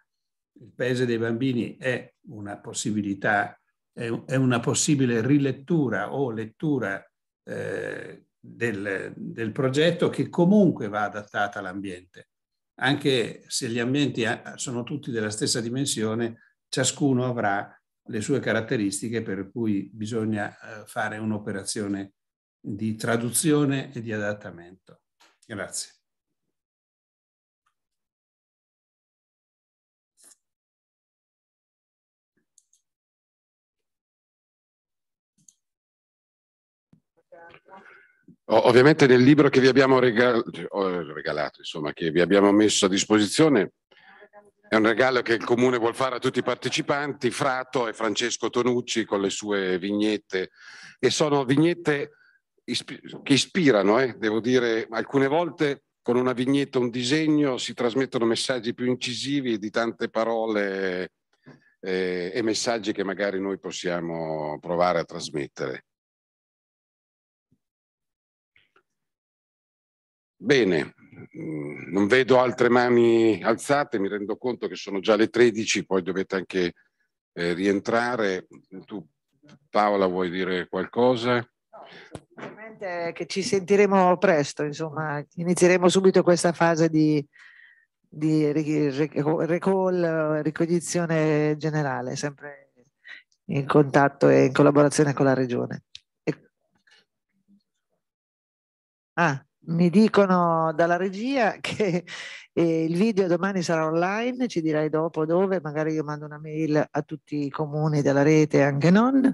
il paese dei bambini è una possibilità, è una possibile rilettura o lettura eh, del, del, progetto che comunque va adattata all'ambiente. Anche se gli ambienti eh, sono tutti della stessa dimensione, ciascuno avrà le sue caratteristiche per cui bisogna eh, fare un'operazione di traduzione e di adattamento. Grazie. Ovviamente nel libro che vi abbiamo regalato, regalato, insomma, che vi abbiamo messo a disposizione, è un regalo che il Comune vuole fare a tutti i partecipanti, Frato e Francesco Tonucci con le sue vignette, e sono vignette isp che ispirano, eh, devo dire, alcune volte con una vignetta, un disegno, si trasmettono messaggi più incisivi di tante parole eh, e messaggi che magari noi possiamo provare a trasmettere. Bene, mm, non vedo altre mani alzate, mi rendo conto che sono già le 13, poi dovete anche eh, rientrare. Tu, Paola, vuoi dire qualcosa? Sicuramente che ci sentiremo presto, insomma, inizieremo subito questa fase di, di recall, ricognizione generale, sempre in contatto e in collaborazione con la Regione. E... Ah. Mi dicono dalla regia <laughs> che eh, il video domani sarà online, ci dirai dopo dove, magari io mando una mail a tutti i comuni della rete, anche non,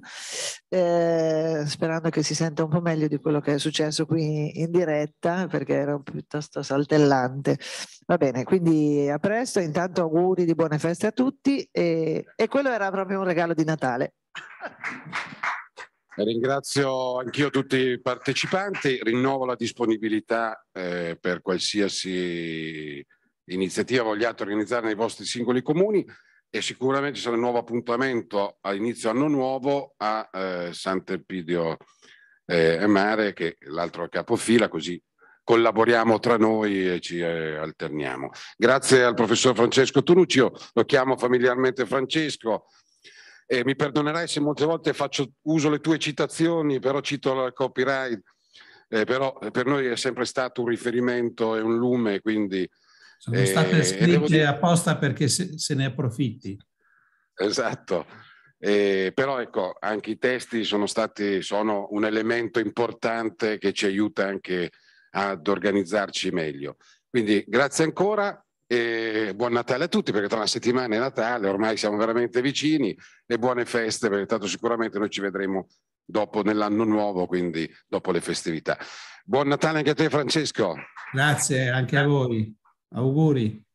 eh, sperando che si senta un po' meglio di quello che è successo qui in diretta, perché era piuttosto saltellante. Va bene, quindi a presto, intanto auguri di buone feste a tutti e, e quello era proprio un regalo di Natale. <laughs> Ringrazio anch'io tutti i partecipanti, rinnovo la disponibilità eh, per qualsiasi iniziativa vogliate organizzare nei vostri singoli comuni e sicuramente sarà un nuovo appuntamento all'inizio inizio anno nuovo a eh, Sant'Elpidio eh, Mare, che è l'altro capofila, così collaboriamo tra noi e ci eh, alterniamo. Grazie al professor Francesco Turuccio, lo chiamo familiarmente Francesco, eh, mi perdonerai se molte volte faccio, uso le tue citazioni, però cito la copyright, eh, però per noi è sempre stato un riferimento e un lume, quindi... Sono eh, state scritte dire... apposta perché se, se, ne approfitti. Esatto, eh, però ecco, anche i testi sono stati sono un elemento importante che ci aiuta anche ad organizzarci meglio. Quindi grazie ancora e buon Natale a tutti, perché tra una settimana è Natale, ormai siamo veramente vicini, e buone feste, perché tanto sicuramente noi ci vedremo dopo nell'anno nuovo, quindi dopo le festività. Buon Natale anche a te Francesco. Grazie anche a voi. Auguri.